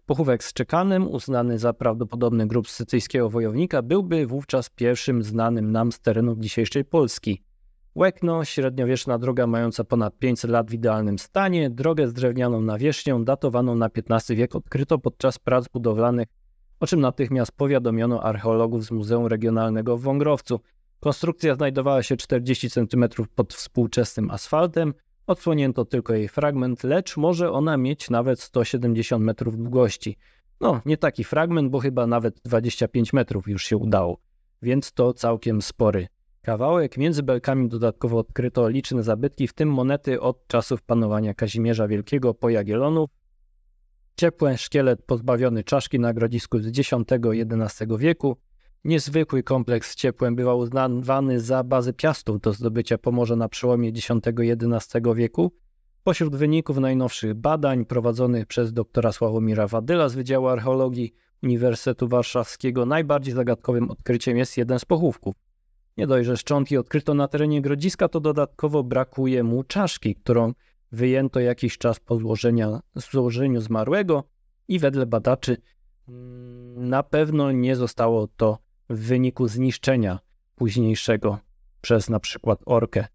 Pochówek z czekanem, uznany za prawdopodobny grób scytyjskiego wojownika, byłby wówczas pierwszym znanym nam z terenów dzisiejszej Polski. Łekno, średniowieczna droga mająca ponad 500 lat w idealnym stanie, drogę z drewnianą nawierzchnią datowaną na XV wiek odkryto podczas prac budowlanych, o czym natychmiast powiadomiono archeologów z Muzeum Regionalnego w Wągrowcu. Konstrukcja znajdowała się 40 cm pod współczesnym asfaltem, odsłonięto tylko jej fragment, lecz może ona mieć nawet 170 metrów długości. No, nie taki fragment, bo chyba nawet 25 metrów już się udało, więc to całkiem spory kawałek. Między belkami dodatkowo odkryto liczne zabytki, w tym monety od czasów panowania Kazimierza Wielkiego po Jagielonu. ciepły szkielet pozbawiony czaszki na grodzisku z X-XI wieku, Niezwykły kompleks z ciepłem bywa uznawany za bazę piastów do zdobycia pomorza na przełomie X-XI wieku. Pośród wyników najnowszych badań prowadzonych przez doktora Sławomira Wadyla z Wydziału Archeologii Uniwersytetu Warszawskiego najbardziej zagadkowym odkryciem jest jeden z pochówków. Nie dość, że szczątki odkryto na terenie grodziska, to dodatkowo brakuje mu czaszki, którą wyjęto jakiś czas po złożenia, złożeniu zmarłego i wedle badaczy mm, na pewno nie zostało to w wyniku zniszczenia późniejszego przez na przykład orkę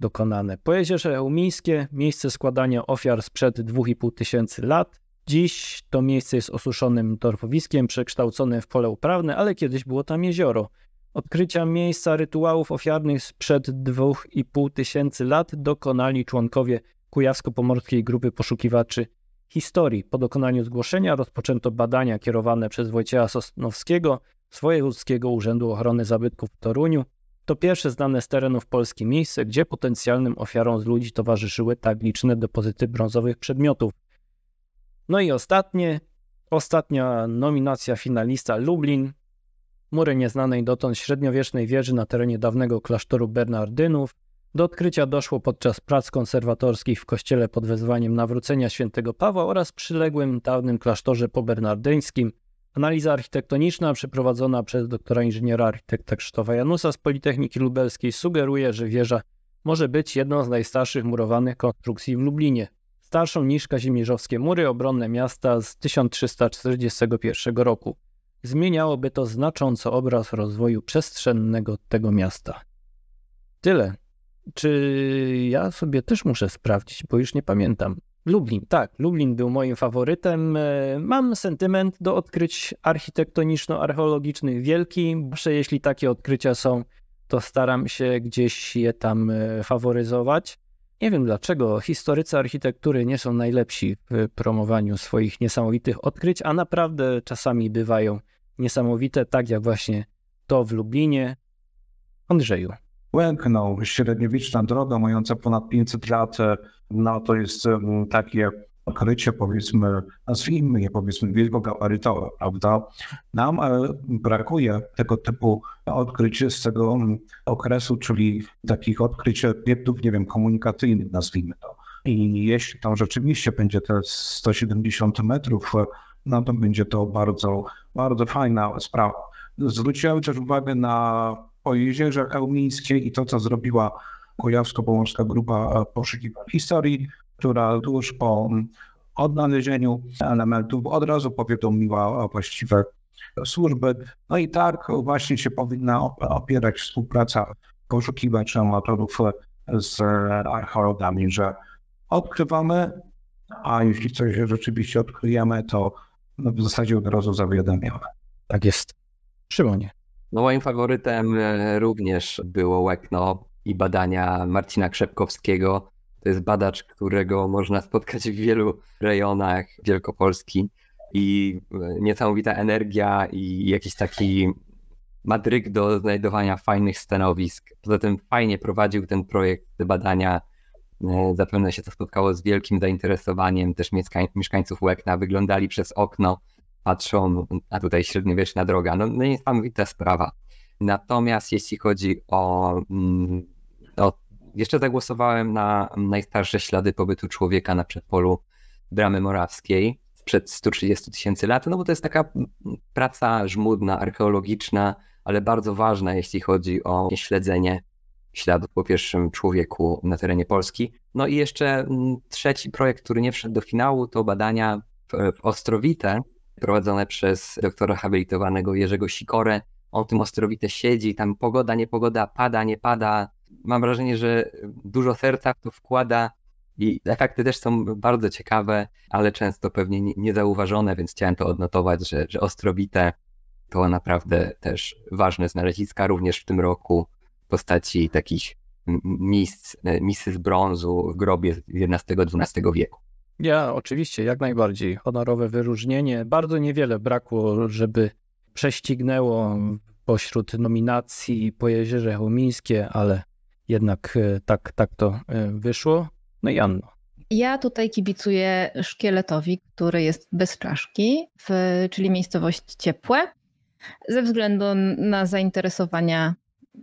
dokonane. Pojezierze Eumińskie, miejsce składania ofiar sprzed 2,5 tysięcy lat. Dziś to miejsce jest osuszonym torfowiskiem przekształconym w pole uprawne, ale kiedyś było tam jezioro. Odkrycia miejsca rytuałów ofiarnych sprzed 2,5 tysięcy lat dokonali członkowie Kujawsko-Pomorskiej Grupy Poszukiwaczy Historii. Po dokonaniu zgłoszenia rozpoczęto badania kierowane przez Wojciecha Sosnowskiego z Wojewódzkiego Urzędu Ochrony Zabytków w Toruniu. To pierwsze znane z terenów Polski miejsce, gdzie potencjalnym ofiarom z ludzi towarzyszyły tak liczne depozyty brązowych przedmiotów. No i ostatnie, ostatnia nominacja finalista Lublin, mury nieznanej dotąd średniowiecznej wieży na terenie dawnego klasztoru Bernardynów. Do odkrycia doszło podczas prac konserwatorskich w kościele pod wezwaniem nawrócenia świętego Pawła oraz przyległym dawnym klasztorze pobernardyńskim. Analiza architektoniczna przeprowadzona przez doktora inżyniera architekta Krzysztofa Janusa z Politechniki Lubelskiej sugeruje, że wieża może być jedną z najstarszych murowanych konstrukcji w Lublinie, starszą niż kazimierzowskie mury obronne miasta z 1341 roku zmieniałoby to znacząco obraz rozwoju przestrzennego tego miasta. Tyle. Czy ja sobie też muszę sprawdzić, bo już nie pamiętam. Lublin, tak, Lublin był moim faworytem. E, mam sentyment do odkryć architektoniczno-archeologicznych wielki. Muszę, jeśli takie odkrycia są, to staram się gdzieś je tam e, faworyzować. Nie wiem dlaczego historycy architektury nie są najlepsi w promowaniu swoich niesamowitych odkryć, a naprawdę czasami bywają niesamowite, tak jak właśnie to w Lublinie. Andrzeju. Łęknął średniowieczna droga mająca ponad 500 lat. No to jest mm, takie krycie, powiedzmy, nazwijmy je, powiedzmy, wielkogabarytowe, prawda? Nam e, brakuje tego typu odkryć z tego mm, okresu, czyli takich odkryć obiektów, e, nie wiem, komunikacyjnych, nazwijmy to. I jeśli tam rzeczywiście będzie te 170 metrów, e, no to będzie to bardzo, bardzo fajna sprawa. Zwróciłem też uwagę na Pojezierze Chełmińskie i to, co zrobiła Kujawsko-Pomorska Grupa Poszukiwań Historii, która tuż po odnalezieniu elementów od razu powiadomiła właściwe służby. No i tak właśnie się powinna opierać współpraca poszukiwaczy amatorów z archeologami, że odkrywamy, a jeśli coś rzeczywiście odkryjemy, to w zasadzie od razu zawiadamiamy. Tak jest. Szymonie. No moim faworytem e, również było Łekno i badania Marcina Krzepkowskiego to jest badacz, którego można spotkać w wielu rejonach Wielkopolski i e, niesamowita energia i jakiś taki madryk do znajdowania fajnych stanowisk. Poza tym fajnie prowadził ten projekt, te badania. E, zapewne się to spotkało z wielkim zainteresowaniem też mieszkań, mieszkańców Łekna. Wyglądali przez okno, patrzą, a tutaj średniowieczna droga. No, no niesamowita sprawa. Natomiast jeśli chodzi o, mm, o jeszcze zagłosowałem na najstarsze ślady pobytu człowieka na przedpolu Bramy Morawskiej sprzed 130 tysięcy lat, no bo to jest taka praca żmudna, archeologiczna, ale bardzo ważna, jeśli chodzi o śledzenie śladów po pierwszym człowieku na terenie Polski. No i jeszcze mm, trzeci projekt, który nie wszedł do finału, to badania w Ostrowite prowadzone przez doktora habilitowanego Jerzego Sikorę. On w tym Ostrowite siedzi, tam pogoda, niepogoda, pada, nie pada, mam wrażenie, że dużo serca w to wkłada i efekty też są bardzo ciekawe, ale często pewnie niezauważone, więc chciałem to odnotować, że, że Ostrobite to naprawdę też ważne znaleziska również w tym roku w postaci takich miejsc, e, misy z brązu w grobie XI-XII wieku. Ja oczywiście, jak najbardziej. Honorowe wyróżnienie. Bardzo niewiele brakło, żeby prześcignęło pośród nominacji po Jeziorze Chełmińskie, ale jednak e, tak, tak to e, wyszło. No i Anno. Ja tutaj kibicuję szkieletowi, który jest bez czaszki, w, czyli miejscowość ciepłe, ze względu na zainteresowania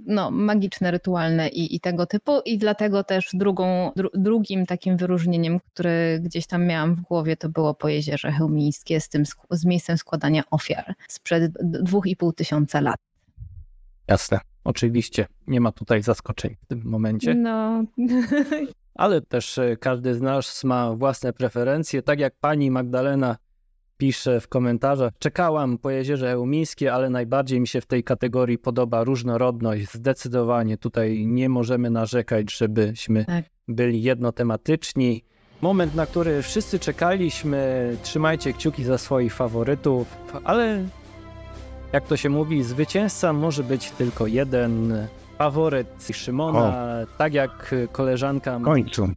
no, magiczne, rytualne i, i tego typu. I dlatego też drugą, dru, drugim takim wyróżnieniem, które gdzieś tam miałam w głowie, to było po jeziorze Chełmińskie z, tym, z miejscem składania ofiar sprzed dwóch i pół tysiąca lat. Jasne. Oczywiście nie ma tutaj zaskoczeń w tym momencie. No. Ale też e, każdy z nas ma własne preferencje. Tak jak pani Magdalena pisze w komentarzach, czekałam po jeziorze Eumińskie, ale najbardziej mi się w tej kategorii podoba różnorodność. Zdecydowanie tutaj nie możemy narzekać, żebyśmy tak. byli jednotematyczni. Moment, na który wszyscy czekaliśmy. Trzymajcie kciuki za swoich faworytów, ale jak to się mówi, zwycięzca może być tylko jeden. Faworyt Szymona, o. tak jak koleżanka. Końcu.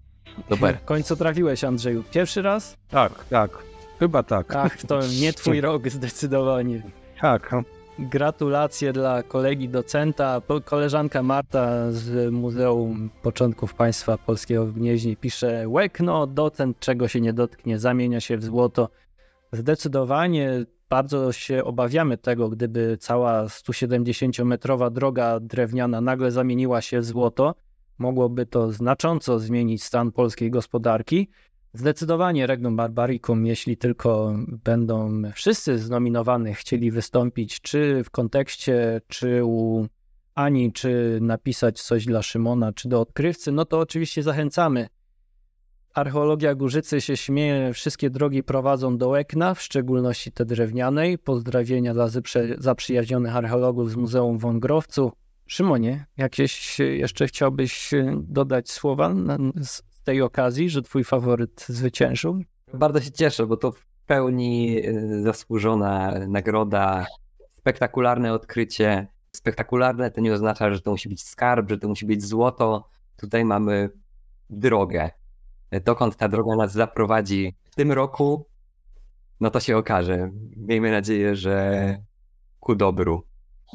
Super. Końcu trafiłeś, Andrzeju. Pierwszy raz? Tak, tak. Chyba tak. Tak, to nie twój rok zdecydowanie. Tak. Gratulacje dla kolegi docenta. Koleżanka Marta z Muzeum Początków Państwa Polskiego w Gnieźnie pisze: Łekno, docent czego się nie dotknie, zamienia się w złoto. Zdecydowanie bardzo się obawiamy tego, gdyby cała 170-metrowa droga drewniana nagle zamieniła się w złoto. Mogłoby to znacząco zmienić stan polskiej gospodarki. Zdecydowanie Regnum Barbaricum, jeśli tylko będą wszyscy z nominowanych chcieli wystąpić, czy w kontekście, czy u Ani, czy napisać coś dla Szymona, czy do odkrywcy, no to oczywiście zachęcamy Archeologia Górzycy się śmieje, wszystkie drogi prowadzą do Ekna, w szczególności te drewnianej. Pozdrawienia dla zaprzyjaźnionych archeologów z Muzeum Wągrowcu. Szymonie, jakieś e, jeszcze chciałbyś e, dodać słowa z tej okazji, że twój faworyt zwyciężył? Bardzo się cieszę, bo to w pełni e, zasłużona nagroda, spektakularne odkrycie. Spektakularne to nie oznacza, że to musi być skarb, że to musi być złoto. Tutaj mamy drogę, dokąd ta droga nas zaprowadzi w tym roku, no to się okaże. Miejmy nadzieję, że ku dobru.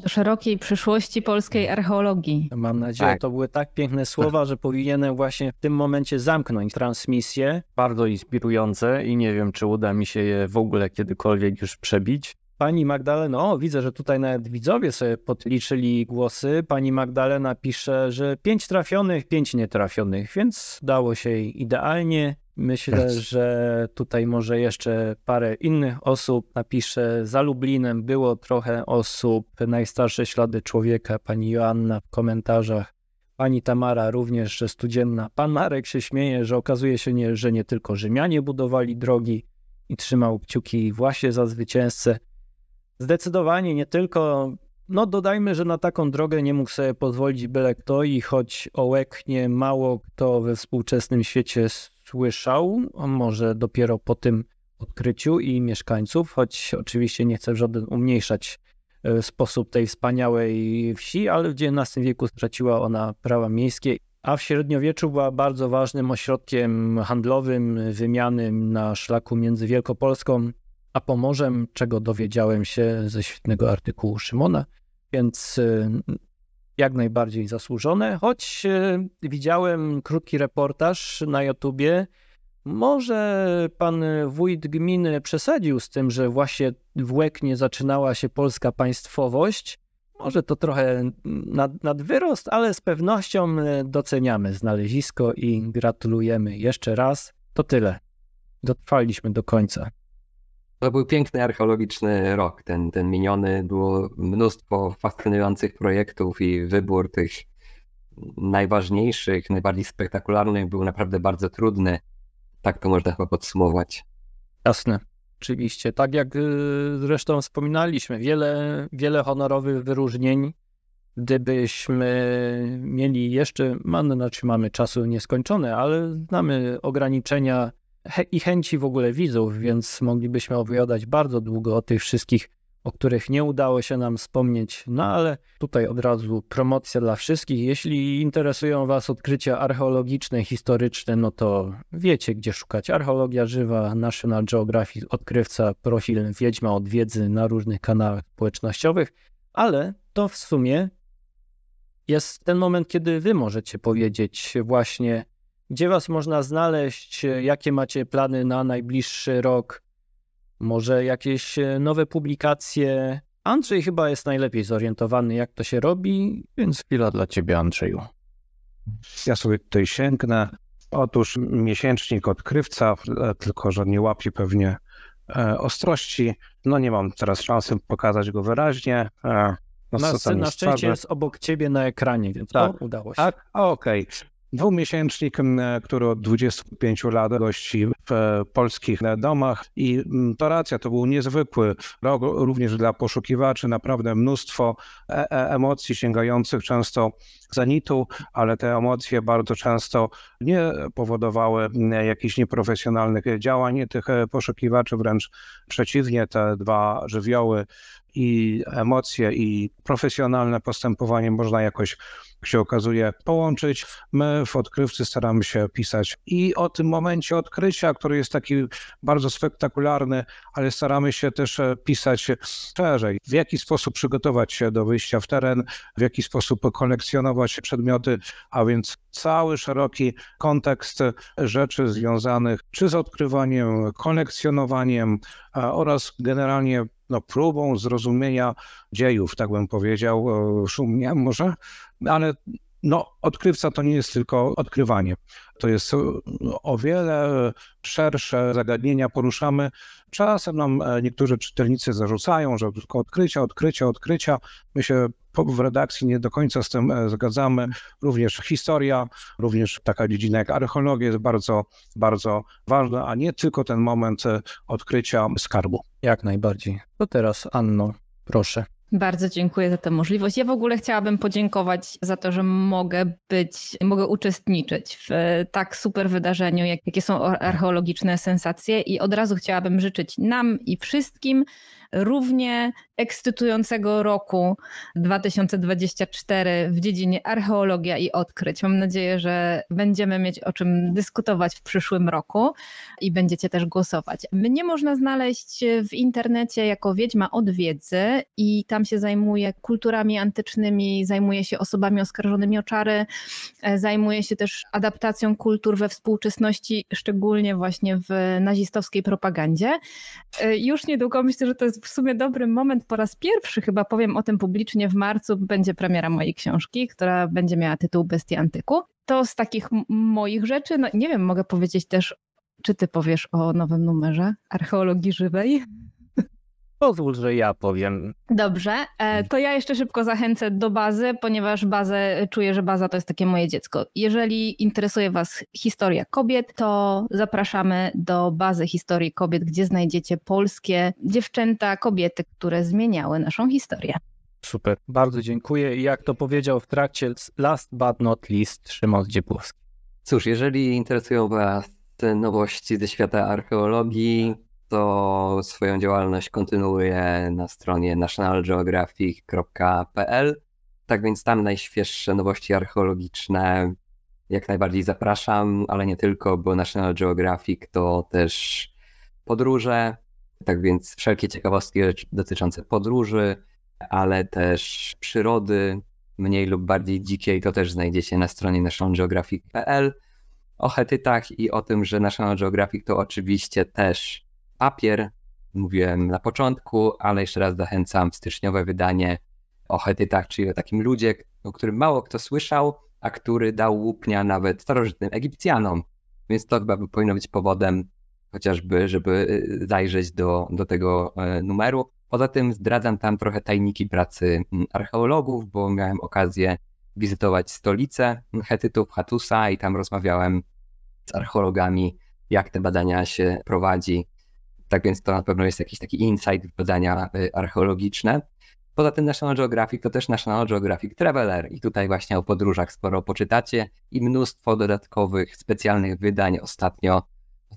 Do szerokiej przyszłości polskiej archeologii. Mam nadzieję, tak. to były tak piękne słowa, że powinienem właśnie w tym momencie zamknąć transmisję. Bardzo inspirujące i nie wiem, czy uda mi się je w ogóle kiedykolwiek już przebić. Pani Magdaleno, o, widzę, że tutaj nawet widzowie sobie podliczyli głosy. Pani Magdalena pisze, że pięć trafionych, pięć nietrafionych, więc dało się jej idealnie. Myślę, że tutaj może jeszcze parę innych osób napisze. Za Lublinem było trochę osób. Najstarsze ślady człowieka, pani Joanna w komentarzach. Pani Tamara również, że studzienna. Pan Marek się śmieje, że okazuje się, nie, że nie tylko Rzymianie budowali drogi i trzymał kciuki właśnie za zwycięzcę. Zdecydowanie nie tylko. No dodajmy, że na taką drogę nie mógł sobie pozwolić byle kto i choć o mało kto we współczesnym świecie słyszał, może dopiero po tym odkryciu i mieszkańców, choć oczywiście nie chcę w żaden umniejszać e, sposób tej wspaniałej wsi, ale w XIX wieku straciła ona prawa miejskie, a w średniowieczu była bardzo ważnym ośrodkiem handlowym, wymiany na szlaku między Wielkopolską a pomożem, czego dowiedziałem się ze świetnego artykułu Szymona, więc y, jak najbardziej zasłużone, choć y, widziałem krótki reportaż na YouTubie. Może pan wójt gminy przesadził z tym, że właśnie w Łeknie zaczynała się polska państwowość. Może to trochę nad, nadwyrost, ale z pewnością y, doceniamy znalezisko i gratulujemy jeszcze raz. To tyle. Dotrwaliśmy do końca. To był piękny archeologiczny rok, ten, ten miniony. Było mnóstwo fascynujących projektów i wybór tych najważniejszych, najbardziej spektakularnych był naprawdę bardzo trudny. Tak to można chyba podsumować. Jasne. Oczywiście, tak jak y, zresztą wspominaliśmy, wiele, wiele honorowych wyróżnień. Gdybyśmy mieli jeszcze, mam znaczy mamy czasu nieskończone, ale znamy ograniczenia i chęci w ogóle widzów, więc moglibyśmy opowiadać bardzo długo o tych wszystkich, o których nie udało się nam wspomnieć, no ale tutaj od razu promocja dla wszystkich. Jeśli interesują Was odkrycia archeologiczne, historyczne, no to wiecie, gdzie szukać. Archeologia Żywa, National Geographic, Odkrywca, profil Wiedźma od Wiedzy na różnych kanałach społecznościowych, ale to w sumie jest ten moment, kiedy Wy możecie powiedzieć właśnie, gdzie Was można znaleźć? Jakie macie plany na najbliższy rok? Może jakieś e, nowe publikacje? Andrzej chyba jest najlepiej zorientowany, jak to się robi, więc chwila dla Ciebie, Andrzeju. Ja sobie tutaj sięgnę. Otóż miesięcznik odkrywca, e, tylko że nie łapi pewnie e, ostrości. No nie mam teraz szansy pokazać go wyraźnie. No, na, na szczęście jest obok ciebie na ekranie, więc tak, udało się. Tak, okej. Okay dwumiesięcznik, e, który od 25 lat gości w e, polskich e, domach i to racja, to był niezwykły rok również dla poszukiwaczy, naprawdę mnóstwo emocji sięgających często zenitu, ale te emocje bardzo często nie powodowały jakichś nieprofesjonalnych działań tych poszukiwaczy, wręcz przeciwnie, te dwa żywioły i emocje i profesjonalne postępowanie można jakoś się okazuje, połączyć. My w odkrywcy staramy się pisać i o tym momencie odkrycia, który jest taki bardzo spektakularny, ale staramy się też e, pisać szerzej. W jaki sposób przygotować się do wyjścia w teren, w jaki sposób kolekcjonować przedmioty, a więc cały szeroki kontekst rzeczy związanych czy z odkrywaniem, kolekcjonowaniem oraz generalnie no, próbą zrozumienia dziejów, tak bym powiedział, e, szumnie może, ale no, odkrywca to nie jest tylko odkrywanie. To jest e, o wiele szersze zagadnienia poruszamy. Czasem nam e, niektórzy czytelnicy zarzucają, że tylko odkrycia, odkrycia, odkrycia. My się w redakcji nie do końca z tym e, zgadzamy. Również historia, również taka dziedzina jak archeologia jest bardzo, bardzo ważna, a nie tylko ten moment odkrycia skarbu. Jak najbardziej. To teraz, Anno, proszę. Bardzo dziękuję za tę możliwość. Ja w ogóle chciałabym podziękować za to, że mogę być, mogę uczestniczyć w e, tak super wydarzeniu, jak, jakie są archeologiczne sensacje i od razu chciałabym życzyć nam i wszystkim równie ekscytującego roku 2024 w dziedzinie archeologia i odkryć. Mam nadzieję, że będziemy mieć o czym dyskutować w przyszłym roku i będziecie też głosować. Mnie można znaleźć w internecie jako Wiedźma od Wiedzy i tam się zajmuję kulturami antycznymi, zajmuję się osobami oskarżonymi o czary, e, zajmuję się też adaptacją kultur we współczesności, szczególnie właśnie w nazistowskiej propagandzie. E, już niedługo myślę, że to jest w sumie dobry moment, po raz pierwszy chyba powiem o tym publicznie w marcu, będzie premiera mojej książki, która będzie miała tytuł Bestie Antyku. To z takich moich rzeczy, no nie wiem, mogę powiedzieć też, czy ty powiesz o nowym numerze Archeologii Żywej? pozwól, że ja powiem. Dobrze, e, to ja jeszcze szybko zachęcę do bazy, ponieważ bazę, czuję, że baza to jest takie moje dziecko. Jeżeli interesuje Was historia kobiet, to zapraszamy do bazy historii kobiet, gdzie znajdziecie polskie dziewczęta, kobiety, które zmieniały naszą historię. Super, bardzo dziękuję. I jak to powiedział w trakcie Last but not least Szymon Dziepłowski. Cóż, jeżeli interesują Was nowości ze świata archeologii, to swoją działalność kontynuuje na stronie nationalgeographic.pl. Tak więc tam najświeższe nowości archeologiczne jak najbardziej zapraszam, ale nie tylko, bo National Geographic to też podróże. Tak więc wszelkie ciekawostki dotyczące podróży, ale też przyrody, mniej lub bardziej dzikiej, to też znajdziecie na stronie nationalgeographic.pl. O Hetytach i o tym, że National Geographic to oczywiście też papier. Mówiłem na początku, ale jeszcze raz zachęcam styczniowe wydanie o Hetytach, czyli o takim ludzie, o którym mało kto słyszał, a który dał łupnia nawet starożytnym Egipcjanom. Więc to chyba powinno być powodem chociażby, żeby y, zajrzeć do, do tego e, numeru. Poza tym zdradzam tam trochę tajniki pracy archeologów, bo miałem okazję wizytować stolicę Hetytów, Hatusa i tam rozmawiałem z archeologami, jak te badania się prowadzi, tak więc to na pewno jest jakiś taki insight w badania y, archeologiczne. Poza tym National Geographic to też National Geographic Traveler i tutaj właśnie o podróżach sporo poczytacie i mnóstwo dodatkowych, specjalnych wydań. Ostatnio,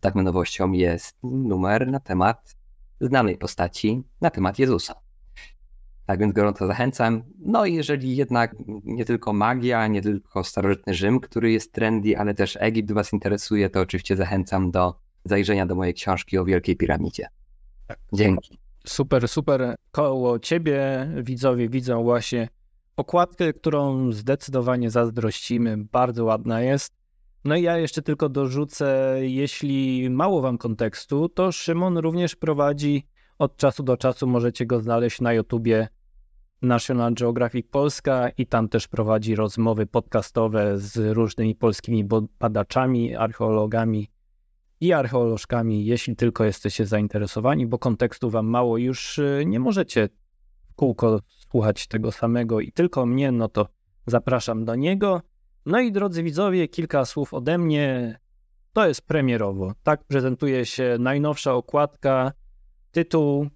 taką nowością jest numer na temat znanej postaci, na temat Jezusa. Tak więc gorąco zachęcam. No i jeżeli jednak nie tylko magia, nie tylko starożytny Rzym, który jest trendy, ale też Egipt Was interesuje, to oczywiście zachęcam do zajrzenia do mojej książki o Wielkiej Piramidzie. Tak. Dzięki. Super, super. Koło ciebie widzowie widzą właśnie okładkę, którą zdecydowanie zazdrościmy. Bardzo ładna jest. No i ja jeszcze tylko dorzucę, jeśli mało wam kontekstu, to Szymon również prowadzi od czasu do czasu, możecie go znaleźć na YouTubie National Geographic Polska i tam też prowadzi rozmowy podcastowe z różnymi polskimi badaczami, archeologami i archeolożkami, jeśli tylko jesteście zainteresowani, bo kontekstu wam mało już y, nie możecie w kółko słuchać tego samego i tylko mnie, no to zapraszam do niego. No i drodzy widzowie, kilka słów ode mnie. To jest premierowo. Tak prezentuje się najnowsza okładka, tytuł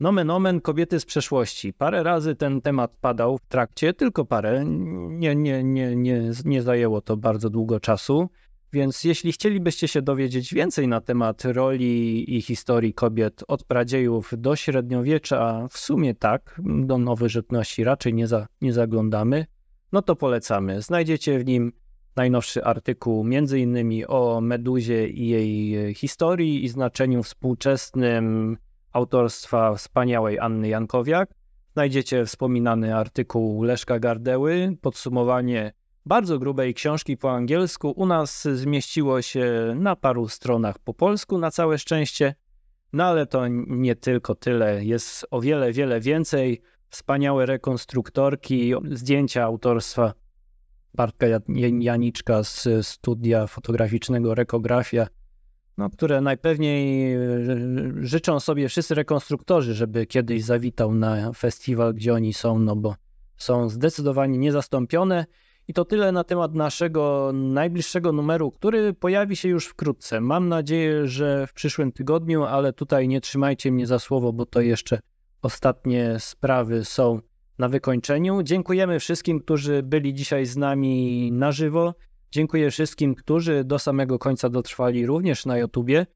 Nomen omen kobiety z przeszłości. Parę razy ten temat padał w trakcie, tylko parę. Nie, nie, nie, nie, nie zajęło to bardzo długo czasu. Więc jeśli chcielibyście się dowiedzieć więcej na temat roli i historii kobiet od pradziejów do średniowiecza, w sumie tak, do nowej żywności raczej nie, za, nie zaglądamy, no to polecamy. Znajdziecie w nim najnowszy artykuł m.in. o Meduzie i jej historii i znaczeniu współczesnym autorstwa wspaniałej Anny Jankowiak. Znajdziecie wspominany artykuł Leszka Gardeły, podsumowanie bardzo grubej książki po angielsku. U nas zmieściło się na paru stronach po polsku, na całe szczęście. No ale to nie tylko tyle, jest o wiele, wiele więcej. Wspaniałe rekonstruktorki, zdjęcia autorstwa Bartka Janiczka z studia fotograficznego Rekografia, no, które najpewniej e, życzą sobie wszyscy rekonstruktorzy, żeby kiedyś zawitał na festiwal, gdzie oni są, no bo są zdecydowanie niezastąpione. I to tyle na temat naszego najbliższego numeru, który pojawi się już wkrótce. Mam nadzieję, że w przyszłym tygodniu, ale tutaj nie trzymajcie mnie za słowo, bo to jeszcze ostatnie sprawy są na wykończeniu. Dziękujemy wszystkim, którzy byli dzisiaj z nami na żywo. Dziękuję wszystkim, którzy do samego końca dotrwali również na YouTubie.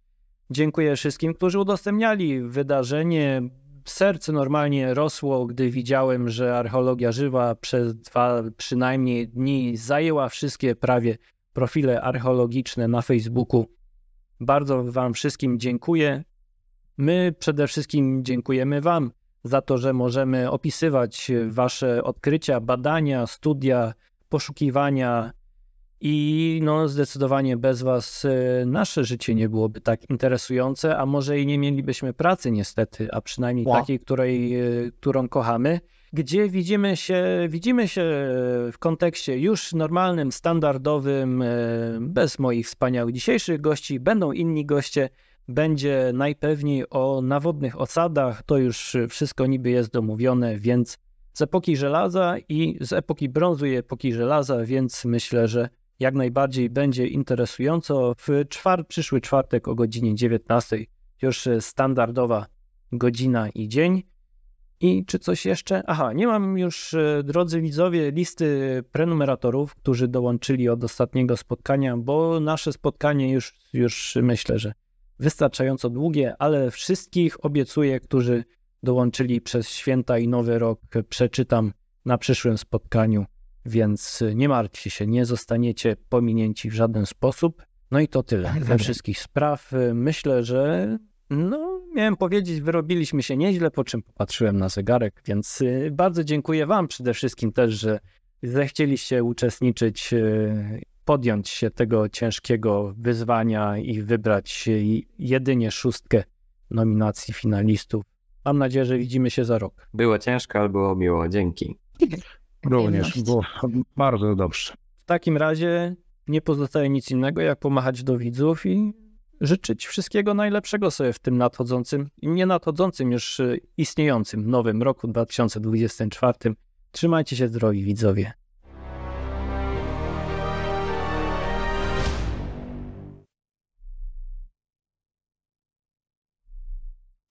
Dziękuję wszystkim, którzy udostępniali wydarzenie, serce normalnie rosło, gdy widziałem, że archeologia żywa przez dwa przynajmniej dni zajęła wszystkie prawie profile archeologiczne na Facebooku. Bardzo Wam wszystkim dziękuję. My przede wszystkim dziękujemy Wam za to, że możemy opisywać Wasze odkrycia, badania, studia, poszukiwania i no, zdecydowanie bez Was y, nasze życie nie byłoby tak interesujące, a może i nie mielibyśmy pracy, niestety, a przynajmniej wow. takiej, której, y, którą kochamy, gdzie widzimy się, widzimy się w kontekście już normalnym, standardowym, y, bez moich wspaniałych dzisiejszych gości. Będą inni goście, będzie najpewniej o nawodnych osadach. To już wszystko niby jest domówione, więc z epoki żelaza i z epoki brązu i epoki żelaza, więc myślę, że jak najbardziej będzie interesująco. W czwar, przyszły czwartek o godzinie 19, już e, standardowa godzina i dzień. I czy coś jeszcze? Aha, nie mam już, e, drodzy widzowie, listy prenumeratorów, którzy dołączyli od ostatniego spotkania, bo nasze spotkanie już, już myślę, że wystarczająco długie, ale wszystkich obiecuję, którzy dołączyli przez święta i nowy rok, e, przeczytam na przyszłym spotkaniu więc nie martwcie się, nie zostaniecie pominięci w żaden sposób. No i to tyle ze wszystkich spraw. Myślę, że no, miałem powiedzieć, wyrobiliśmy się nieźle, po czym popatrzyłem na zegarek, więc y, bardzo dziękuję Wam przede wszystkim też, że zechcieliście uczestniczyć, y, podjąć się tego ciężkiego wyzwania i wybrać jedynie szóstkę nominacji finalistów. Mam nadzieję, że widzimy się za rok. Było ciężko, ale było miło. Dzięki. Również było bardzo dobrze. W takim razie nie pozostaje nic innego, jak pomachać do widzów i życzyć wszystkiego najlepszego sobie w tym nadchodzącym, nie nadchodzącym, już e, istniejącym nowym roku 2024. Trzymajcie się zdrowi, widzowie.